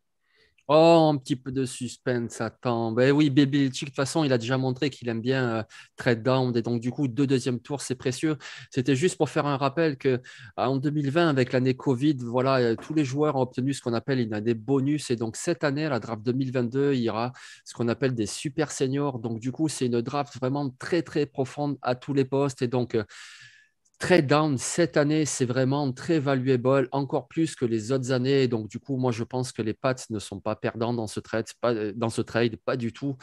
Oh, un petit peu de suspense, tombe, Ben oui, Bébé de toute façon, il a déjà montré qu'il aime bien euh, trade down. Et donc, du coup, deux deuxième tours, c'est précieux. C'était juste pour faire un rappel que euh, en 2020, avec l'année Covid, voilà, euh, tous les joueurs ont obtenu ce qu'on appelle une année bonus. Et donc, cette année, la draft 2022, il y aura ce qu'on appelle des super seniors. Donc, du coup, c'est une draft vraiment très, très profonde à tous les postes. Et donc, très down cette année. C'est vraiment très valuable, encore plus que les autres années. Donc, du coup, moi, je pense que les Pats ne sont pas perdants dans ce trade, pas, euh, dans ce trade, pas du tout.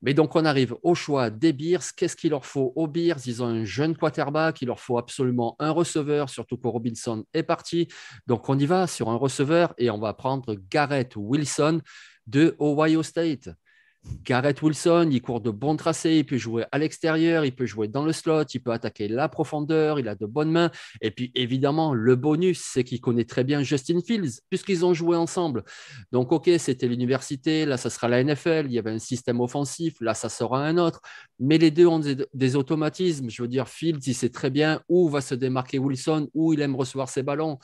Mais donc, on arrive au choix des Bears. Qu'est-ce qu'il leur faut aux Bears Ils ont un jeune quarterback. Il leur faut absolument un receveur, surtout que Robinson est parti. Donc, on y va sur un receveur et on va prendre Garrett Wilson de Ohio State. Garrett Wilson, il court de bons tracés, il peut jouer à l'extérieur, il peut jouer dans le slot, il peut attaquer la profondeur, il a de bonnes mains. Et puis évidemment, le bonus, c'est qu'il connaît très bien Justin Fields, puisqu'ils ont joué ensemble. Donc ok, c'était l'université, là ça sera la NFL, il y avait un système offensif, là ça sera un autre. Mais les deux ont des, des automatismes. Je veux dire, Fields, il sait très bien où va se démarquer Wilson, où il aime recevoir ses ballons.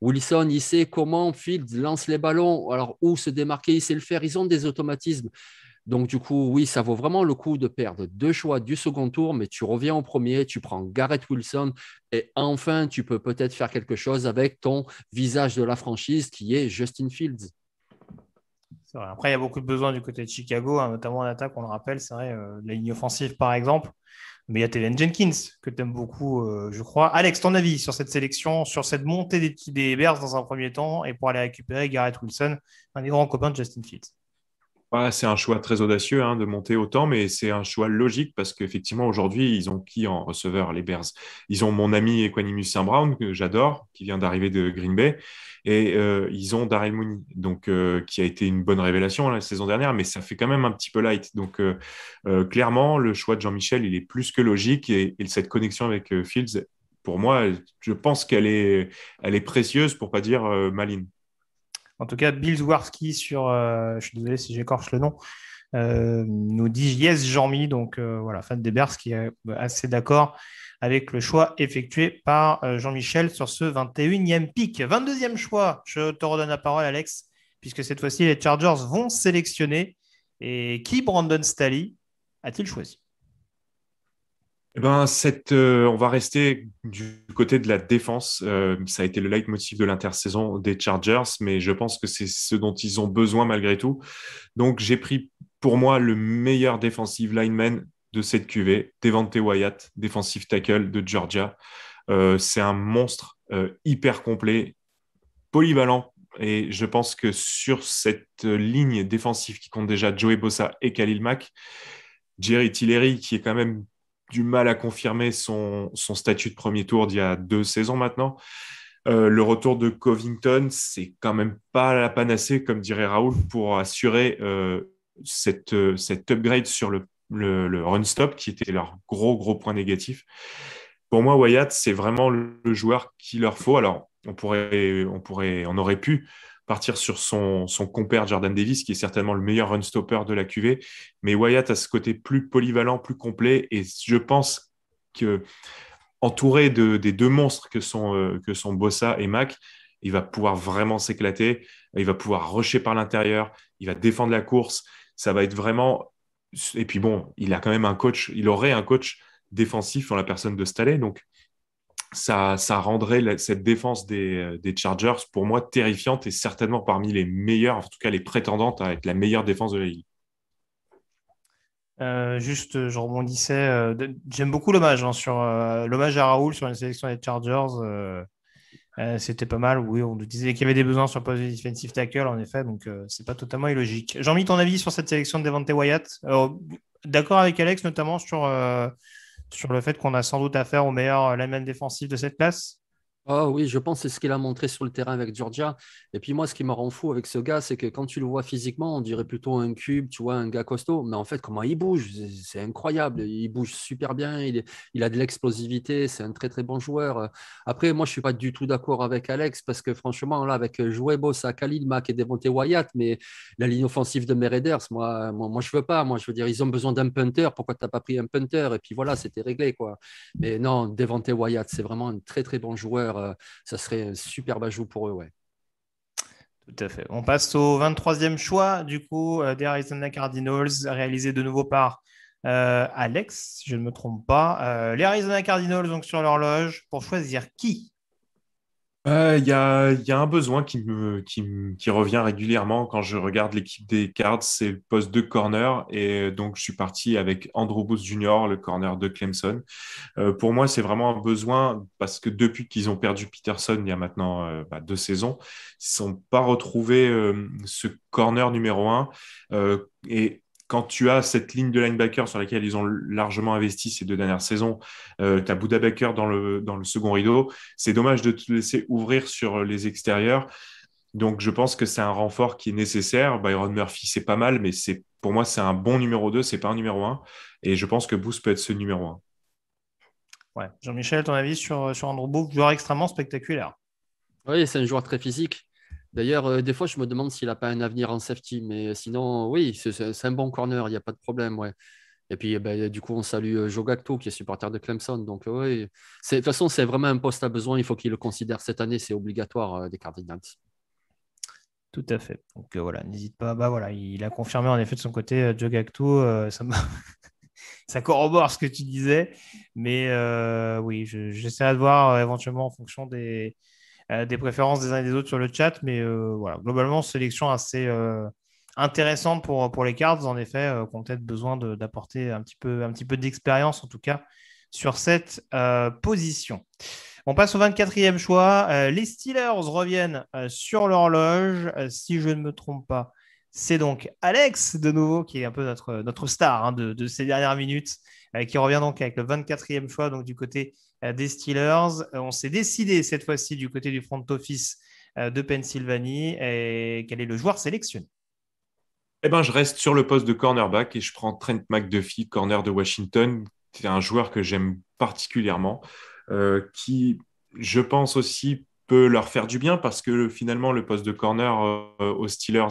Wilson, il sait comment Fields lance les ballons, alors où se démarquer, il sait le faire. Ils ont des automatismes. Donc, du coup, oui, ça vaut vraiment le coup de perdre deux choix du second tour, mais tu reviens au premier, tu prends Garrett Wilson et enfin, tu peux peut-être faire quelque chose avec ton visage de la franchise qui est Justin Fields. Après, il y a beaucoup de besoins du côté de Chicago, hein, notamment en attaque, on le rappelle, c'est vrai, euh, la ligne offensive par exemple. Mais il y a Telen Jenkins, que tu aimes beaucoup, euh, je crois. Alex, ton avis sur cette sélection, sur cette montée des, des Bears dans un premier temps, et pour aller récupérer Garrett Wilson, un des grands copains de Justin Fields c'est un choix très audacieux hein, de monter autant, mais c'est un choix logique parce qu'effectivement, aujourd'hui, ils ont qui en receveur, les Bears Ils ont mon ami Equanimus Saint Brown, que j'adore, qui vient d'arriver de Green Bay, et euh, ils ont Daryl Mooney, donc, euh, qui a été une bonne révélation hein, la saison dernière, mais ça fait quand même un petit peu light. Donc, euh, clairement, le choix de Jean-Michel, il est plus que logique, et, cette connexion avec Fields, pour moi, je pense qu'elle est, elle est précieuse, pour pas dire maline. En tout cas, Bill Zwarski sur, euh, je suis désolé si j'écorche le nom, euh, nous dit Yes, Jean-Mi, donc euh, voilà, fan des Bers qui est assez d'accord avec le choix effectué par Jean-Michel sur ce 21e pic. 22e choix, je te redonne la parole, Alex, puisque cette fois-ci, les Chargers vont sélectionner. Et qui Brandon Staly a-t-il choisi eh ben, euh, on va rester du côté de la défense. Euh, ça a été le leitmotiv de l'intersaison des Chargers, mais je pense que c'est ce dont ils ont besoin malgré tout. Donc, j'ai pris pour moi le meilleur defensive lineman de cette QV, Devante Wyatt, defensive tackle de Georgia. Euh, c'est un monstre hyper complet, polyvalent. Et je pense que sur cette ligne défensive qui compte déjà Joey Bossa et Khalil Mack, Jerry Tillery, qui est quand même du mal à confirmer son, statut de premier tour d'il y a deux saisons maintenant. Euh, le retour de Covington, c'est quand même pas la panacée, comme dirait Raoul, pour assurer euh, cette, euh, upgrade sur le, run-stop, qui était leur gros, gros point négatif. Pour moi, Wyatt, c'est vraiment le, joueur qu'il leur faut. Alors, on pourrait, on pourrait, on aurait pu partir sur son, compère Jordan Davis, qui est certainement le meilleur run stopper de la QV. Mais Wyatt a ce côté plus polyvalent, plus complet. Et je pense que entouré des deux monstres que sont, euh, que sont Bossa et Mac, il va pouvoir vraiment s'éclater. Il va pouvoir rusher par l'intérieur. Il va défendre la course. Ça va être vraiment. Et puis bon, il a quand même un coach. Il aurait un coach défensif en la personne de Staley. Donc, ça, rendrait cette défense euh, des, Chargers, pour moi, terrifiante et certainement parmi les meilleures, en tout cas les prétendantes à être la meilleure défense de la ligue. Euh, juste, euh, je rebondissais. J'aime beaucoup l'hommage hein, sur l'hommage à Raoul sur la sélection des Chargers. C'était pas mal. Oui, on nous disait qu'il y avait des besoins sur le poste de defensive tackle, en effet. Donc, c'est pas totalement illogique. Jean-Mi, ton avis sur cette sélection de Devante Wyatt D'accord avec Alex, notamment sur sur le fait qu'on a sans doute affaire au meilleur euh, la même défensif de cette classe ah oui, je pense que c'est ce qu'il a montré sur le terrain avec Georgia. Et puis moi, ce qui me rend fou avec ce gars, c'est que quand tu le vois physiquement, on dirait plutôt un cube, tu vois, un gars costaud. Mais en fait, comment il bouge, c'est incroyable. Il bouge super bien, il, a de l'explosivité, c'est un très très bon joueur. Après, moi, je ne suis pas du tout d'accord avec Alex, parce que franchement, là, avec à Khalil, Mac et devonté Wyatt, mais la ligne offensive de Mereders, moi, moi, je ne veux pas. Moi, je veux dire, ils ont besoin d'un punter. Pourquoi tu n'as pas pris un punter Et puis voilà, c'était réglé, quoi. Mais non, Devonté Wyatt, c'est vraiment un très très bon joueur. Euh, ça serait super ajout pour eux. Ouais. Tout à fait. On passe au 23e choix du coup euh, des Arizona Cardinals, réalisé de nouveau par euh, Alex, si je ne me trompe pas. les Arizona Cardinals donc sur l'horloge pour choisir qui euh, il y, a, un besoin qui, me, revient régulièrement quand je regarde l'équipe des Cards, c'est le poste de corner. Et donc, je suis parti avec Andrew Booth Jr., le corner de Clemson. Euh, pour moi, c'est vraiment un besoin parce que depuis qu'ils ont perdu Peterson il y a maintenant euh, bah, deux saisons, ils ne sont pas retrouvés ce corner numéro un. et quand tu as cette ligne de linebacker sur laquelle ils ont largement investi ces deux dernières saisons, euh, tu as Buda Baker dans le, dans le second rideau, c'est dommage de te laisser ouvrir sur les extérieurs. Donc je pense que c'est un renfort qui est nécessaire. Byron Murphy, c'est pas mal, mais c'est pour moi, c'est un bon numéro 2, c'est pas un numéro 1. Et je pense que Boost peut être ce numéro 1. Ouais. Jean-Michel, ton avis sur, sur Andrew Book, joueur extrêmement spectaculaire. Oui, c'est un joueur très physique. D'ailleurs, euh, des fois, je me demande s'il n'a pas un avenir en safety, mais sinon, oui, c'est un bon corner, il n'y a pas de problème, ouais. Et puis, eh ben, du coup, on salue euh, Joe Gatto, qui est supporter de Clemson. Donc, euh, oui, de toute façon, c'est vraiment un poste à besoin. Il faut qu'il le considère cette année. C'est obligatoire des Cardinals. Tout à fait. Donc, voilà, n'hésite pas. Bah, voilà, il a confirmé, en effet, de son côté, Joe Gatto. ça, corrobore ce que tu disais. Mais oui, j'essaie de voir éventuellement en fonction des, euh, des préférences des uns et des autres sur le chat. Mais euh, voilà, globalement, sélection assez euh, intéressante pour, les cartes en effet, qui ont peut-être besoin d'apporter un petit peu, peu d'expérience, en tout cas, sur cette position. On passe au 24e choix. les Steelers reviennent sur l'horloge. si je ne me trompe pas, c'est donc Alex de nouveau, qui est un peu notre, notre star hein, de, ces dernières minutes, qui revient donc avec le 24e choix donc, du côté euh, des Steelers. Euh, on s'est décidé cette fois-ci du côté du front office euh, de Pennsylvanie. Et quel est le joueur sélectionné eh ben, je reste sur le poste de cornerback et je prends Trent McDuffie, corner de Washington. C'est un joueur que j'aime particulièrement, qui, je pense aussi, peut leur faire du bien parce que finalement le poste de corner euh, aux Steelers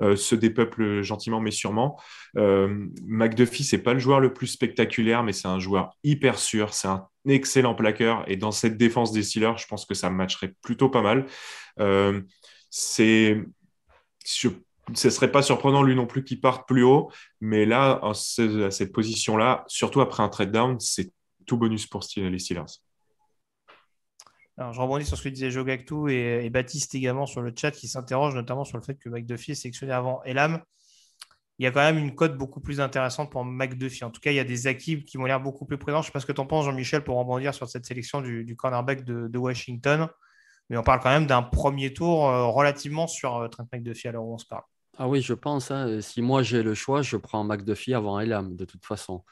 se euh, dépeuple gentiment mais sûrement. Euh, McDuffie c'est pas le joueur le plus spectaculaire mais c'est un joueur hyper sûr, c'est un excellent plaqueur et dans cette défense des Steelers je pense que ça matcherait plutôt pas mal. Euh, c'est ce serait pas surprenant lui non plus qu'il parte plus haut, mais là, à cette position-là, surtout après un trade down, c'est tout bonus pour les Steelers je rebondis sur ce que disait Jogactu et, Baptiste également sur le chat qui s'interroge notamment sur le fait que McDuffie est sélectionné avant Elam. Il y a quand même une cote beaucoup plus intéressante pour McDuffie. En tout cas, il y a des acquis qui m'ont l'air beaucoup plus présents. Je ne sais pas ce que tu en penses, Jean-Michel, pour rebondir sur cette sélection du, cornerback de, Washington. Mais on parle quand même d'un premier tour euh, relativement sur euh, Trent McDuffie à où on se parle. Ah oui, je pense. Hein. Si moi j'ai le choix, je prends McDuffie avant Elam, de toute façon.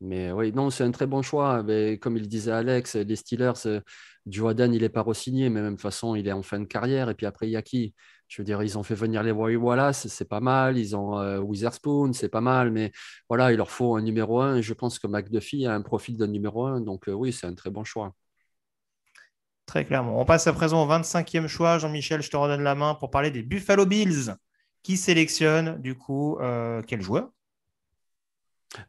Mais oui, non, c'est un très bon choix. Mais comme il disait Alex, les Steelers, euh, Jordan, il n'est pas re-signé, mais de même façon, il est en fin de carrière. Et puis après, il y a qui Je veux dire, ils ont fait venir les Roy Wallace, c'est pas mal. Ils ont euh, Witherspoon, c'est pas mal. Mais voilà, il leur faut un numéro un. Et je pense que McDuffie a un profil de numéro un. Donc euh, oui, c'est un très bon choix. Très clairement. On passe à présent au 25e choix. Jean-Michel, je te redonne la main pour parler des Buffalo Bills. Qui sélectionne, du coup, quel joueur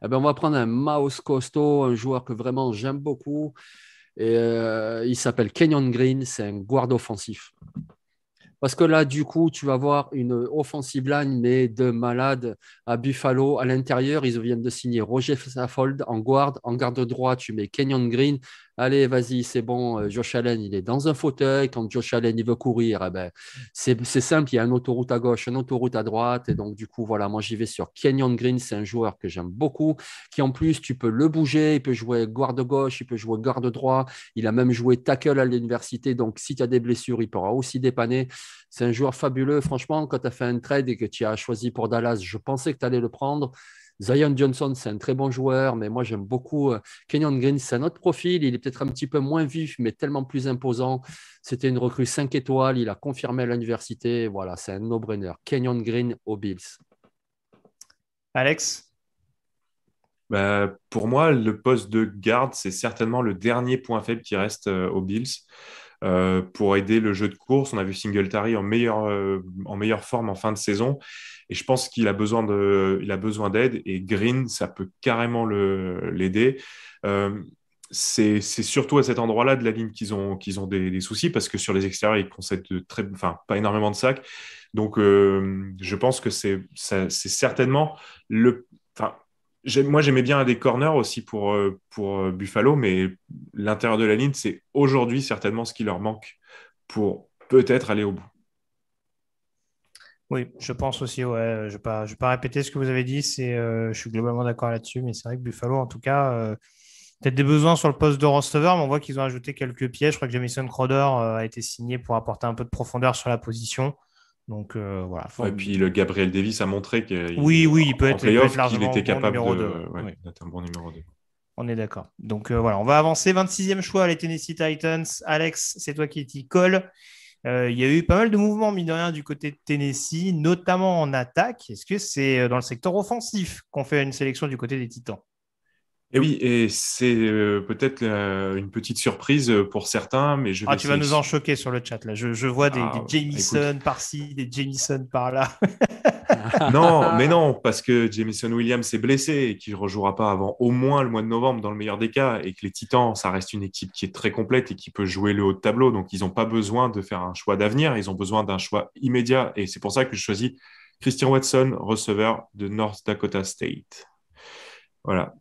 eh ben, on va prendre un mouse costaud, un joueur que vraiment j'aime beaucoup. Et, euh, il s'appelle Kenyon Green, c'est un guard offensif. Parce que là, du coup, tu vas voir une offensive line, mais de malade à Buffalo. À l'intérieur, ils viennent de signer Roger Saffold en guard. En garde droit, tu mets Kenyon Green allez, vas-y, c'est bon, euh, Josh Allen, il est dans un fauteuil. Quand Josh Allen, il veut courir, eh ben, c'est simple, il y a une autoroute à gauche, une autoroute à droite. Et donc, du coup, voilà, moi, j'y vais sur Kenyon Green. C'est un joueur que j'aime beaucoup, qui en plus, tu peux le bouger. Il peut jouer garde gauche, il peut jouer garde droit. Il a même joué tackle à l'université. Donc, si tu as des blessures, il pourra aussi dépanner. C'est un joueur fabuleux. Franchement, quand tu as fait un trade et que tu as choisi pour Dallas, je pensais que tu allais le prendre. Zion Johnson, c'est un très bon joueur, mais moi j'aime beaucoup euh, Kenyon Green, c'est un autre profil, il est peut-être un petit peu moins vif, mais tellement plus imposant. C'était une recrue 5 étoiles, il a confirmé à l'université, voilà, c'est un no-brainer. Kenyon Green aux Bills. Alex bah, pour moi, le poste de garde, c'est certainement le dernier point faible qui reste euh, aux Bills. Euh, pour aider le jeu de course. On a vu Singletary en meilleure, euh, en meilleure forme en fin de saison. Et je pense qu'il a besoin de, il a besoin d'aide et Green, ça peut carrément l'aider. Euh, c'est surtout à cet endroit-là de la ligne qu'ils ont, qu'ils ont des, soucis parce que sur les extérieurs, ils concèdent très, enfin, pas énormément de sacs. Donc, je pense que c'est certainement le, moi, j'aimais bien des corners aussi pour, euh, euh, Buffalo, mais l'intérieur de la ligne, c'est aujourd'hui certainement ce qui leur manque pour peut-être aller au bout. Oui, je pense aussi, Je ne vais, pas, répéter ce que vous avez dit, euh, je suis globalement d'accord là-dessus, mais c'est vrai que Buffalo, en tout cas, peut-être des besoins sur le poste de receveur, mais on voit qu'ils ont ajouté quelques pièces. Je crois que Jamison Crowder a été signé pour apporter un peu de profondeur sur la position. Donc euh, voilà. et puis le Gabriel Davis a montré qu'il oui, oui, il peut être, il il était capable de, d'être un bon numéro 2. On est d'accord. Donc euh, voilà, on va avancer. 26e choix, les Tennessee Titans. Alex, c'est toi qui t'y colle. Euh, il y a eu pas mal de mouvements, mine de du côté de Tennessee, notamment en attaque. Est-ce que c'est dans le secteur offensif qu'on fait une sélection du côté des Titans et oui, et c'est euh, peut-être euh, une petite surprise euh, pour certains, mais je. ah, tu vas nous en choquer sur le chat là. Je, vois des, ah, par-ci, des Jameson par-là. non, mais non, parce que Jameson Williams s'est blessé et qu'il ne rejouera pas avant au moins le mois de novembre dans le meilleur des cas, et que les Titans, ça reste une équipe qui est très complète et qui peut jouer le haut de tableau, donc ils n'ont pas besoin de faire un choix d'avenir, ils ont besoin d'un choix immédiat, et c'est pour ça que je choisis Christian Watson, receveur de North Dakota State. Voilà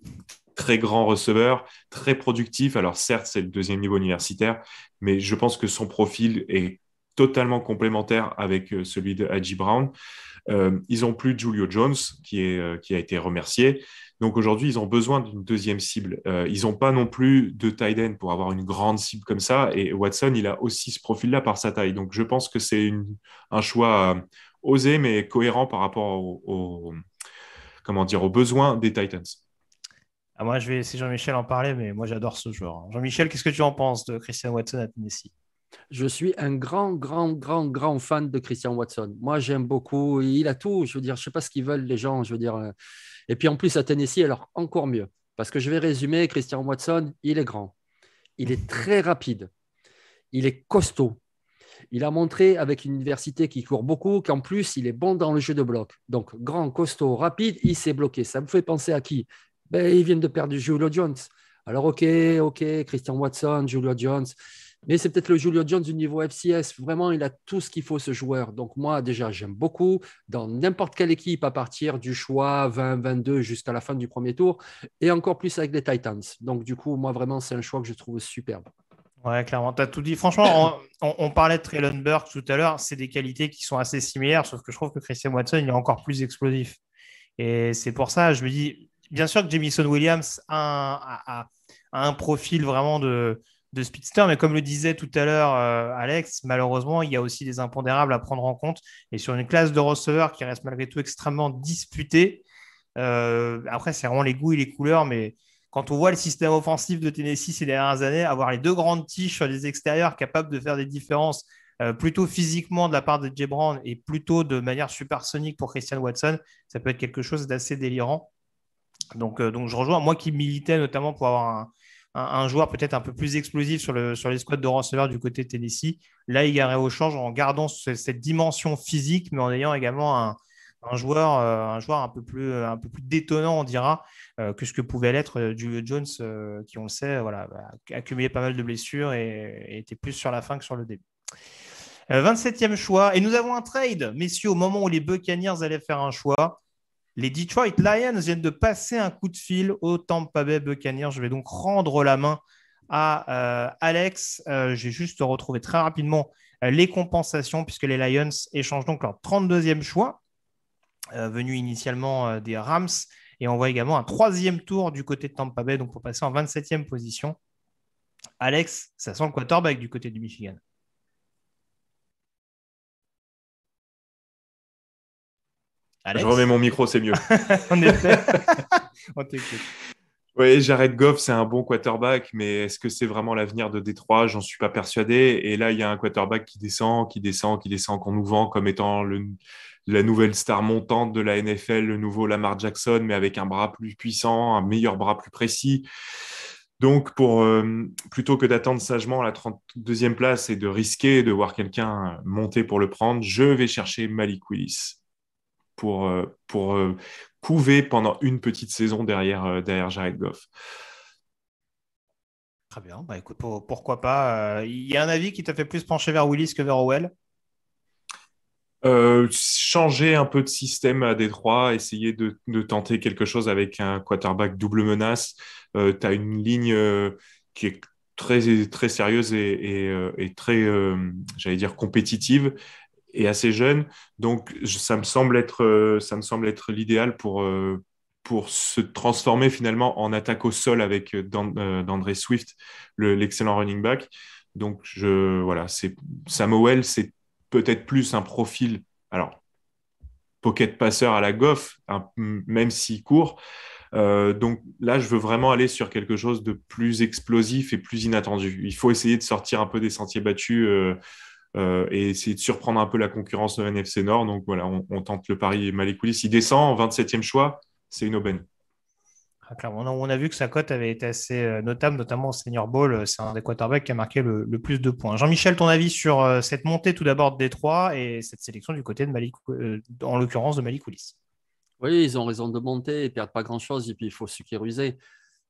très grand receveur, très productif. Alors certes, c'est le deuxième niveau universitaire, mais je pense que son profil est totalement complémentaire avec euh, celui de Hadji Brown. Euh, ils n'ont plus Julio Jones, euh, qui, a été remercié. Donc aujourd'hui, ils ont besoin d'une deuxième cible. ils n'ont pas non plus de tight end pour avoir une grande cible comme ça. Et Watson, il a aussi ce profil-là par sa taille. Donc je pense que c'est un choix osé, mais cohérent par rapport aux besoins des Titans. Ah, moi, je vais laisser Jean-Michel en parler, mais moi, j'adore ce joueur. Hein. Jean-Michel, qu'est-ce que tu en penses de Christian Watson à Tennessee je suis un grand, grand, grand, grand fan de Christian Watson. Moi, j'aime beaucoup. Il a tout. Je veux dire, je ne sais pas ce qu'ils veulent les gens. Je veux dire. Euh. Et puis en plus à Tennessee, alors encore mieux. Parce que je vais résumer. Christian Watson, il est grand. Il est très rapide. Il est costaud. Il a montré avec une université qui court beaucoup qu'en plus, il est bon dans le jeu de bloc. Donc, grand, costaud, rapide, il s'est bloqué. Ça me fait penser à qui ben, ils viennent de perdre Julio Jones. Alors, OK, OK, Christian Watson, Julio Jones. Mais c'est peut-être le Julio Jones du niveau FCS. Vraiment, il a tout ce qu'il faut, ce joueur. Donc, moi, déjà, j'aime beaucoup dans n'importe quelle équipe à partir du choix 20-22 jusqu'à la fin du premier tour et encore plus avec les Titans. Donc, du coup, moi, vraiment, c'est un choix que je trouve superbe. Ouais, clairement, tu as tout dit. Franchement, on, parlait de Traylon Burke tout à l'heure. C'est des qualités qui sont assez similaires, sauf que je trouve que Christian Watson, il est encore plus explosif. Et c'est pour ça, je me dis, bien sûr que Jamison Williams a un, profil vraiment de, speedster, mais comme le disait tout à l'heure euh, Alex, malheureusement, il y a aussi des impondérables à prendre en compte. Et sur une classe de receveurs qui reste malgré tout extrêmement disputée, euh, après, c'est vraiment les goûts et les couleurs, mais quand on voit le système offensif de Tennessee ces dernières années, avoir les deux grandes tiges sur les extérieurs capables de faire des différences euh, plutôt physiquement de la part de Jay Brown et plutôt de manière supersonique pour Christian Watson, ça peut être quelque chose d'assez délirant. Euh, donc, je rejoins, moi qui militais notamment pour avoir un, joueur peut-être un peu plus explosif sur, sur les squads de receveurs du côté Tennessee, là, il garait au change en gardant cette dimension physique, mais en ayant également un, joueur, euh, un joueur un peu plus, euh, un détonnant, on dira, que ce que pouvait l'être Julio Jones, qui on le sait, voilà, accumulé pas mal de blessures et, était plus sur la fin que sur le début. 27e choix. Et nous avons un trade, messieurs, au moment où les Buccaneers allaient faire un choix. Les Detroit Lions viennent de passer un coup de fil au Tampa Bay Buccaneers. Je vais donc rendre la main à euh, Alex. Euh, J'ai juste retrouvé très rapidement euh, les compensations puisque les Lions échangent donc leur 32e choix, venu initialement des Rams. Et on voit également un troisième tour du côté de Tampa Bay, donc pour passer en 27e position. Alex, ça sent le quarterback du côté du Michigan. Je remets mon micro, c'est mieux. en effet, on t'écoute. Oui, Jared Goff, c'est un bon quarterback, mais est-ce que c'est vraiment l'avenir de Détroit J'en suis pas persuadé. Et là, il y a un quarterback qui descend, qui descend, qui descend, qu'on nous vend comme étant la nouvelle star montante de la NFL, le nouveau Lamar Jackson, mais avec un bras plus puissant, un meilleur bras plus précis. Donc, pour, euh, plutôt que d'attendre sagement la 32e place et de risquer de voir quelqu'un monter pour le prendre, je vais chercher Malik Willis pour, euh, pour euh, couver pendant une petite saison derrière, euh, derrière Jared Goff. Très bien, bah, écoute, pourquoi pas. Il y a un avis qui t'a fait plus pencher vers Willis que vers Howell changer un peu de système à Détroit, essayer de, de tenter quelque chose avec un quarterback double menace. tu as une ligne qui est très, très sérieuse et, et, et très, j'allais dire, compétitive et assez jeune. Donc, ça me semble être, euh, ça me semble être l'idéal pour, euh, pour se transformer finalement en attaque au sol avec euh, d'André Swift, l'excellent running back. Donc, je, voilà, c'est Samuel, c'est peut-être plus un profil, alors, pocket passeur à la Goff, hein, même s'il court. donc là, je veux vraiment aller sur quelque chose de plus explosif et plus inattendu. Il faut essayer de sortir un peu des sentiers battus. Euh, et essayer de surprendre un peu la concurrence de NFC Nord. Donc voilà, on, tente le pari Malécoulis. Il descend, 27e choix, c'est une aubaine. Ah, on a vu que sa cote avait été assez euh, notable, notamment au Senior Bowl. Euh, c'est un des quarterbacks qui a marqué le, plus de points. Jean-Michel, ton avis sur cette montée tout d'abord de Détroit et cette sélection du côté de Malik, en l'occurrence de Malikoulis Oui, ils ont raison de monter, ils ne perdent pas grand-chose et puis il faut se rusé.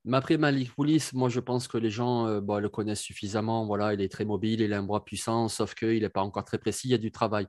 Mais après, Malik Willis, moi, je pense que les gens euh, bah, le connaissent suffisamment. Voilà, il est très mobile, il a un bras puissant, sauf qu'il n'est pas encore très précis, il y a du travail.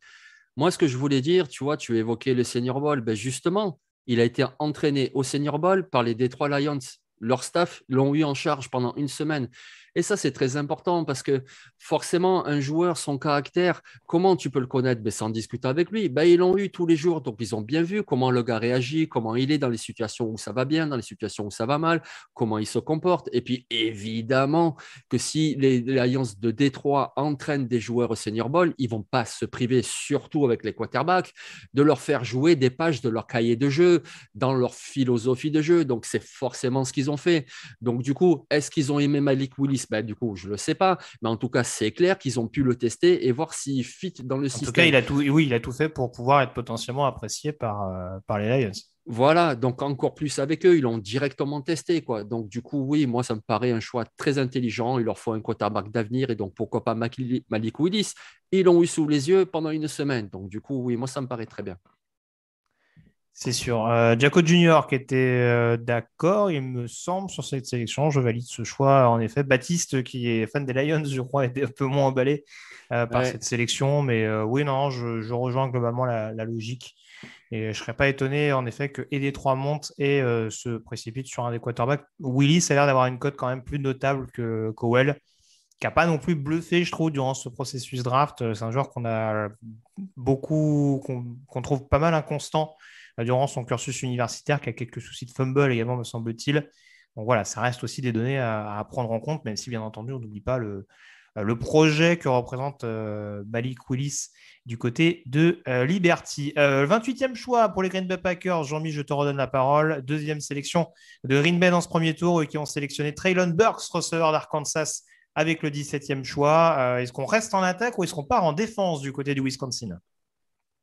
Moi, ce que je voulais dire, tu vois, tu évoquais le Senior Ball. Ben, justement, il a été entraîné au Senior Ball par les Detroit Lions. Leur staff l'ont eu en charge pendant une semaine. Et ça, c'est très important parce que forcément, un joueur, son caractère, comment tu peux le connaître ben, Sans discuter avec lui. Ben, ils l'ont eu tous les jours, donc ils ont bien vu comment le gars réagit, comment il est dans les situations où ça va bien, dans les situations où ça va mal, comment il se comporte. Et puis, évidemment, que si l'Alliance de Détroit entraîne des joueurs au senior ball, ils vont pas se priver, surtout avec les quarterbacks, de leur faire jouer des pages de leur cahier de jeu, dans leur philosophie de jeu. Donc, c'est forcément ce qu'ils ont fait. Donc, du coup, est-ce qu'ils ont aimé Malik Willis bah, du coup, je ne le sais pas. Mais en tout cas, c'est clair qu'ils ont pu le tester et voir s'il fit dans le système. En tout cas, il a tout, oui, il a tout fait pour pouvoir être potentiellement apprécié par, euh, par les Lions. Voilà, donc encore plus avec eux, ils l'ont directement testé. Quoi. Donc du coup, oui, moi, ça me paraît un choix très intelligent. Il leur faut un quarterback d'avenir et donc pourquoi pas Malik Willis. Ils l'ont eu sous les yeux pendant une semaine. Donc du coup, oui, moi, ça me paraît très bien. C'est sûr. Euh, Junior qui était euh, d'accord, il me semble, sur cette sélection. Je valide ce choix. En effet, Baptiste, qui est fan des Lions, je crois, était un peu moins emballé euh, par cette sélection. Mais euh, oui, non, je, rejoins globalement la, logique. Et je ne serais pas étonné, en effet, que ED3 trois monte et se précipite sur un des quarterbacks. ça a l'air d'avoir une cote quand même plus notable que Cowell qui n'a pas non plus bluffé, je trouve, durant ce processus draft. C'est un joueur qu'on a beaucoup, qu'on trouve pas mal inconstant durant son cursus universitaire, qui a quelques soucis de fumble également, me semble-t-il. Donc voilà, ça reste aussi des données à, prendre en compte, même si bien entendu, on n'oublie pas le, euh, projet que représente euh, Malik Willis du côté de euh, Liberty. 28e choix pour les Green Bay Packers. Jean-Mi, je te redonne la parole. Deuxième sélection de Green Bay dans ce premier tour, qui ont sélectionné Traylon Burks, receveur d'Arkansas, avec le 17e choix. est-ce qu'on reste en attaque ou est-ce qu'on part en défense du côté du Wisconsin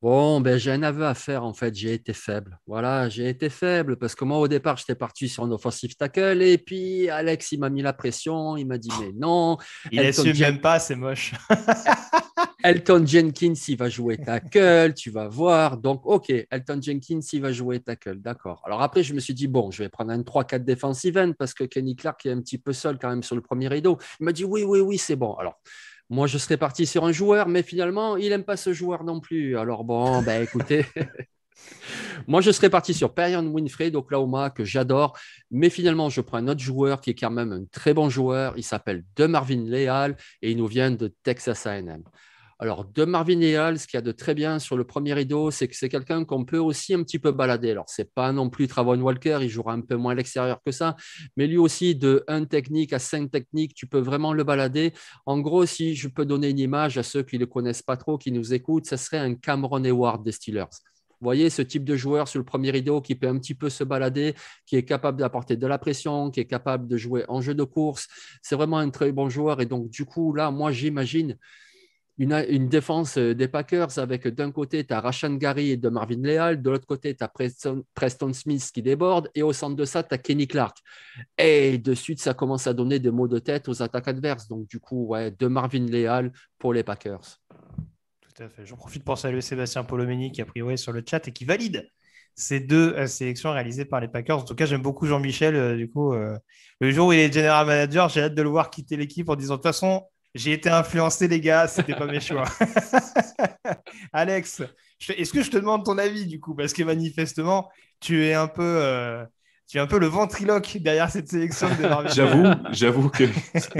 Bon, ben, j'ai un aveu à faire en fait, j'ai été faible. Voilà, j'ai été faible parce que moi au départ j'étais parti sur un offensive tackle et puis Alex il m'a mis la pression, il m'a dit oh, mais non. Il assume pas, c'est moche. Elton Jenkins il va jouer tackle, tu vas voir. Donc ok, Elton Jenkins il va jouer tackle, d'accord. Alors après je me suis dit bon, je vais prendre un 3-4 defensive end parce que Kenny Clark est un petit peu seul quand même sur le premier rideau. Il m'a dit oui, oui, oui, c'est bon. Alors moi, je serais parti sur un joueur, mais finalement, il n'aime pas ce joueur non plus. Alors bon, ben écoutez, moi, je serais parti sur Perrion Winfrey d'Oklahoma, que j'adore, mais finalement, je prends un autre joueur qui est quand même un très bon joueur. Il s'appelle De Marvin Leal et il nous vient de Texas AM. Alors, de Marvin et ce qu'il y a de très bien sur le premier rideau, c'est que c'est quelqu'un qu'on peut aussi un petit peu balader. Alors, ce n'est pas non plus Travon Walker, il jouera un peu moins à l'extérieur que ça, mais lui aussi, de 1 technique à 5 techniques, tu peux vraiment le balader. En gros, si je peux donner une image à ceux qui ne le connaissent pas trop, qui nous écoutent, ce serait un Cameron Hayward des Steelers. Vous voyez, ce type de joueur sur le premier rideau qui peut un petit peu se balader, qui est capable d'apporter de la pression, qui est capable de jouer en jeu de course, c'est vraiment un très bon joueur. Et donc, du coup, là, moi, j'imagine une, défense euh, des Packers avec euh, d'un côté, tu as Rashan Gary et de Marvin Leal, de l'autre côté, tu as Preston, Smith qui déborde, et au centre de ça, tu as Kenny Clark. Et de suite, ça commence à donner des mots de tête aux attaques adverses. Donc, du coup, ouais, de Marvin Leal pour les Packers. Tout à fait. J'en profite pour saluer Sébastien Polomeni qui a priori sur le chat et qui valide ces deux euh, sélections réalisées par les Packers. En tout cas, j'aime beaucoup Jean-Michel. du coup, le jour où il est general manager, j'ai hâte de le voir quitter l'équipe en disant de toute façon, j'ai été influencé, les gars, c'était pas mes choix. Alex, est-ce que je te demande ton avis du coup Parce que manifestement, tu es un peu, euh, tu es un peu le ventriloque derrière cette sélection de J'avoue, j'avoue que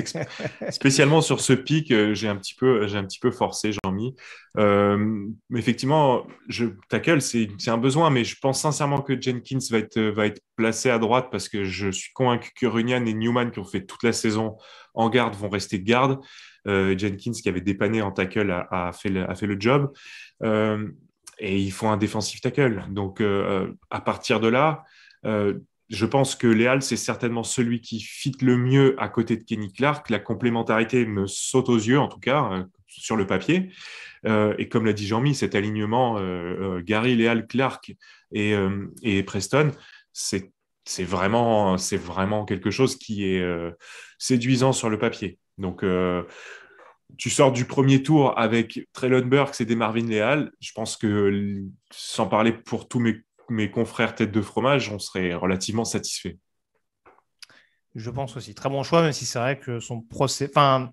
spécialement sur ce pic, euh, j'ai un petit peu, j'ai un petit peu forcé, Jean-Mi. Euh, effectivement, je, tackle, c'est un besoin, mais je pense sincèrement que Jenkins va être, va être placé à droite parce que je suis convaincu que Runyan et Newman qui ont fait toute la saison en garde vont rester de garde. Euh, Jenkins, qui avait dépanné en tackle, a, fait, le, job. Euh, et ils font un défensif tackle. Donc, euh, à partir de là, je pense que Léal, c'est certainement celui qui fit le mieux à côté de Kenny Clark. La complémentarité me saute aux yeux, en tout cas, sur le papier. et comme l'a dit Jean-Mi, cet alignement Gary, Léal, Clark et Preston, c'est c'est vraiment, quelque chose qui est euh, séduisant sur le papier. Donc, euh, tu sors du premier tour avec Traylon Burks et des Marvin Leal. Je pense que, sans parler pour tous mes, confrères tête de fromage, on serait relativement satisfait. Je pense aussi. Très bon choix, même si c'est vrai que son procès. Enfin,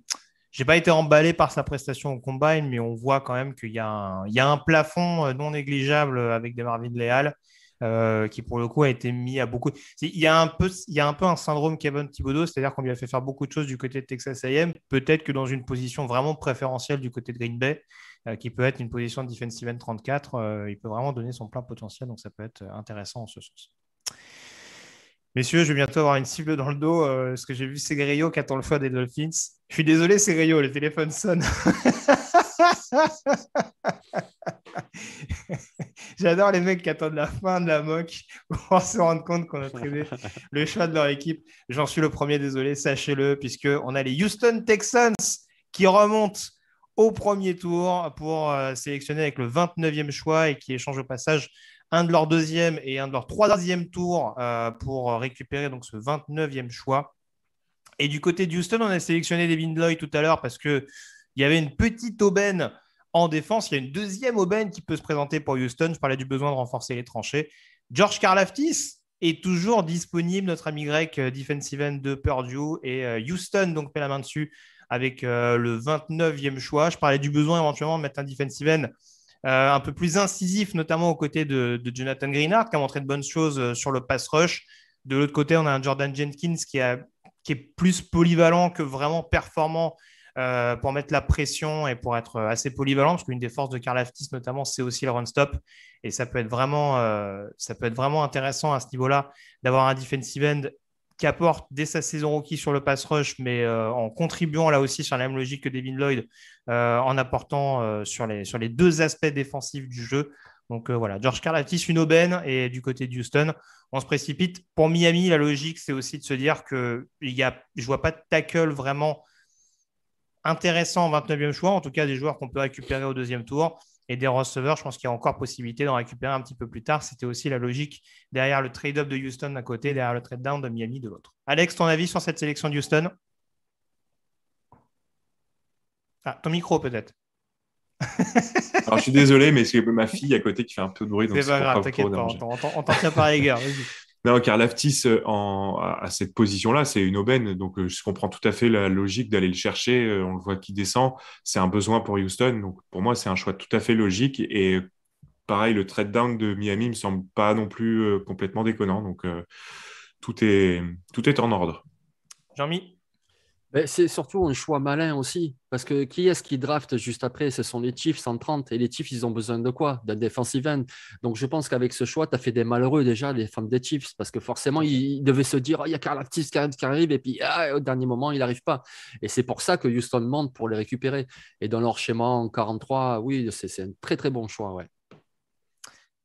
j'ai pas été emballé par sa prestation au combine, mais on voit quand même qu'il y, y, a un plafond euh, non négligeable avec des Marvin Leal euh, qui pour le coup a été mis à beaucoup. Il y a un peu, il y a un peu un syndrome Kevin Thibodeau, c'est-à-dire qu'on lui a fait faire beaucoup de choses du côté de Texas A&M, peut-être que dans une position vraiment préférentielle du côté de Green Bay, euh, qui peut être une position de defensive end 34, euh, il peut vraiment donner son plein potentiel, donc ça peut être intéressant en ce sens. Messieurs, je vais bientôt avoir une cible dans le dos, parce que j'ai vu Segrello qui attend le feu des Dolphins. Je suis désolé, Segrello, le téléphone sonne. J'adore les mecs qui attendent la fin de la moque pour se rendre compte qu'on a trouvé le choix de leur équipe. J'en suis le premier, désolé, sachez-le, puisqu'on a les Houston Texans qui remontent au premier tour pour euh, sélectionner avec le 29e choix et qui échangent au passage un de leur deuxième et un de leur troisième tour euh, pour récupérer donc ce 29e choix. Et du côté de Houston, on a sélectionné Devin Lloyd tout à l'heure parce que il y avait une petite aubaine en défense. Il y a une deuxième aubaine qui peut se présenter pour Houston. Je parlais du besoin de renforcer les tranchées. George Karlaftis est toujours disponible, notre ami grec euh, defensive end de Purdue. Et euh, Houston donc met la main dessus avec euh, le 29e choix. Je parlais du besoin éventuellement de mettre un defensive end un peu plus incisif, notamment aux côtés de, Jonathan Greenhardt, qui a montré de bonnes choses sur le pass rush. De l'autre côté, on a un Jordan Jenkins qui, a, qui est plus polyvalent que vraiment performant euh, pour mettre la pression et pour être assez polyvalent, parce qu'une des forces de Carl Aftis notamment, c'est aussi le run-stop. Et ça peut, être vraiment, euh, ça peut être vraiment intéressant à ce niveau-là d'avoir un defensive end qui apporte dès sa saison rookie sur le pass rush, mais euh, en contribuant là aussi sur la même logique que Devin Lloyd, en apportant sur, les, sur les deux aspects défensifs du jeu. Donc voilà, George Aftis une aubaine. Et du côté de Houston, on se précipite. Pour Miami, la logique, c'est aussi de se dire que il y a, je vois pas de tackle vraiment intéressant 29e choix, en tout cas des joueurs qu'on peut récupérer au deuxième tour. Et des receveurs, je pense qu'il y a encore possibilité d'en récupérer un petit peu plus tard. C'était aussi la logique derrière le trade-up de Houston d'un côté, derrière le trade-down de Miami de l'autre. Alex, ton avis sur cette sélection de Houston ah, ton micro peut-être. je suis désolé, mais c'est ma fille à côté qui fait un peu de bruit. C'est pas grave, t'inquiète pas, on t'en tient par vas-y. Non, car Laftis euh, à, cette position-là, c'est une aubaine. Donc, euh, je comprends tout à fait la logique d'aller le chercher. Euh, on le voit qui descend. C'est un besoin pour Houston. Donc, pour moi, c'est un choix tout à fait logique. Et pareil, le trade down de Miami me semble pas non plus complètement déconnant. Donc, tout, est, tout est en ordre. Jean-Mi ben, c'est surtout un choix malin aussi, parce que qui est-ce qui draft juste après Ce sont les Chiefs 130, et les Chiefs, ils ont besoin de quoi D'un defensive end. Donc je pense qu'avec ce choix, tu as fait des malheureux déjà, les fans des Chiefs, parce que forcément, ils devaient se dire, ah, il y a Carl actif qui arrive, et puis ah, au dernier moment, il n'arrive pas. Et c'est pour ça que Houston demande pour les récupérer. Et dans leur schéma en 43, oui, c'est un très très bon choix. Ouais.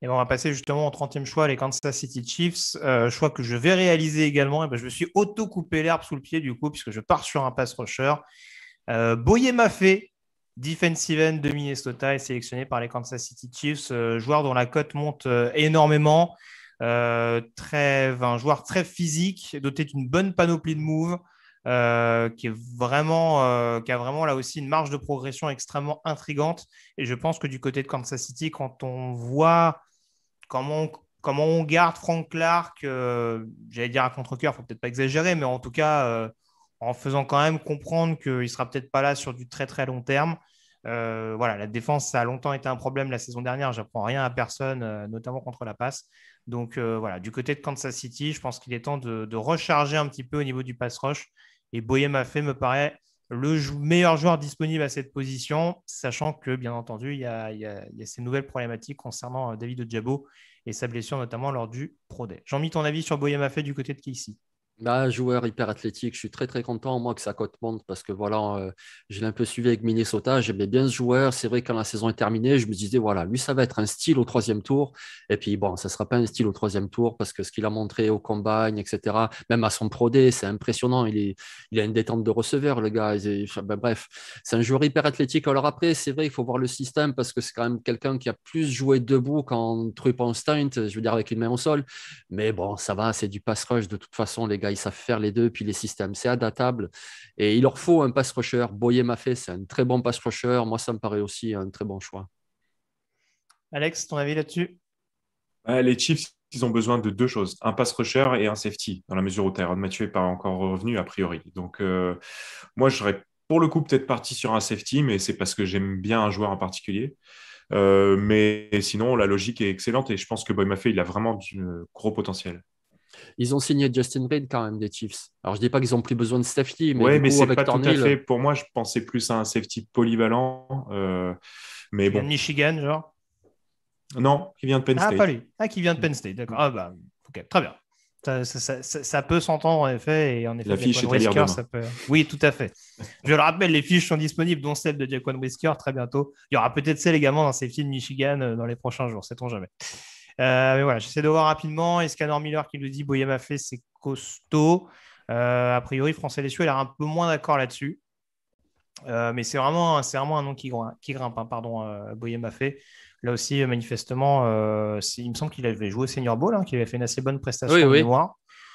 Et ben, on va passer justement au 30e choix, les Kansas City Chiefs. Euh, choix que je vais réaliser également. Et ben, je me suis auto-coupé l'herbe sous le pied du coup, puisque je pars sur un pass rusher. Euh, Boyer Maffé, defensive end de Minnesota, est sélectionné par les Kansas City Chiefs. Euh, joueur dont la cote monte euh, énormément. très, un joueur très physique, doté d'une bonne panoplie de moves. qui, est vraiment, qui a vraiment là aussi une marge de progression extrêmement intrigante. Et je pense que du côté de Kansas City, quand on voit comment on, on garde Frank Clark, euh, j'allais dire à contre-coeur, faut peut-être pas exagérer, mais en tout cas, euh, en faisant quand même comprendre qu'il sera peut-être pas là sur du très très long terme. Euh, voilà, la défense, ça a longtemps été un problème la saison dernière. J'apprends rien à personne, notamment contre la passe. Donc voilà, du côté de Kansas City, je pense qu'il est temps de, de, recharger un petit peu au niveau du pass rush. Et Boyem a fait, me paraît, le meilleur joueur disponible à cette position, sachant que, bien entendu, il y a, ces nouvelles problématiques concernant euh, David Djabo et sa blessure, notamment lors du Pro Day. Jean-Mi, ton avis sur Boyama fait du côté de Casey un bah, joueur hyper athlétique, je suis très très content moi que sa cote monte parce que voilà, euh, je l'ai un peu suivi avec Minnesota, j'aimais bien ce joueur. C'est vrai quand la saison est terminée, je me disais voilà, lui ça va être un style au troisième tour. Et puis bon, ça sera pas un style au troisième tour parce que ce qu'il a montré au combine, etc. Même à son pro c'est impressionnant. Il, est, il a une détente de receveur le gars. Ben, bref, c'est un joueur hyper athlétique. Alors après, c'est vrai, il faut voir le système parce que c'est quand même quelqu'un qui a plus joué debout qu'en truc en stunt, je veux dire avec une main au sol. Mais bon, ça va, c'est du pass rush de toute façon les gars ils savent faire les deux, puis les systèmes, c'est adaptable. Et il leur faut un pass rusher. Boyer m'a c'est un très bon pass rusher. Moi, ça me paraît aussi un très bon choix. Alex, ton avis là-dessus Les Chiefs, ils ont besoin de deux choses, un pass rusher et un safety, dans la mesure où Tyrone Mathieu n'est pas encore revenu, a priori. Donc, euh, moi, je serais pour le coup peut-être parti sur un safety, mais c'est parce que j'aime bien un joueur en particulier. Euh, mais sinon, la logique est excellente et je pense que Boy Maffei, il a vraiment du euh, gros potentiel. Ils ont signé Justin Reed quand même des Chiefs. Alors je dis pas qu'ils ont plus besoin de safety, mais, ouais, mais c'est pas tout à fait. Pour moi, je pensais plus à un safety polyvalent. Euh, mais bon. Michigan, genre. Non, qui vient de Penn ah, State. Ah pas lui. Ah qui vient de Penn State. D'accord. Ah bah ok, très bien. Ça, peut s'entendre en effet. Et en effet, la fiche est Whisker, ça peut... Oui, tout à fait. Je le rappelle, les fiches sont disponibles, dont celle de Jaquan Whisker très bientôt. Il y aura peut-être celle également dans safety de Michigan euh, dans les prochains jours, sait-on jamais. Euh, j'essaie de voir rapidement. Escanor Miller qui nous dit a fait, c'est costaud. Euh, a priori, Français Lessieux, il a un peu moins d'accord là-dessus. Euh, mais c'est vraiment, vraiment un nom qui, qui grimpe. Hein, pardon, euh, a fait Là aussi, manifestement, il me semble qu'il avait joué au Senior Bowl, hein, qu'il avait fait une assez bonne prestation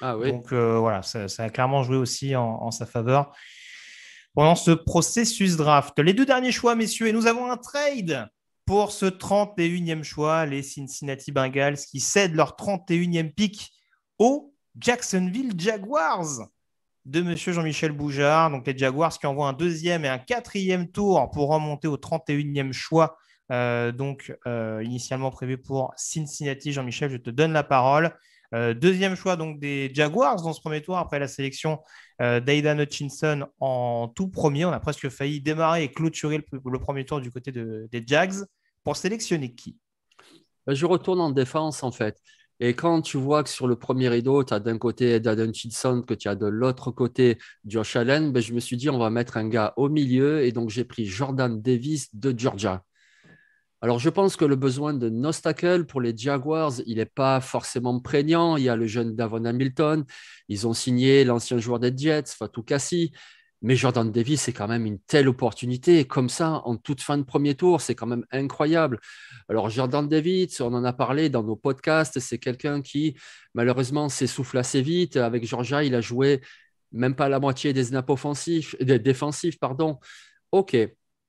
ah Donc voilà, ça, a clairement joué aussi en, sa faveur pendant ce processus draft. Les deux derniers choix, messieurs, et nous avons un trade pour ce 31e choix, les Cincinnati Bengals qui cèdent leur 31e pick aux Jacksonville Jaguars de M. Jean-Michel Boujard. Donc les Jaguars qui envoient un deuxième et un quatrième tour pour remonter au 31e choix, euh, donc euh, initialement prévu pour Cincinnati. Jean-Michel, je te donne la parole. Euh, deuxième choix donc des Jaguars dans ce premier tour après la sélection euh, Hutchinson en tout premier. On a presque failli démarrer et clôturer le, premier tour du côté des Jags. Pour sélectionner qui euh, Je retourne en défense, en fait. Et quand tu vois que sur le premier rideau, tu as d'un côté Daidan Hutchinson, que tu as de l'autre côté Josh Allen, ben, je me suis dit, on va mettre un gars au milieu. Et donc, j'ai pris Jordan Davis de Georgia. Alors, je pense que le besoin de Nostakel pour les Jaguars, il n'est pas forcément prégnant. Il y a le jeune Davon Hamilton. Ils ont signé l'ancien joueur des Jets, Fatou Kassi. Mais Jordan Davis, c'est quand même une telle opportunité. comme ça, en toute fin de premier tour, c'est quand même incroyable. Alors, Jordan Davis, on en a parlé dans nos podcasts. C'est quelqu'un qui, malheureusement, s'essouffle assez vite. Avec Georgia, il a joué même pas la moitié des snaps offensifs, des défensifs, pardon. OK,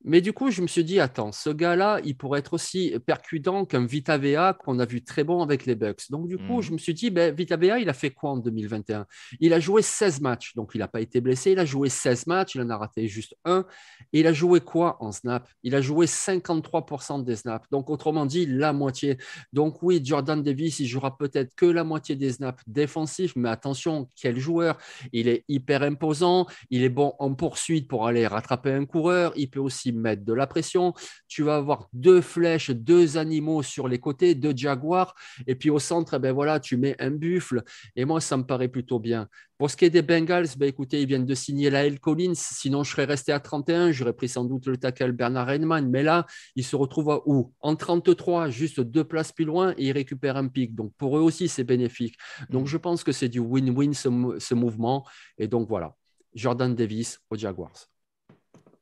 mais du coup, je me suis dit, attends, ce gars-là, il pourrait être aussi percutant qu'un VitaVea qu'on a vu très bon avec les Bucks. Donc, du coup, je mhm. me suis dit, ben, VitaVea, il a fait quoi en 2021 Il a joué 16 matchs, donc il n'a pas été blessé. Il a joué 16 matchs, il en a raté juste un. Et il a joué quoi en snap Il a joué 53% des snaps. Donc, autrement dit, la moitié. Donc, oui, Jordan Davis, il jouera peut-être que la moitié des snaps défensifs, mais attention, quel joueur Il est hyper imposant, il est bon en poursuite pour aller rattraper un coureur, il peut aussi Mettre de la pression. Tu vas avoir deux flèches, deux animaux sur les côtés, deux jaguars. Et puis au centre, eh ben voilà, tu mets un buffle. Et moi, ça me paraît plutôt bien. Pour ce qui est des Bengals, ben écoutez, ils viennent de signer la L. Collins. Sinon, je serais resté à 31. J'aurais pris sans doute le tackle Bernard Redman. Mais là, ils se retrouvent à où En 33, juste deux places plus loin, et ils récupèrent un pic. Donc pour eux aussi, c'est bénéfique. Donc mm. je pense que c'est du win-win ce mouvement. Et donc voilà, Jordan Davis aux Jaguars.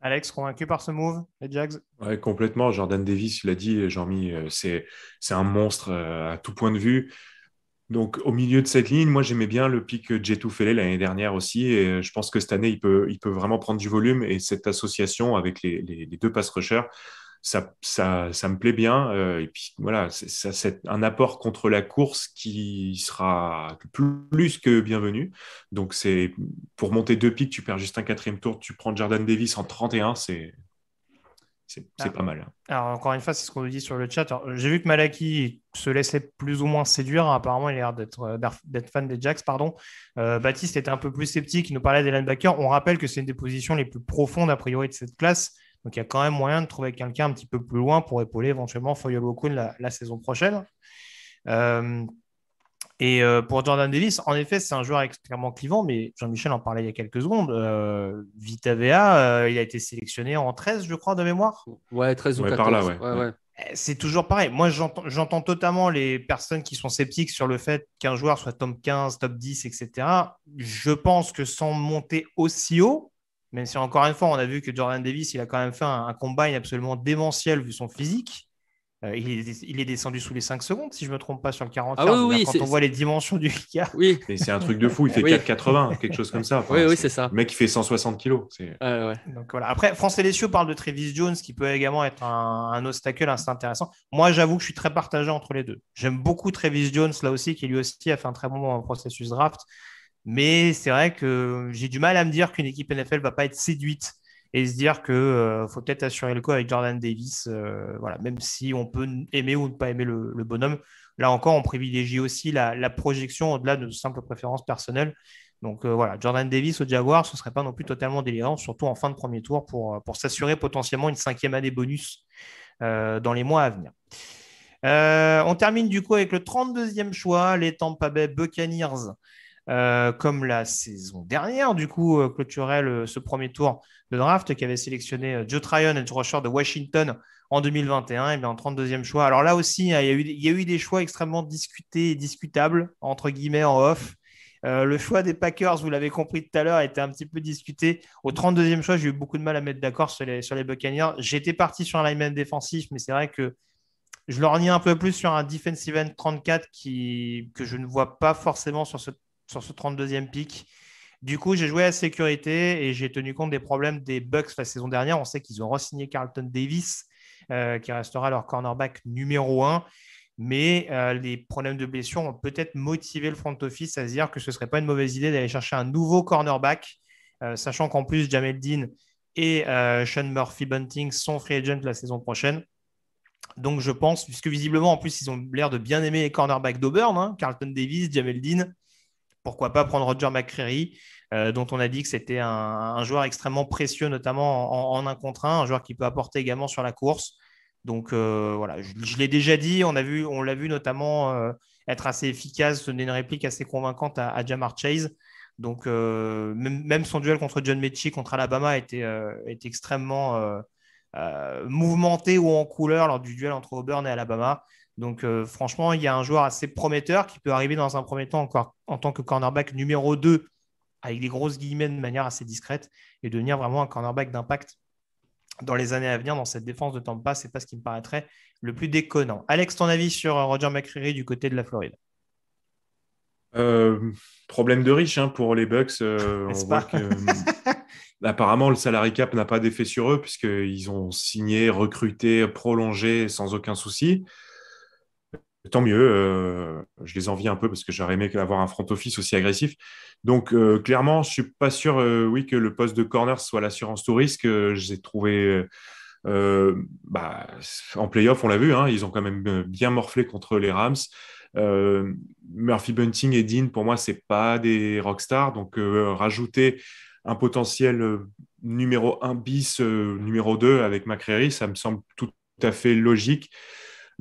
Alex, convaincu par ce move, les Jags Complètement. Jordan Davis, il l'a dit, euh, Jean-Mi, euh, c'est un monstre euh, à tout point de vue. Donc, au milieu de cette ligne, moi, j'aimais bien le pic Jetou l'année dernière aussi. Et je pense que cette année, il peut, il peut vraiment prendre du volume. Et cette association avec les, deux pass rushers, ça, ça, ça, me plaît bien. Euh, et puis voilà, c'est un apport contre la course qui sera plus que bienvenu. Donc c'est pour monter deux pics, tu perds juste un quatrième tour, tu prends Jordan Davis en 31, c'est c'est pas mal. Alors, encore une fois, c'est ce qu'on nous dit sur le chat. J'ai vu que Malaki se laissait plus ou moins séduire. Apparemment, il a l'air d'être euh, fan des Jacks. Pardon. Euh, Baptiste était un peu plus sceptique. Il nous parlait des Baker. On rappelle que c'est une des positions les plus profondes, a priori, de cette classe. Donc il y a quand même moyen de trouver quelqu'un un petit peu plus loin pour épauler éventuellement Foyol la, la, saison prochaine. Euh, et euh, pour Jordan Davis, en effet, c'est un joueur extrêmement clivant, mais Jean-Michel en parlait il y a quelques secondes. Euh, Vita euh, il a été sélectionné en 13, je crois, de mémoire. Ouais, 13 ou eh, c'est toujours pareil. Moi, j'entends totalement les personnes qui sont sceptiques sur le fait qu'un joueur soit top 15, top 10, etc. Je pense que sans monter aussi haut, même si encore une fois, on a vu que Jordan Davis, il a quand même fait un, un combine absolument démentiel vu son physique. Euh, il, est, descendu sous les 5 secondes, si je ne me trompe pas, sur le 40 ah, oui, oui, quand on voit les dimensions du gars. Oui. c'est un truc de fou, il fait 4,80, quelque chose comme ça. oui, oui, c'est ça. Le mec, il fait 160 kilos. ouais. Donc, voilà. Après, François Lessieux parle de Travis Jones, qui peut également être un, un obstacle assez intéressant. Moi, j'avoue que je suis très partagé entre les deux. J'aime beaucoup Travis Jones, là aussi, qui lui aussi a fait un très bon processus draft. Mais c'est vrai que j'ai du mal à me dire qu'une équipe NFL ne va pas être séduite et se dire qu'il euh, faut peut-être assurer le coup avec Jordan Davis. Euh, même si on peut aimer ou ne pas aimer le, bonhomme, là encore, on privilégie aussi la, projection au-delà de simples préférences personnelles. Donc euh, voilà, Jordan Davis au Jaguar, ce ne serait pas non plus totalement délirant, surtout en fin de premier tour, pour, pour s'assurer potentiellement une cinquième année bonus dans les mois à venir. on termine du coup avec le 32e choix, les Tampa Bay Buccaneers. Euh, comme la saison dernière, du coup, euh, clôturait ce premier tour de draft qui avait sélectionné euh, Joe Tryon, edge rusher de Washington en 2021, et bien en 32e choix. Alors là aussi, hein, il y, a eu, des choix extrêmement discutés et discutables, entre guillemets, en off. le choix des Packers, vous l'avez compris tout à l'heure, était un petit peu discuté. Au 32e choix, j'ai eu beaucoup de mal à mettre d'accord sur les, sur les Buccaneers. J'étais parti sur un lineman défensif, mais c'est vrai que je leur nie un peu plus sur un defensive end 34 qui, que je ne vois pas forcément sur ce sur ce 32e pic. Du coup, j'ai joué à sécurité et j'ai tenu compte des problèmes des Bucks la saison dernière. On sait qu'ils ont re Carlton Davis, euh, qui restera leur cornerback numéro un, Mais euh, les problèmes de blessure ont peut-être motivé le front office à se dire que ce ne serait pas une mauvaise idée d'aller chercher un nouveau cornerback, euh, sachant qu'en plus, Jamel Dean et Sean Murphy Bunting sont free agents la saison prochaine. Donc je pense, puisque visiblement, en plus, ils ont l'air de bien aimer les cornerbacks d'Auburn, hein, Carlton Davis, Jamel Dean pourquoi pas prendre Roger McCreary, euh, dont on a dit que c'était un, joueur extrêmement précieux, notamment en, un contre un, un joueur qui peut apporter également sur la course. Donc euh, voilà, je, l'ai déjà dit, on l'a vu, vu notamment euh, être assez efficace, donner une réplique assez convaincante à, Jamar Chase. Donc même, son duel contre John Mechie contre Alabama était, était extrêmement mouvementé ou en couleur lors du duel entre Auburn et Alabama. Donc, euh, franchement, il y a un joueur assez prometteur qui peut arriver dans un premier temps encore en tant que cornerback numéro 2, avec des grosses guillemets de manière assez discrète, et devenir vraiment un cornerback d'impact dans les années à venir dans cette défense de Tampa. Ce n'est pas ce qui me paraîtrait le plus déconnant. Alex, ton avis sur euh, Roger McCreary du côté de la Floride euh, problème de riche hein, pour les Bucks. apparemment, le salary cap n'a pas d'effet sur eux puisqu'ils ont signé, recruté, prolongé sans aucun souci tant mieux. Euh, je les envie un peu parce que j'aurais aimé avoir un front office aussi agressif. Donc, euh, clairement, je ne suis pas sûr euh, oui, que le poste de corner soit l'assurance tout risque. J'ai trouvé. Bah, en playoff, on l'a vu, hein, ils ont quand même bien morflé contre les Rams. Murphy Bunting et Dean, pour moi, ce pas des rockstars. Donc, rajouter un potentiel numéro 1 bis, numéro 2 avec McCreary, ça me semble tout à fait logique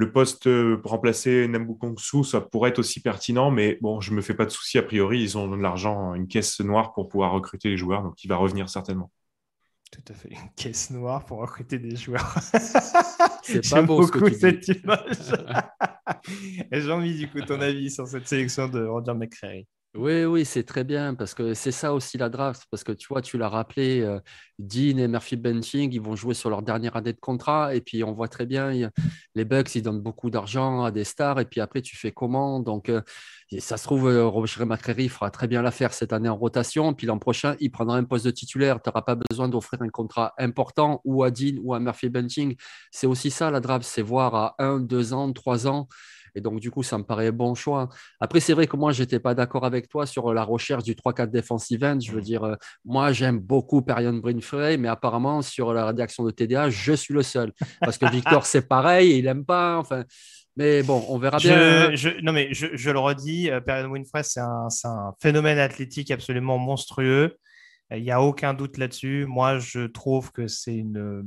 le poste euh, pour remplacer Nambu Kongsu, ça pourrait être aussi pertinent, mais bon, je ne me fais pas de soucis. A priori, ils ont de l'argent, une caisse noire pour pouvoir recruter les joueurs, donc il va revenir certainement. Tout à fait, une caisse noire pour recruter des joueurs. C'est pas beaucoup cette image. J'ai envie, du coup, ton avis sur cette sélection de Roger McCreary oui, oui, c'est très bien parce que c'est ça aussi la draft. Parce que tu vois, tu l'as rappelé, euh, Dean et Murphy Benching, ils vont jouer sur leur dernière année de contrat. Et puis, on voit très bien, les Bucks, ils donnent beaucoup d'argent à des stars. Et puis après, tu fais comment Donc, euh, ça se trouve, euh, Roger fera très bien l'affaire cette année en rotation. Puis l'an prochain, il prendra un poste de titulaire. Tu n'auras pas besoin d'offrir un contrat important ou à Dean ou à Murphy Benching. C'est aussi ça la draft c'est voir à un, deux ans, trois ans. Et donc, du coup, ça me paraît bon choix. Après, c'est vrai que moi, je n'étais pas d'accord avec toi sur euh, la recherche du 3-4 défense end. Je veux mmh. dire, euh, moi, j'aime beaucoup Perion Brinfrey, mais apparemment, sur la rédaction de TDA, je suis le seul. Parce que Victor, c'est pareil, il n'aime pas. Enfin. Mais bon, on verra bien. Hein. non, mais je, le redis, euh, Perion Winfrey, c'est un, un, phénomène athlétique absolument monstrueux. Il n'y a aucun doute là-dessus. Moi, je trouve que c'est une.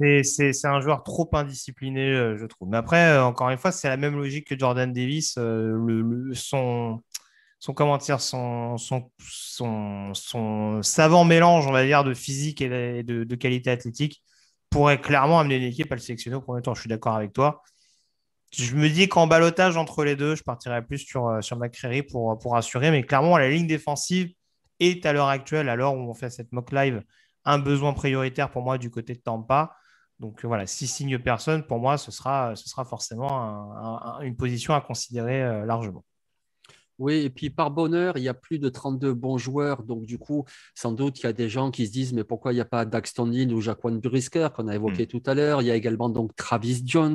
C'est un joueur trop indiscipliné, euh, je trouve. Mais après, euh, encore une fois, c'est la même logique que Jordan Davis. Euh, son, comment son, savant mélange, on va dire, de physique et de, qualité athlétique pourrait clairement amener une équipe à le sélectionner au premier tour. Je suis d'accord avec toi. Je me dis qu'en balotage entre les deux, je partirais plus sur, sur pour, pour assurer. Mais clairement, la ligne défensive est à l'heure actuelle, à l'heure où on fait cette mock live, un besoin prioritaire pour moi du côté de Tampa. Donc euh, voilà, six signes, personne, pour moi, ce sera, ce sera forcément une position à considérer euh, largement. Oui, et puis par bonheur, il y a plus de 32 bons joueurs. Donc, du coup, sans doute, il y a des gens qui se disent, mais pourquoi il n'y a pas Daxton Hill ou Jacqueline Brisker qu'on a évoqué hmm. tout à l'heure Il y a également donc Travis Jones.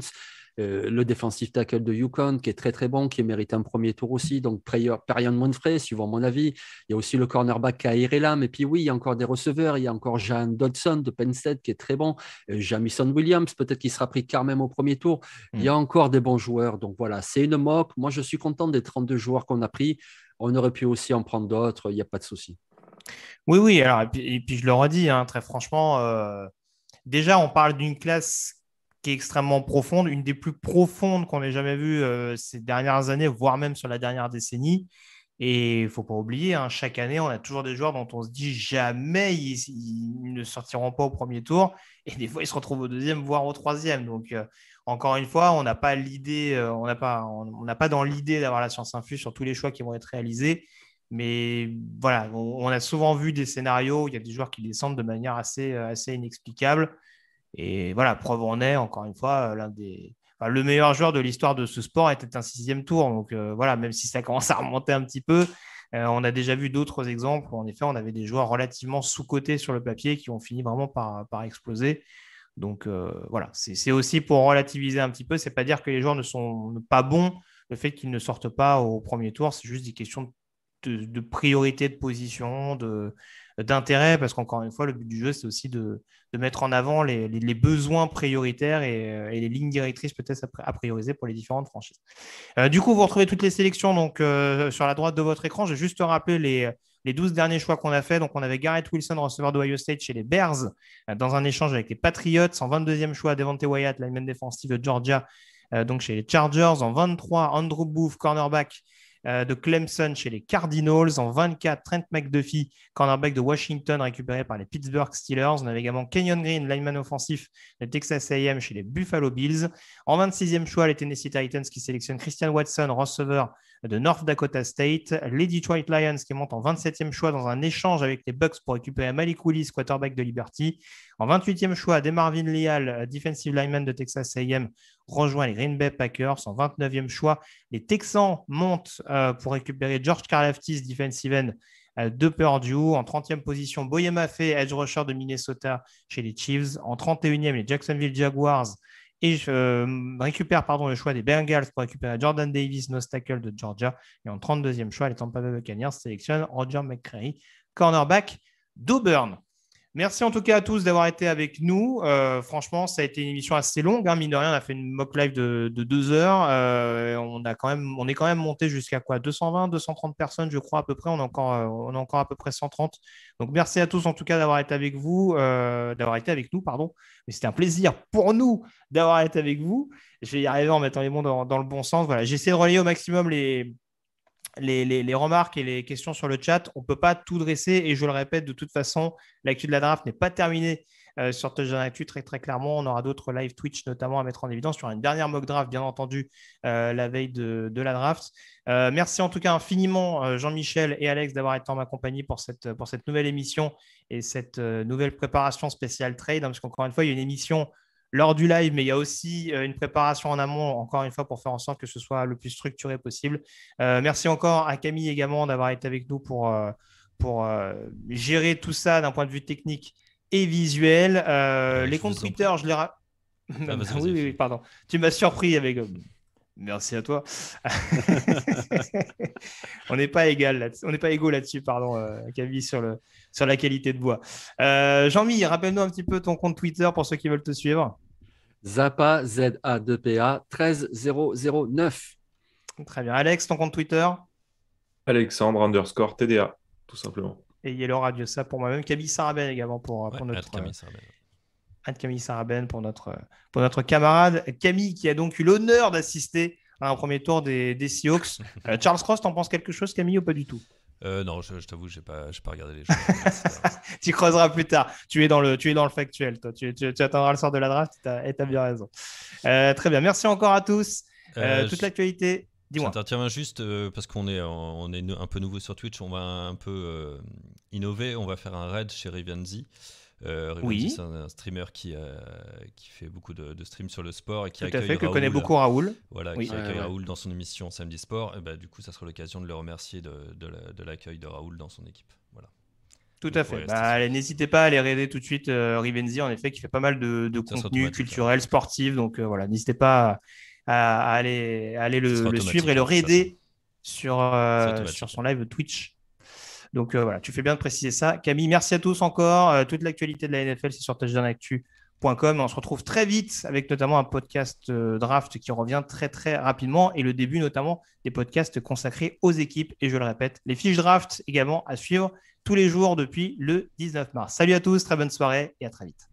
Euh, le défensif tackle de Yukon, qui est très très bon, qui mérite un premier tour aussi. Donc, Perian Monfray, suivant mon avis. Il y a aussi le cornerback Lam et puis oui, il y a encore des receveurs. Il y a encore Jean Dodson de Penn State, qui est très bon. Euh, Jamison Williams, peut-être qu'il sera pris quand même au premier tour. Il y a hmm. encore des bons joueurs. Donc voilà, c'est une moque. Moi, je suis content des 32 joueurs qu'on a pris. On aurait pu aussi en prendre d'autres. Il n'y a pas de souci. Oui, oui. Alors, et puis, je le redis, hein, très franchement, euh, déjà, on parle d'une classe qui est extrêmement profonde, une des plus profondes qu'on ait jamais vues euh, ces dernières années, voire même sur la dernière décennie. Et il ne faut pas oublier, hein, chaque année, on a toujours des joueurs dont on se dit jamais ils, ne sortiront pas au premier tour. Et des fois, ils se retrouvent au deuxième, voire au troisième. Donc, euh, encore une fois, on n'a pas l'idée, euh, on n'a pas, on, n'a pas dans l'idée d'avoir la science infuse sur tous les choix qui vont être réalisés. Mais voilà, on, a souvent vu des scénarios où il y a des joueurs qui descendent de manière assez, assez inexplicable. Et voilà, preuve en est, encore une fois, euh, l'un des. le meilleur joueur de l'histoire de ce sport était un sixième tour. Donc euh, voilà, même si ça commence à remonter un petit peu, euh, on a déjà vu d'autres exemples en effet on avait des joueurs relativement sous-cotés sur le papier qui ont fini vraiment par, exploser. Donc voilà, c'est aussi pour relativiser un petit peu. C'est pas dire que les joueurs ne sont pas bons, le fait qu'ils ne sortent pas au premier tour, c'est juste des questions de priorité de position, de, d'intérêt, parce qu'encore une fois, le but du jeu, c'est aussi de, mettre en avant les, besoins prioritaires euh, et, les lignes directrices peut-être à prioriser pour les différentes franchises. Euh, du coup, vous retrouvez toutes les sélections donc, euh, sur la droite de votre écran. Je vais juste rappeler les, les 12 derniers choix qu'on a fait. Donc, on avait Garrett Wilson, receveur d'Ohio State chez les Bears, dans un échange avec les Patriots. En 22e choix, Devante Wyatt, lineman défensive de Georgia, donc chez les Chargers. En 23, Andrew Booth, cornerback euh, de Clemson chez les Cardinals. En 24, Trent McDuffie, cornerback de Washington récupéré par les Pittsburgh Steelers. On avait également Kenyon Green, lineman offensif de Texas AM chez les Buffalo Bills. En 26e choix, les Tennessee Titans qui sélectionnent Christian Watson, receveur de North Dakota State, les Detroit Lions qui montent en 27e choix dans un échange avec les Bucks pour récupérer Malik Willis, quarterback de Liberty. En 28e choix, Demarvin Leal, defensive lineman de Texas AM, rejoint les Green Bay Packers. En 29e choix, les Texans montent euh, pour récupérer George Karlaftis, defensive end euh, de Purdue. En 30e position, Boyama Fay, edge rusher de Minnesota chez les Chiefs. En 31e, les Jacksonville Jaguars et je euh, récupère pardon, le choix des Bengals pour récupérer Jordan Davis, no de Georgia. Et en 32e choix, les Tampa Bay Buccaneers sélectionnent Roger McCray, cornerback d'Auburn. Merci en tout cas à tous d'avoir été avec nous. Euh, franchement, ça a été une émission assez longue. Hein, mine de rien, on a fait une mock live de, deux heures. Euh, on, a quand même, on est quand même monté jusqu'à quoi 220, 230 personnes, je crois, à peu près. On est encore, euh, encore à peu près 130. Donc, merci à tous en tout cas d'avoir été avec vous, d'avoir été avec nous, pardon. Mais c'était un plaisir pour nous d'avoir été avec vous. Je vais en mettant les mots dans, le bon sens. Voilà, j'essaie de relier au maximum les, les, remarques et les questions sur le chat. On ne peut pas tout dresser et je le répète, de toute façon, l'actu de la draft n'est pas terminée euh, sur Touchdown Actu très très clairement. On aura d'autres live Twitch notamment à mettre en évidence. sur une dernière mock draft, bien entendu, euh, la veille de, la draft. Euh, merci en tout cas infiniment euh, Jean-Michel et Alex d'avoir été en ma compagnie pour cette, nouvelle émission et cette nouvelle préparation spéciale trade, hein, parce qu'encore une fois, il y a une émission lors du live, mais il y a aussi euh, une préparation en amont, encore une fois, pour faire en sorte que ce soit le plus structuré possible. Euh, merci encore à Camille également d'avoir été avec nous pour, euh, pour gérer tout ça d'un point de vue technique et visuel. les comptes Twitter, je les... rappelle. Ah, oui, oui, pardon. Tu m'as surpris avec... Merci à toi. on n'est pas égal, on n'est pas égaux là-dessus, pardon, euh, sur, la qualité de bois. Euh, Jean-Mi, rappelle-nous un petit peu ton compte Twitter pour ceux qui veulent te suivre. Zappa A 2 pa 13009. Très bien. Alex, ton compte Twitter Alexandre underscore TDA, tout simplement. Et le Radio, ça pour moi-même. Camille Sarabel également pour, euh, notre. Anne-Camille Saraben pour notre, pour notre camarade Camille qui a donc eu l'honneur d'assister à un premier tour des, des Seahawks. Euh, Charles Cross, t'en penses quelque chose Camille ou pas du tout euh, non, je, t'avoue, je n'ai pas, pas, regardé les choses. tu creuseras plus tard. Tu es dans le, tu es dans le factuel, toi. Tu, tu, attendras le sort de la draft et tu as, bien raison. Euh, très bien. Merci encore à tous. toute l'actualité. Dis-moi. J'interviens juste parce qu'on est, on est un peu nouveau sur Twitch. On va un peu innover. On va faire un raid chez Rivianzi. Euh, oui. un, un, streamer qui, euh, qui fait beaucoup de, de, streams sur le sport et qui Tout accueille à fait, que connaît beaucoup Raoul. Voilà, qui accueille Raoul dans son émission Samedi Sport. Et bah, du coup, ça sera l'occasion de le remercier de, de l'accueil de Raoul dans son équipe. Voilà. Tout à fait. Bah, N'hésitez pas à aller regarder tout de suite euh, Rivenzi, en effet, qui fait pas mal de, contenu hein. culturel, sportif. Donc euh, voilà, n'hésitez pas à, aller, aller le, suivre et le hein, raider sur, sur son live Twitch. Donc euh, voilà, tu fais bien de préciser ça. Camille, merci à tous encore. Euh, toute l'actualité de la NFL, c'est sur touchdownactu.com. On se retrouve très vite avec notamment un podcast euh, draft qui revient très très rapidement et le début notamment des podcasts consacrés aux équipes. Et je le répète, les fiches draft également à suivre tous les jours depuis le 19 mars. Salut à tous, très bonne soirée et à très vite.